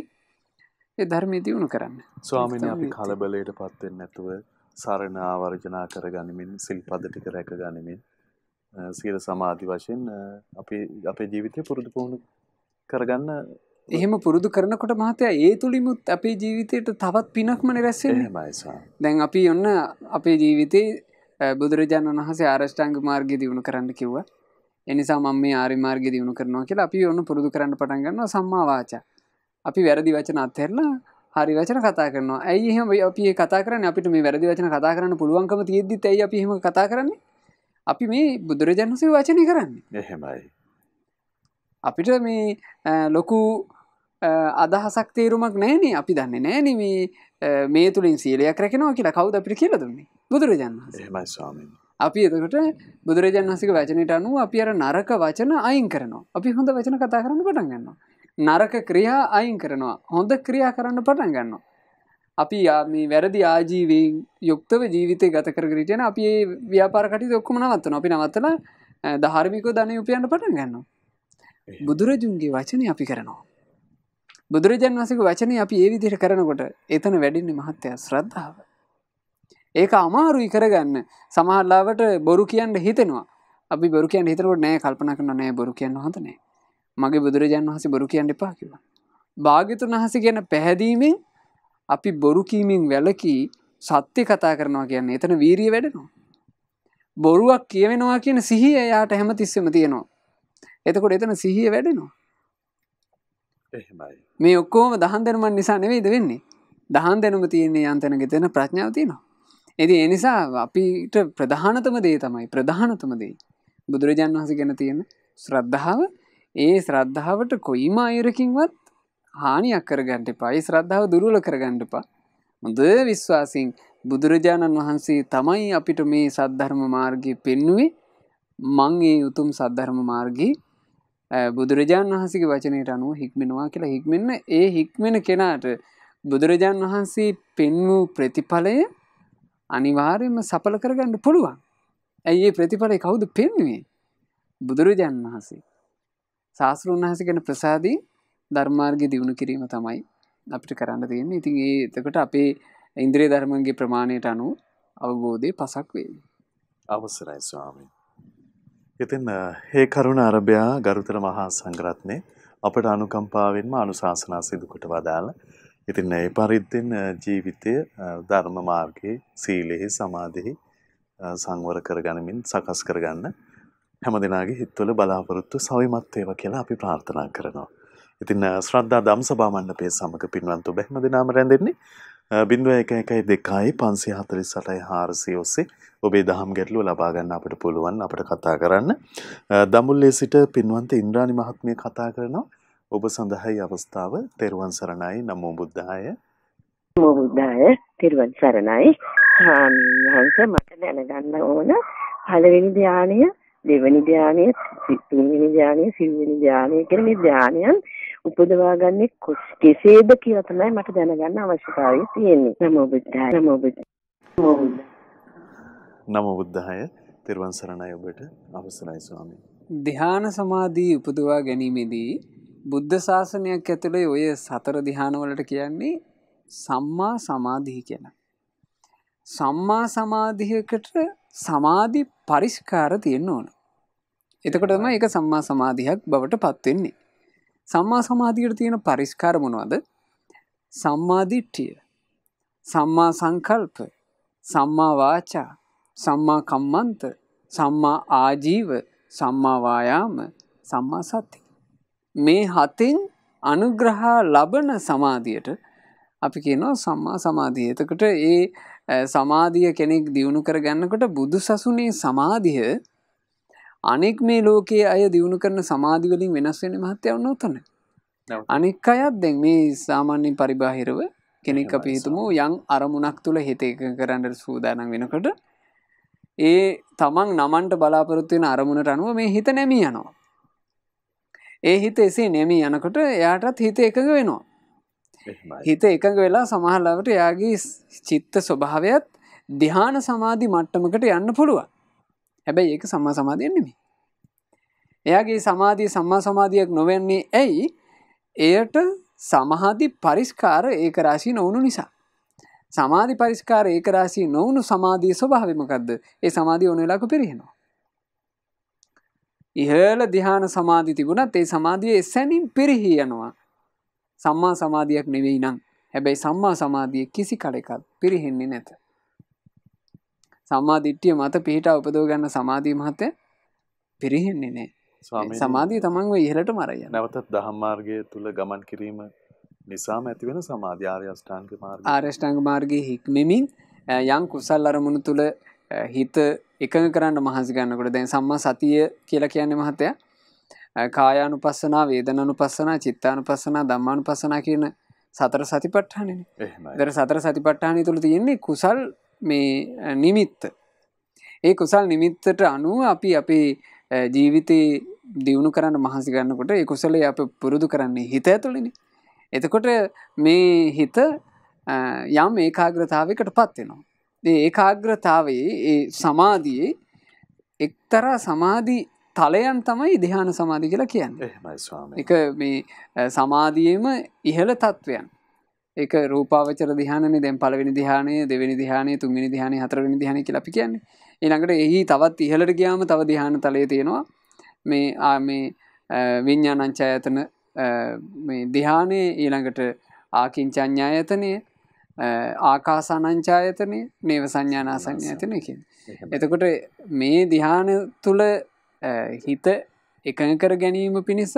ඒ ධර්මීති වුණු කරන්න ස්වාමිනය අපි කලබලයට පත්වෙන් නැතුව සරණ ආවර්ජනා කරගනිමින් සිල්පද ටික රැකගනිමින් සීල සමාධි වශයෙන් අපේ අපේ ජීවිතය පුරුදු පුහුණු කරගන්න එහෙම පුරුදු කරනකොට මහතයා ඒ තුළිමුත් අපේ ජීවිතයට තවත් පිනක්මන රැස්සෙන්නේ මයිසා දැන් අපි ඔන්න අපේ ජීවිතේ බුදුරජාණන් වහසේ ආරෂ්ඨාංග මාර්ගය දියුණු කරන්න කිව්ව එනිසා මම මේ ආරි මාර්ගය දියුණු කරනවා කියලා අපි ඔන්න පුරුදු කරන්න පටන් ගන්නවා සම්මා වාචා අපි වැරදි වචන අත්හැරලා හරි වචන කතා කරනවා ඇයි එහම අපි කතා කරන අපිට මේ වැරදි වචන කතා කරන්න පුළුවන්කම තියෙද්දි ඇයි අපිහෙම කතා කරන්නේ අපි මේ බුදුරජාණන්සේ වචනය කරන්න එහෙමයි අපිට මේ ලොකු අදහසක් තේරුමක් නෑනේ අපි දන්න නෑන මේ මේ තුළින් සීලයක් රැකෙනවා කියලා කවුද අපිට කියල දුන්නේ බුදුරජාන් වහන්සේ අපි එතකට බුදුරජාන් වහසික වචනයට අනුව අපි අර නරක වචන අයින් කරනවා අපි හොඳ වචන කතා කරන්න පටන් ගන්නවා නරක ක්‍රියා අයින් කරනවා හොඳ ක්‍රියා කරන්න පටන් ගන්නවා. අපි මේ වැරදි ආජීවීෙන් යුක්තව ජීවිතය ගතකරගරටයන අපි ව්‍යාපාරකටි ඔක්කම නවත්තන අපි නවත්තල දහර්මිකෝ ධන උපයන්න පටන් ගන්නවා. බුදුරජුන්ගේ වචනය අපි කරනවා. බුදුරජන් වසක වචනය අපි ඒ විදිර කරනකොට එතන වැඩින්නේ මහත්තය ශ්‍රද්ධාව. ඒක අමාරුයි කරගන්න සමහල්ලාවට බොරු කියන්න හිතෙනවා අපි බොරු කියන්න හිතරට නෑ කල්පන කරන නෑ බොරු කියන්න හොඳනේ මගේ බුදුරජාන් වහස බොරු කියන්න එපා කියලා. භාගිතුන් වහස ගැන පැහැදීමෙන් අපි බොරුකීමින් වැලකී සත්‍ය කතා කරනවා කියන්නේ එතන වීරිය වැඩනවා. බොරුවක් කියවෙනවා කියන සිහිය එයාට හැම තිස්සම තියෙනවා. එතකොට එතන සිහිය වැඩෙනවා. මේ ඔක්කෝම දහන් දෙනමන් නිසා නෙවෙයිද වෙන්නේ දහන් දෙනුම තියන්නේ අන්තන ගෙතෙන ප්‍රඥාව තියෙනවා. එති එනිසා අපිට ප්‍රධානතම දේ තමයි ප්‍රධානතම දේ. බුදුරජාන් වහස ගැන තියෙන ශ්‍රද්ධාව ඒ ශ්‍රද්ධාවට කොයිම අයුරකින්වත් හානියක් කරගන්නට පයි ශ්‍රද්ධාව දුරුවල කරගණ්ඩපා හොඳ විශ්වාසින් බුදුරජාණන් වහන්සේ තමයි අපිට මේ සද්ධර්ම මාර්ගය පෙන්නුවේ මං ඒ උතුම් සද්ධර්ම මාර්ගී බුදුරජාණන් වහන්සේගේ වචනයට අනුව හික්මෙනවා කියලා හික්මෙන්න ඒ හික්මෙන කෙනාට බුදුරජාණන් වහන්සේ පෙන්වූ ප්‍රතිඵලය අනිවාර්යම සඵල කරගන්න පුළුවන් ඇයි ඒ ප්‍රතිඵලය කවුද පෙන්වේ බුදුරජාණන් වහන්සේ ශාස්තෘන් වහස ගැන ප්‍රසාදී ධර්මාර්ග දියුණු කිරීම තමයි අපිට කරන්න තියන්නේ ඉතින් ඒ එතකට අපේ ඉන්ද්‍රී ධර්මන්ගේ ප්‍රමාණයට අනු අවබෝධය පසක් වේ අවසරයි ස්වාමී ඉතින් ඒ කරුණ අරභයා ගරුතර මහා සංග්‍රත්නය අපට අනුකම්පාවෙන්ම අනුශාසනා සිදුකොට වදාළ ඉතින් ඒ පරිද්දෙන් ජීවිතය ධර්ම මාර්ගයේ සීලෙහි සමාධෙහි සංවර කරගනිමින් සකස් කරගන්න හැම දෙනාගේ හිත්වල බලාපොරොත්තු සවිමත් වේවා කියලා අපි ප්‍රාර්ථනා කරනවා. ඉතින් ශ්‍රද්ධා ධම්සභා මණ්ඩපයේ සමග පින්වත් ඔබ හැම දෙනාම රැඳෙන්නේ 0112 548 ඔබේ දහම් ගැටලුව ලබා ගන්න අපිට පුළුවන් අපිට කතා කරන්න. දඹුල්ලේ සිට පින්වන්ත ඉන්ද්‍රානි මහත්මිය කතා කරනවා. ඔබ සඳහායි අවස්ථාව. තෙරුවන් සරණයි. නමෝ බුද්ධාය. නමෝ බුද්ධාය. තෙරුවන් සරණයි. ස්වාමීන් වහන්සේ මට දැනගන්න ඕන පළවෙනි ධානය දෙවෙනි ධානය, තුන්වෙනි ධානය, සිව්වෙනි ධානය කියන මේ ධානයන් උපදවාගන්නේ කෙසේද කියලා තමයි මට දැනගන්න අවශ්‍යතාවය තියෙන්නේ. නමෝ බුද්ධාය. නමෝ බුද්ධාය. නමෝ බුද්ධාය. තෙරුවන් සරණයි ඔබට අවසරයි ස්වාමී. ධ්‍යාන සමාධී උපදවා ගැනීමේදී බුද්ධ ශාසනයක් ඇතුළේ ඔය සතර ධ්‍යානවලට කියන්නේ සම්මා සමාධිය කියලා. සම්මා සමාධියකට සමාධි පරිස්කාර තියෙන්න ඕන. එතකොටම එක සම්මා සමාධියක් බවට පත්වෙන්නේ. සම්මා සමාධියට තියෙන පරිස්කාරමනවාද සම්මාධිට්ටිය සම්මා සංකල්ප සම්මාවාචා සම්මා කම්මන්ත සම්මා ආජීව සම්මාවායාම සම්මා සති. මේ හතෙන් අනුග්‍රහා ලබන සමාධියට අපි කියනවා සම්මා සමාධිය එතකට ඒ සමාධිය කෙනෙක් දියුණු කරගන්නකොට බුදු සසුනේ සමාධිය අනෙක් මේ ලෝකයේ අය දියුණු කරන සමාධිවලින් වෙනස්වෙන මහත්තයවන්න ඔතන අනෙක් අයත් දැන් මේ සාමාන්‍යෙන් පරිබාහිරව කෙනෙක් අපිහිතුමු යං අරමුණක් තුළ හිතේක කරන්නට සූදානම් වෙනකොට ඒ තමන් නමන්ට බලාපොරොත්තුවෙන අරමුණට අනුව මේ හිත නැමී යනවා ඒ හිත එසේ නැමී යනකොට එයාටත් හිත එකඟ වෙනවා හිත එකඟ වෙලා සමහල්ලාවට යාගේ චිත්ත ස්වභාවයත් දිහාන සමාධි මට්ටමකට යන්න පුළුවන් හැබැයි ඒක සම්මා සමාධයන්නෙමි එයාගේ සමාධී සම්මා සමාධියක් නොවැන්නේ ඇයි එයට සමහාධි පරිස්කාර ඒක රාශී නොවුණු නිසා සමාධි පරිස්කාර ඒක රාශී නොවුණු සමාධී ස්වභාවමකක්ද ඒ සමාධී ඕනවෙලාක පිරිහෙනවා ඉහල දිහාන සමාධි තිබුණත් ඒ සමාධිය එසැනින් පිරිහියනවා සම්මා සමාධියක් නෙවෙයි නම් හැබැයි සම්මා සමාධිය කිසි කඩෙකත් පිරිහෙන්නේ නැත සම්මාධිට්්‍යිය මත පිහිට උපදෝ ගන්න සමාධී මහත පිරිහෙන්නේ නෑ සමාධී තමන්ව ඉහලට මරය නැවතත් දහම්මාර්ගය තුළ ගමන් කිරීම නිසාම ඇතිවෙන සමාධ්‍යාරය අෂ්ටාන්ක මාර්ග ආර්ෂ්ටාංග මාර්ගය හික්මෙමින් යං කුසල් අරමුණු තුළ හිත එකඟ කරන්න මහසි ගන්නකොට දැන් සම්මා සතිය කියලා කියන්නේ මහතය කායානු පස්සනා වේදනනු පස්සනා චිත්තානු පස්සනා දම්මානු පසනා කියන සතර සතිපට්ඨානන දර සතර සතිපට්ඨානය තුළ තියෙන්නේ කුසල් මේ නිමිත්ත. ඒ කුසල් නිමිත්තට අනුව අපි අපේ ජීවිතයේ දියුණු කරන්න මහසි ගන්නකොට ඒ කුසලේ අප පුරුදු කරන්නේ හිත ඇතුළිනි. එතකොට මේ හිත යම් ඒකාග්‍රතාවකට පත්වෙනවා. ඒ ඒකාග්‍රතාවයේ ඒ සමාධයේ එක්තරා සමාධී තලයන් තමයි ඉදිහාන සමාධි කියලා කියන්න එක මේ සමාධියම ඉහළ තත්ත්වයන් ඒක රූපාවචර දිහානේ දැන් පලවෙනි දිහානය දෙවැනි දිහානය තුන්ගනි දිහානය හතරවෙනි දිහන කලපි කියන්නේ එනකට එහි තවත් ඉහලට ගියාම තව දිහාන තලය තියෙනවා මේ ආ මේ විඤ්ඥානංචායතන දිහානය ඊළඟට ආකින්චඥායතනය ආකාසානංචායතනය නේව සංඥානා සංඥායතන එකින් එතකොට මේ දිහාන තුළ හිත එකඟ කර ගැනීම පිණිස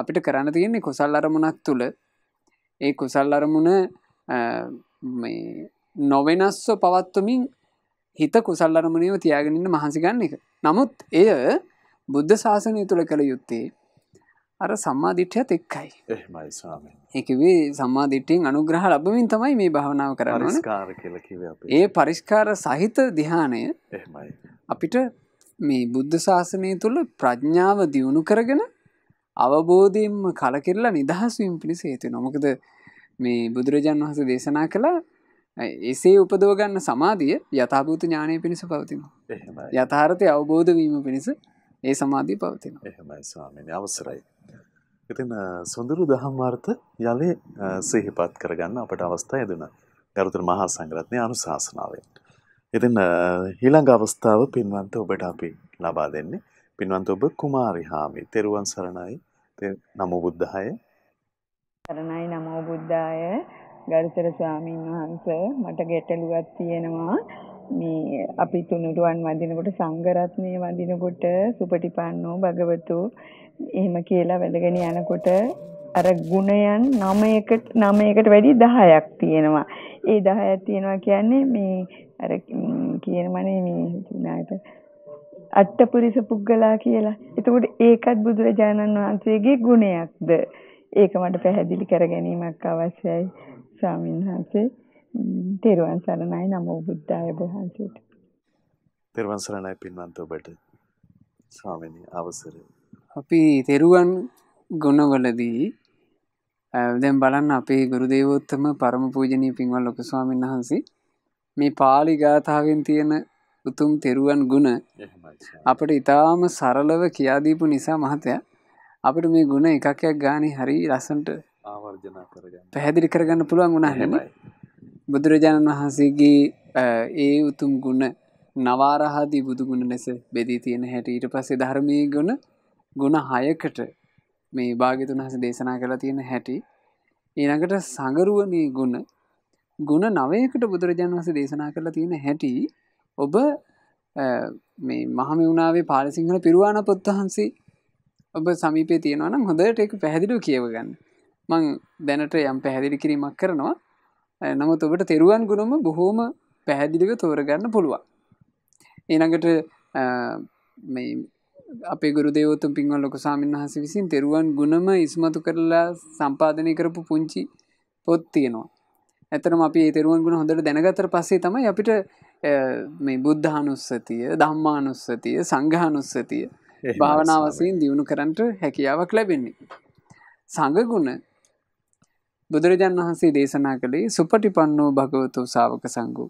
අපිට කරන්න තියෙන්නේ කොසල් අරමුණක් තුළ ඒ කුසල් අරමුණ නොවෙනස්ව පවත්වමින් හිත කුසල් අරමුණයව තියාගෙනන්න මහන්සිගන්න එක. නමුත් එය බුද්ධ ශාසනය තුළ කළ යුත්තේ අර සම්මාධිට්්‍යයත් එක්කයි එකවේ සම්මාධිට්ටෙන් අනුග්‍රහ ලබමින් තමයි මේ භාවනාව කරන්න ඒ පරිෂ්කාර සහිත දිහානය අපිට මේ බුද්ධ ශාසනය තුළ ප්‍රඥ්ඥාව දියුණු කරගෙන අවබෝධයෙන්ම කලකිරලා නිදහස්වීම් පිණිස හේතු නොමකද මේ බුදුරජාන් වහස දේශනා කළා එසේ උපදෝගන්න සමාධිය යථභූත ඥානය පිණිස පවතිනවා යථාර්ථය අවබෝධවීම පිණිස ඒ සමාධී පවතින එහමයි ස්වාමෙන් අවසරයි. ඉතින් සොඳුරු දහම්වාර්ථ යලේ සහිපත් කරගන්න අපට අවස්ථා යදුන ගරුතුර මහා සංග්‍රත්නය අනුශාසනාවෙන්. ඉතින් හිළඟ අවස්ථාව පින්වන්ත ඔබට අපි ලබා දෙන්නේ පින්වන්ත ඔබ කුමාරි හාමි තෙරුවන් සරණයි නමෝ බුද්ධාය කරණයි නමෝ බුද්ධාය ගරුතර ස්වාමීන් වහන්ස මට ගැටලුවක් තියෙනවා මේ අපි තුනුරුවන් වඳිනකොට සංඝරත්නය වඳිනකොට සුපටිපන්නෝ භගවතු එහෙම කියලා වැඳගෙන යනකොට අර ගුණයන් 9කට 9කට වැඩි 10ක් තියෙනවා. ඒ 10ක් තියෙනවා කියන්නේ මේ අර කියනමනේ මේ නායක අට්ඨපුරිස පුද්ගලයා කියලා. එතකොට ඒකත් බුදුරජාණන් වහන්සේගේ ගුණයක්ද? ඒක මට පැහැදිලි කර ගැනීමක් අවශ්‍යයි ස්වාමීන් වහන්සේ. තෙරුවන් සරණයි නමෝ බුද්ධාය වහන්සේට. තෙරුවන් සරණයි පින්වන්ත ඔබට. ස්වාමීනි අවසරයි. අපි තෙරුවන් ගුණවලදී දැන් බලන්න අපේ ගුරු දේවෝත්තම පරම පූජනීය පින්වත් ලොකු ස්වාමීන් වහන්සේ මේ pāli ගාථාවෙන් තියෙන උතුම් තෙරුවන් ගුණ අපට ඉතාම සරලව කියාදීපු නිසා මහතය අපට මේ ගුණ එකක්යක් ගානය හරි රසන්ට පැහැදිලි කරගන්න පුළුවන් වුණා හැම බුදුරජාණන් වහන්සේගේ ඒ උතුම් ගුණ නවාරහදී බුදුගුණ ලෙස බෙදී තියෙන හැට ඊට පස්සේ ධර්මය ගුණ ගුණ හයකට මේ භාගිතුන් හස දේශනා කළ තියෙන හැටි ඊනඟට සඟරුවනේ ගුණ ගුණ නවයකට බුදුරජාන් වස දේශනා කළ තියෙන හැටි ඔබ මේ මහමිවුණාවේ පාලසිංහල පිරුවාණ පොත්තහන්සේ ඔබ සමීපය තියෙනවනම් හොඳට එක පැහැදිලු කියවගන්න මං දැනට යම් පැහැදිලි කිරීමක් කරනවා නමුත් ඔබට තෙරුවන් ගුණම බොහෝම පැහැදිලික තෝරගන්න පුළුවන් ඒනඟට මේ අපේ ගුරු දේවතුන් පින්වල් ලොකසාමන් වහස විසින් තෙරුවන් ගුණම ඉස්මතු කරලා සම්පාධනය කරපු පුංචි පොත් තියෙනවා ඇතනම අපි තෙරුවන් ගුණ හොඳට දැනගතර පස්සේ තමයි අපිට මේ බුද්ධානුස්සතිය දම්මානුස්සතිය සංඝානුස්සතිය භාවනාවසයෙන් දියුණු කරන්ට හැකියාවක් ලැබෙන්නේ. සඟගුණ බුදුරජාන් වහන්සේ දේශනා කළේ සුපටිපන්නෝ භගවතු සාවක සංගු.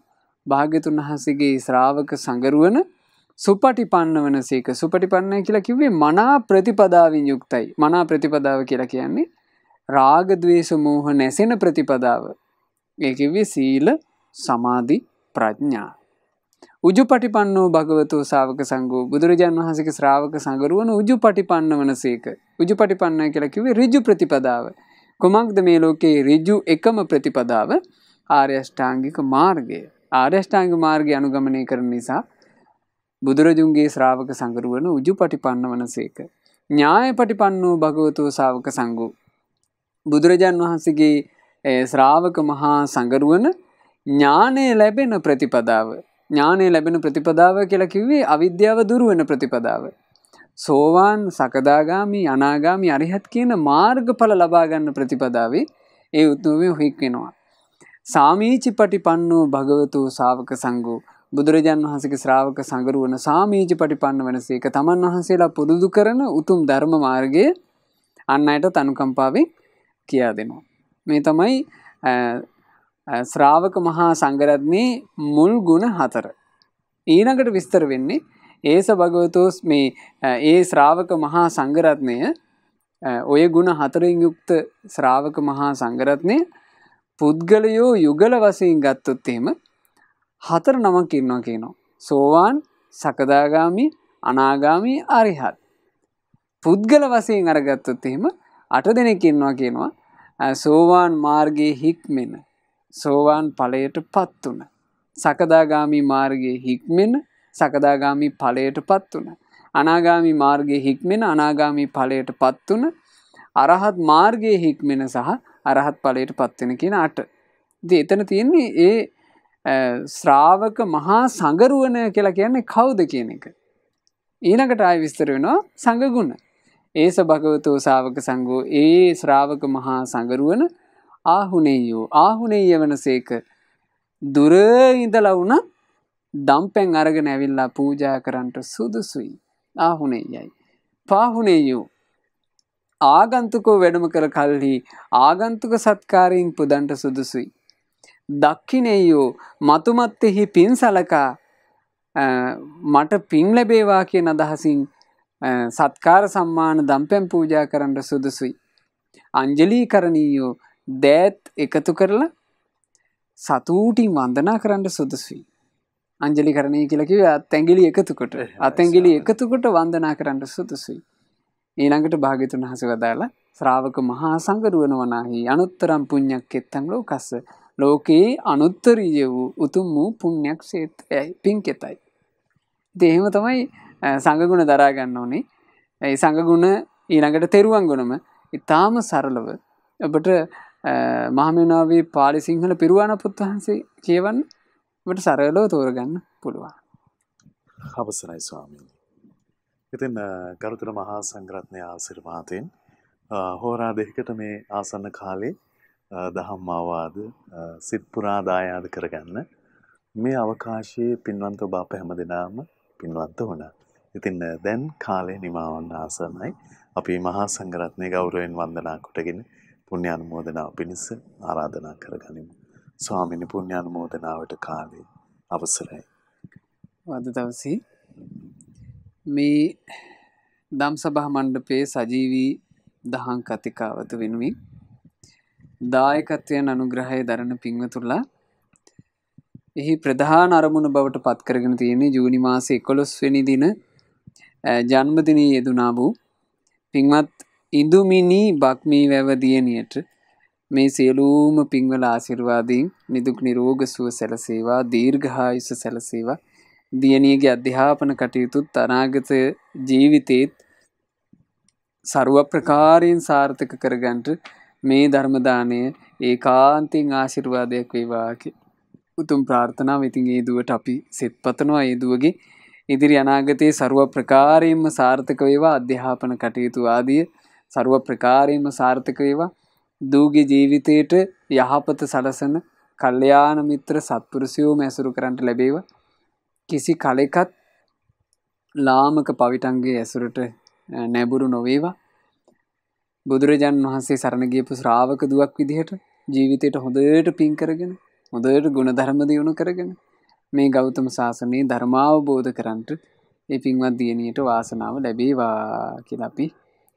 භාග්‍යතුන් වහන්සේගේ ශ්‍රාවක සඟරුවන සුපටිපන්න වනසේක සුපටිපන්නය කියලා කිව්වේ මනා ප්‍රතිපදාවෙන් යුක්තයි මනා ප්‍රතිපදාව කියලා කියන්නේ රාගදවේශ මෝහ නැසෙන ප්‍රතිපදාව. ඒකිවේ සීල සමාධි ප්‍රඥා. උජු පටිපන්නෝ භගවතෝ සාාවක සංගූ බුදුරජාන් වහන්සක ශ්‍රාවක සංගරුවන උජු පටිපන්න වනසේක. උජු පටිපන්න කලකිවේ රිජු ප්‍රතිපදාව. කුමක්ද මේ ලෝකයේ රිජු එකම ප්‍රතිපදාව ආර්යෂ්ඨාංගික මාර්ගය. ආර්යෂ්ඨාංග මාර්ගය අනුගමනය කරන නිසා බුදුරජුන්ගේ ශ්‍රාවක සංගරුවන උජු පටිපන්න වනසේක. ඥාය පටිපන්නෝ භගවතෝ සාාවක සංගූ. බුදුරජාන් වහන්සගේ ශ්‍රාවක මහා සංගරුවන ඥානය ලැබෙන ප්‍රතිපදාව ඥානය ලැබෙන ප්‍රතිපදාව කියලා කිව්වේ අවිද්‍යාව දුරුවෙන ප්‍රතිපදාව. සෝවාන් සකදාගාමි අනාගාමි අරිහත් කියන මාර්ගඵල ලබාගන්න ප්‍රතිපදාවේ ඒ උතුවේ හොෙක් වෙනවා. සාමීචි පටි පන්නෝ භගවතු සාවක සංගූ බුදුරජන් වහන්සගේ ශ්‍රාවක සඟරුවන සාමීජි පටි පන්න වනසේක තමන් වහන්සේලා පුරුදු කරන උතුම් ධර්ම මාර්ගය අන්න අයට තනුකම්පාවෙන් කියා දෙනවා. මේ තමයි ශ්‍රාවක මහා සංගරත්නේ මුල් ගුණ හතර. ඊනකට විස්තර වෙන්නේ ඒස භගවතෝස් මේ ඒ ශ්‍රාවක මහා සංගරත්නය ඔය ගුණ හතරින් යුක්ත ශ්‍රාවක මහා සංගරත්නය පුද්ගලයෝ යුගල වසයෙන් ගත්තොත්තේම හතර නමක් ඉන්නවා කියනවා. සෝවාන් සකදාගාමි අනාගාමි අරිහත්. පුද්ගල වසයෙන් අරගත්තොත් එහෙම අට දෙනෙක් ඉන්නවා කියනවා සෝවාන් මාර්ගයේ හික්මෙන සෝවාන් ඵලයට පත් වන. සකදාගාමි මාර්ගයේ හික්මෙන සකදාගාමි ඵලයට පත් වන. අනාගාමි මාර්ගයේ හික්මෙන අනාගාමි ඵලයට පත් වන අරහත් මාර්ගයේ හික්මෙන සහ අරහත් ඵලයට පත්වෙන කියන අට. ඉතින් එතන තියෙන්නේ ඒ ශ්‍රාවක මහා සංගරුවනය කියලා කියන්නේ කවුද කියන එක. ඊළඟට ආය විස්තර වෙනවා සංගගුණ. ඒස භගවතෝ ශාවක සංඝෝ ඒ ශ්‍රාවක මහා සංගරුවන ආහුනෙයෝ ආහුනෙය වනසේක දුර ඉඳලා වුණ දම්පැන් අරගෙන ඇවිල්ලා පූජා කරන්නට සුදුසුයි ආහුනෙයයි පාහුනෙයෝ ආගන්තුකෝ වැඩම කළ කල්හි ආගන්තුක සත්කාරයෙන් පුදන්ට සුදුසුයි දක්කිනෙයෝ මතුමත්තෙහි පින් සලකා මට පින් ලැබේවා කියන අදහසින් සත්කාර සම්මාන දම්පැම් පූජා කරන්නට සුදුසුයි. අංජලී කරණීයෝ දෑත් එකතු කරලා සතුටින් වන්දනා කරන්න සුදුසුයි. අංජලි කරණය කියලකිව අත්තැගිලි එකතුකොට අතැගිලි එකතුකොට වන්දනා කරන්න සුදුසුයි. ඊළඟට භාගිතුන් හස වදාලා ශ්‍රාවක මහා සංගරුවන වනාහි අනුත්තරම් පුුණ්ඥක් එත්තං ලෝකස්ස ලෝකයේ අනුත්තරීය වූ උතුම් වූ පුුණ්ඥක් සේත් ඇයි පින් කෙතයි. දෙහෙම තමයි සඟගුණ දරාගන්න ඕනේ ඇයි සඟගුණ ඊළඟට තෙරුවන්ගුණම ඉතාම සරලව ඔබට මහමනාවේ පාලි සිංහල පිරුවන පුත්වහන්සේ කියවන්නට සරලෝ තෝරගන්න පුළුවන් අවසනයි ස්වාමීනි ඉතින් ගරුතර මහා සංග්‍රත්නය ආසිර්වාතයෙන් හෝරා දෙකට මේ ආසන්න කාලේ දහම් අවවාද සිත්පුරාදායාද කරගන්න මේ අවකාශයේ පින්වන්ත බාප හැම දෙනාම පින්වන්ත වුණ ඉතින් දැන් කාලේ නිමාවන්න ආසනයි අපි මහා සංගරත්නය ගෞරයෙන් වන්දනා කොටගෙන පුණ්‍යානුමෝදනාව පිණිස ආරාධනා කරගනිමු. ස්වාමීනි පුණ්‍යානුමෝදනාවට කාලය අවසරයි. අද දවසේ මේ දම්සභා මණ්ඩපයේ සජීවී දහං කතිකාවත වෙනුවෙන් දායකත්වයන් අනුග්‍රහය දරන පින්වතුරලා එහි ප්‍රධාන අරමුණ බවට පත්කරගෙන තියෙන්නේ ජූනි මාසේ 11 වෙනි දින ජන්මදිනයේ යෙදුනා වූ පින්වත් ඉඳුමිනි බක්මී වැව දියණියට මේ සියලූම පින්වල ආශිර්වාදයෙන් නිදුක් නිරෝග සුව සැලසේවා දීර්ඝායුෂ සැලසේවා දියණියගේ අධ්‍යාපන කටයුතුත් අනාගත ජීවිතේත් ਸਰව ප්‍රකාරයෙන් සාර්ථක කරගන්නට මේ ධර්ම දාණය ඒකාන්තයෙන් ආශිර්වාදයක් වේවා උතුම් ප්‍රාර්ථනාව ඉතින් ඒ දුවට අපි සෙත්පතනවා ඒ දුවගේ ඉදිරි අනාගතයේ ਸਰව ප්‍රකාරයෙන්ම සාර්ථක වේවා අධ්‍යාපන කටයුතු ආදී ਸਰව ප්‍රකාරයෙන්ම සාර්ථක වේවා දූගේ ජීවිතයට යහපත සලසන කල්යාණ මිත්‍ර සත්පුරුෂයෝම ඇසුරු කරන්ට ලැබේවා කිසි කලෙකත් ලාමක පවිටන්ගේ ඇසුරට නැබුරු නොවේවා බුදුරජාණන් වහන්සේ සරණ ගියපු ශ්‍රාවක දුවක් විදිහට ජීවිතයට හොඳට පින් කරගෙන හොඳට ගුණධර්ම දියුණු කරගෙන මේ ගෞතම ශාසනයේ ධර්මාවබෝධ කරන්ට ඒ පින්වත් දියණියට වාසනාව ලැබේවා කියලා අපි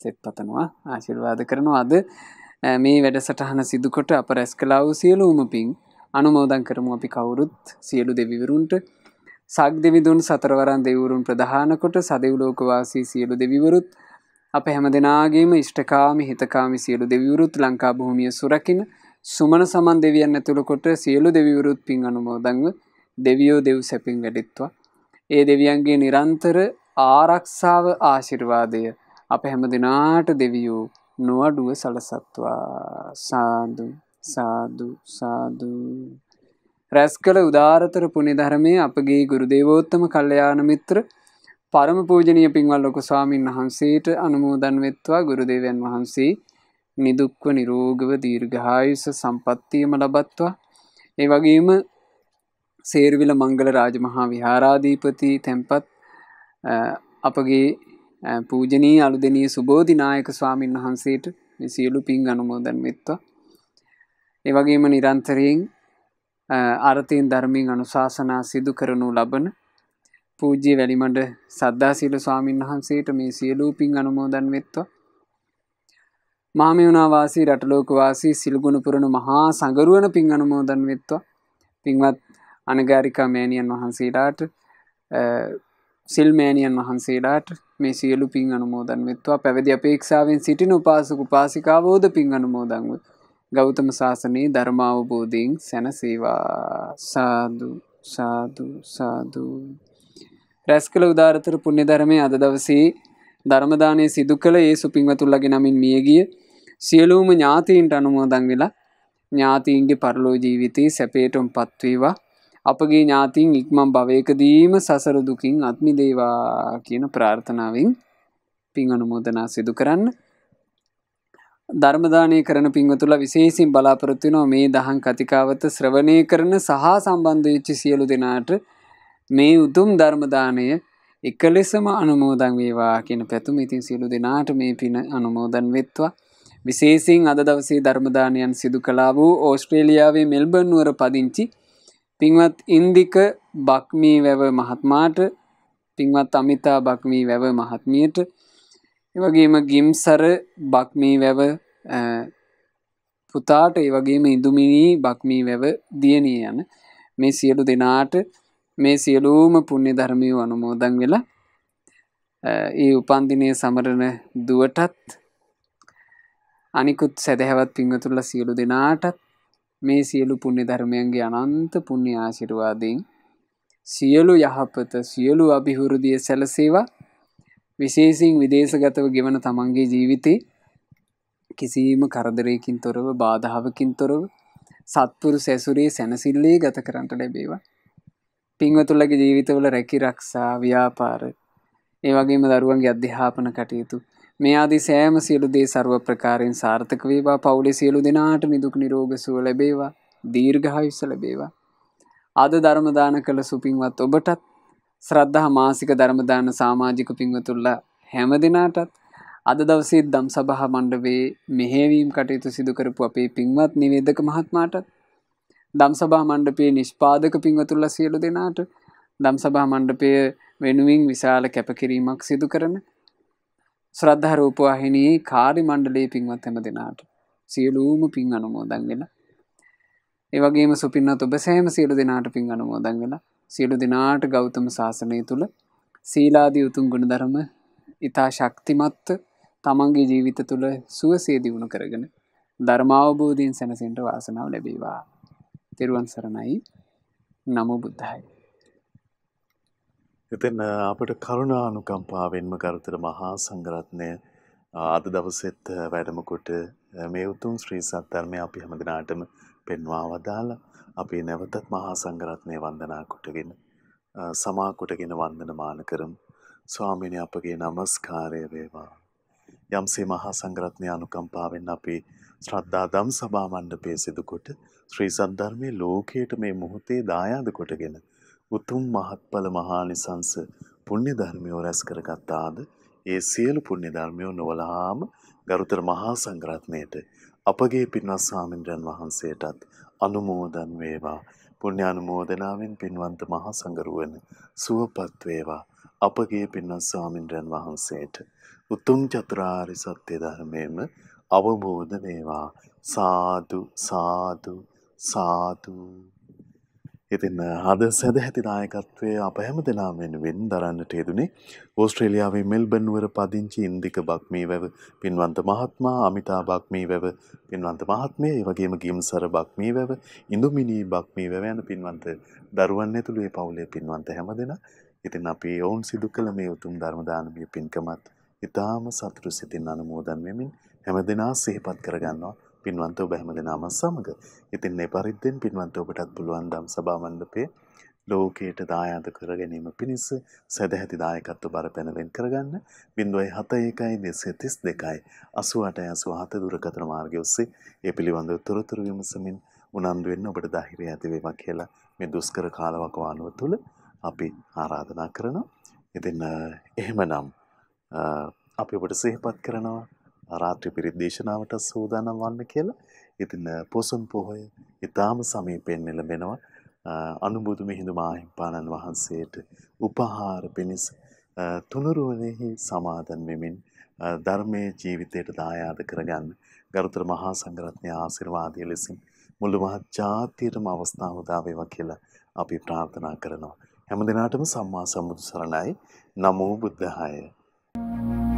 සෙත් පතනවා ආශිර්වාද කරනවා අද මේ වැඩසටහන සිදුකොට අප රැස් කලාව සියලූම පින් අනුමෝදන් කරමු අපි කවුරුත් සියලු දෙවිවරුන්ට සක් දෙවිදුන් සතරවරන් දෙවරුන් ප්‍රධානකොට සදව්ලෝකවාසී සියලු දෙවිවරුත් අප හැම දෙනාගේම ෂ්ටකාමි හිතකාමි සියලු දෙවිවරුත් ලංකා භූමිය සුරකින සුමන සමන් දෙවියන් ඇතුළකොට සියලු දෙවිවරුත් පින් අනුමෝදංව දෙවියෝ දෙව් සැපින් වැඩිත්වා. ඒ දෙවියන්ගේ නිරන්තර ආරක්ෂාව ආශිර්වාදය අප හැම දෙනාට දෙවියෝ නොවඩුව සලසත්වා සාදු සාදු සාදු රැස් කළ උදාරතර පුුණි ධරමය අපගේ ගුරු දේවෝත්තම කල්්‍යයාන මිත්‍ර පරම පූජනය පින්වල් ලොකු ස්වාමීන් වහන්සේට අනුමෝදන් වෙත්වා ගුරුදේවයන් වහන්සේ නිදුක්ව නිරෝගව දීර්ඝායුස සම්පත්තියම ලබත්වා ඒ වගේම සේරවිල මංගල රාජමහා විහාරාධීපති තැන්පත් අපගේ පූජනී අලුදනී සුබෝධිනායක ස්වාමීන් වහන්සේට සියලු පින් අනුමෝදන් මෙත්වා. එවගේම නිරන්තරයෙන් අරතයෙන් ධර්මින් අනුශාසනා සිදු කරනු ලබන පූජ්‍ය වැලිමඩ සද්ධා සීල ස්වාමීන් වහන්සේට මේ සියලූ පින් අනුමෝදන් වෙත්වා. මාමයුණවාසී රටලෝකවාසී සිල්ගුණපුරණු මහා සඟරුවන පින් අනුමෝදන් වෙත්වා පින්වත් අනගාරිකා මෑණියන් වහන්සේලාට සිල්මෑනියන් වහන්සේලාට මේ සියලු පින් අනුමෝදන් වෙත්වා පැවැදි අපේක්ෂාවෙන් සිටින උපාසක උපාසිකාවෝද පින් අනුමෝදන්ව ගෞතම ශාසනයේ ධර්මාවබෝධයෙන් සැනසේවා සාදු සාදු සාදු රැස් කළ උදාරතර පුණ්‍ය ධර්මයේ අද දවසේ ධර්ම දානය සිදු කළ ඒ සුපින්වතුන්ලගේ නමින් මිය ගිය සියලුම ඥාතීන්ට අනුමෝදන් වෙලා ඥාතීන්ගේ පරලෝ ජීවිතේ සැපේටම පත් වේවා අපගේ ඥාතින් ඉක්මම් භවයකදීම සසරදුකින් අත්මි දේවා කියන ප්‍රාර්ථනාවෙන් පින් අනුමෝදනා සිදු කරන්න ධර්මදානය කරන පින්වතුල විශේසින් බලාපොරොත්තුනෝ මේ දහන් කතිකාවත ශ්‍රවණය කරන සහ සම්බන්ධයච්චි සියලු දෙනාට මේ උතුම් ධර්මදානය එකලෙසම අනුමෝදන් වේවා කියන පැතුම ඉතින් සියලු දෙනාට මේ පින අනුමෝදන් වෙත්වා විශේසින් අද දවසේ ධර්මදානයන් සිදු කලා වූ ඕස්ට්‍රේලියාවේ මෙල්බන්නුවර පදිංචි පින්වත් ඉන්දික බක්මී වැව මහත්මාට පින්වත් අමිතා බක්මී වැව මහත්මියට එවගේම ගිම්සර බක්මී වැව පුතාට ඒවගේම ඉඳුමිනී බක්මී වැව දියණිය යන මේ සියලු දෙනාට මේ සියලූම පුුණ්‍ය ධර්මය අනුමෝදන් වෙලා ඒ උපන්දිනය සමරණ දුවටත් අනිකුත් සැදැහැවත් පිංහතුල්ල සියලු දෙනාටත් මේ සියලු පුුණ්‍ය ධර්මයන්ගේ අනන්ත පුුණ්‍ය ආශිරවාදීන් සියලු යහපත සියලු අභිහුරුදිය සැලසේවා විශේසින් විදේශගතව ගෙවන තමන්ගේ ජීවිතේ කිසිීම කරදරයකින් තොරව බාධාවකින් තොරව සත්පුරු සැසුරේ සැනසිල්ලේ ගත කරන්නට ලැබේවා පින්වතුල්ලගේ ජීවිතවල රැකි රක්ෂා ව්‍යාපාර ඒ වගේම දරුවන්ගේ අධ්‍යාපන කටයුතු මේ ආදී සෑම සියලු දේ ਸਰව ප්‍රකාරයෙන් සාර්ථක වේවා පවුලේ සියලු දෙනාට නිදුක් නිරෝගී සුව ලැබේවා දීර්ඝායුෂ ලැබේවා අද ධර්ම දාන කළ සුපින්වත් ඔබටත් ශ්‍රද්ධා මාසික ධර්ම දාන සමාජික පින්වතුන්ලා හැම දිනාටත් අද දවසේ දම් සභහ මණ්ඩවේ මෙහෙවීම් කටයුතු සිදුකරපු අපේ පින්වත් නිවේදක මහත්මාට දම් සභා මණ්ඩපයේ නිෂ්පාදක පින්වතුල්ල සියලු දෙනාට දම් සභා මණ්ඩපය වෙනුවෙන් විශාල කැපකිරීමක් සිදු කරන ශ්‍රද්ධ රූපවාහිනයේ කාරි මණ්ඩලේ පින්වත් හැම දෙනාට සියලූම පින් අනුමෝදන් වෙලා ඒවගේම සුපින්නත් ඔබ සෑම සියලු දෙනාට පින් අනුමෝදන් වෙලා සියලු දෙනාට ගෞතම ශාසනය තුළ සීලාදී උතුම් ගුණධර්ම ඉතා ශක්තිමත් තමන්ගේ ජීවිත තුළ සුවසේ දියුණු කරගෙන ධර්මාවබෝධීන් සැනසෙන්ට වාසනාව ලැබේවා. තෙරුවන් සරණයි නමු බුද්ධයි. එතෙන් අපට කරුණානුකම්පාවෙන්ම කරුතර මහා සංඝරත්නය අද දවසෙත් වැඩමකොට මේ උතුම් ශ්‍රී සත්ධර්මය අපි හැම දිනාටම පෙන්වා වදාලා අපි නැවතත් මහා සංඝරත්නය වන්දනා කොටගෙන සමා කොටගෙන වන්දනමාන කරමු. ස්වාමීනි අපගේ নমස්කාරය වේවා. යම්සේ මහා සංඝරත්නය අනුකම්පාවෙන් අපි ශ්‍රද්ධා ධම් සභා මණ්ඩපයේ සිදු කොට ශ්‍රී සද්ධර්මයේ ලෝකයට මේ මොහොතේ දායාද කොටගෙන උතුම් මහත්ඵල මහානිසංස පුණ්‍ය ධර්මියෝ රැස් කරගත්තාද ඒ සියලු පුණ්‍ය ධර්මියෝ නොවලාම ගරුතර මහා සංඝරත්නයට අපගේ පින්වත් ස්වාමින්ද්‍රයන් වහන්සේටත් අනුමෝදන් වේවා පුණ්‍ය අනුමෝදනාවෙන් පින්වන්ත මහා සංඝරුවන සුවපත් වේවා අපගේ පින්වත් ස්වාමින්ද්‍රයන් වහන්සේට උතුම් චතුරාර්ය සත්‍ය ධර්මයේම අවබෝධ වේවා සාදු සාදු සාදු ඉතින් අද සැද ඇති දායකත්වය අප හැම දෙනාමෙන් වෙන් දරන්නට යෙදුනේ ඕස්ට්‍රේලියාවේ මෙල්බන්නුවර පදිංචි ඉන්දික බක්මී වැව පින්වන්ත මහත්මා අමිතා බක්මී වැව පින්වන්ත මහත්මය වගේම ගිම්සර බක්මී වැව ඉඳුමිනී බක්මී වැව යන පින්වන්ත දරුවන් ඇතුළේ පවුලේ පින්වන්ත හැම දෙෙන ඉතින් අපි ඔවුන් සිදු කළ මේ උතුම් ධර්මදානමය පින්කමත් ඉතාම සතුරු සිතින් අනමෝදන් වෙමින් හැම දෙනා සහිපත් කරගන්නවා පින්වන්ත ඔබ හැම දෙනාම සමග. ඉතින් ඒ පරිද්දෙන් පින්වන්ත ඔබටත් පුළුවන් දම් සභා මණ්ඩපයේ ලෝකයට දායාද කර ගැනීම පිණිස සැදැහැති දායකත්ව බර පැනවෙන් කරගන්න බින්දුවයි හත ඒකයි දෙසේ තිස් දෙකයි අසු අටය අසු හත දුරකතර මාර්ග ඔස්සේ ඒ පිළිබඳව තොරතුරු විමසමින් උනන්දු වෙන්න ඔබට ධෛර්යය ඇති වේවා කියලා මේ දුෂ්කර කාලවකවානුව තුළ අපි ආරාධනා කරනවා. ඉතින් එහෙමනම් අපි ඔබට සිහිපත් කරනවා රාත්‍රී පිරිත් දේශනාවට සූදානම් වන්න කියලා. ඉතින් පොසොන් පොහොය ඊටාම සමීපෙන් ලැබෙනවා. අනුබුදු මිහිඳු මාහිම්පාණන් වහන්සේට උපහාර පිණිස තුනුරුවනේහි සමාදන් වෙමින් ධර්මයේ ජීවිතයට දායාද කරගන්න ගරුතර මහා සංඝරත්නයේ ආශිර්වාදය ලෙසින් මුළු මහත් ජාතියටම අවස්ථාව උදා වේවා කියලා අපි ප්‍රාර්ථනා කරනවා. හැම දිනාටම සම්මා සම්බුදු සරණයි නමෝ බුද්ධාය Thank you.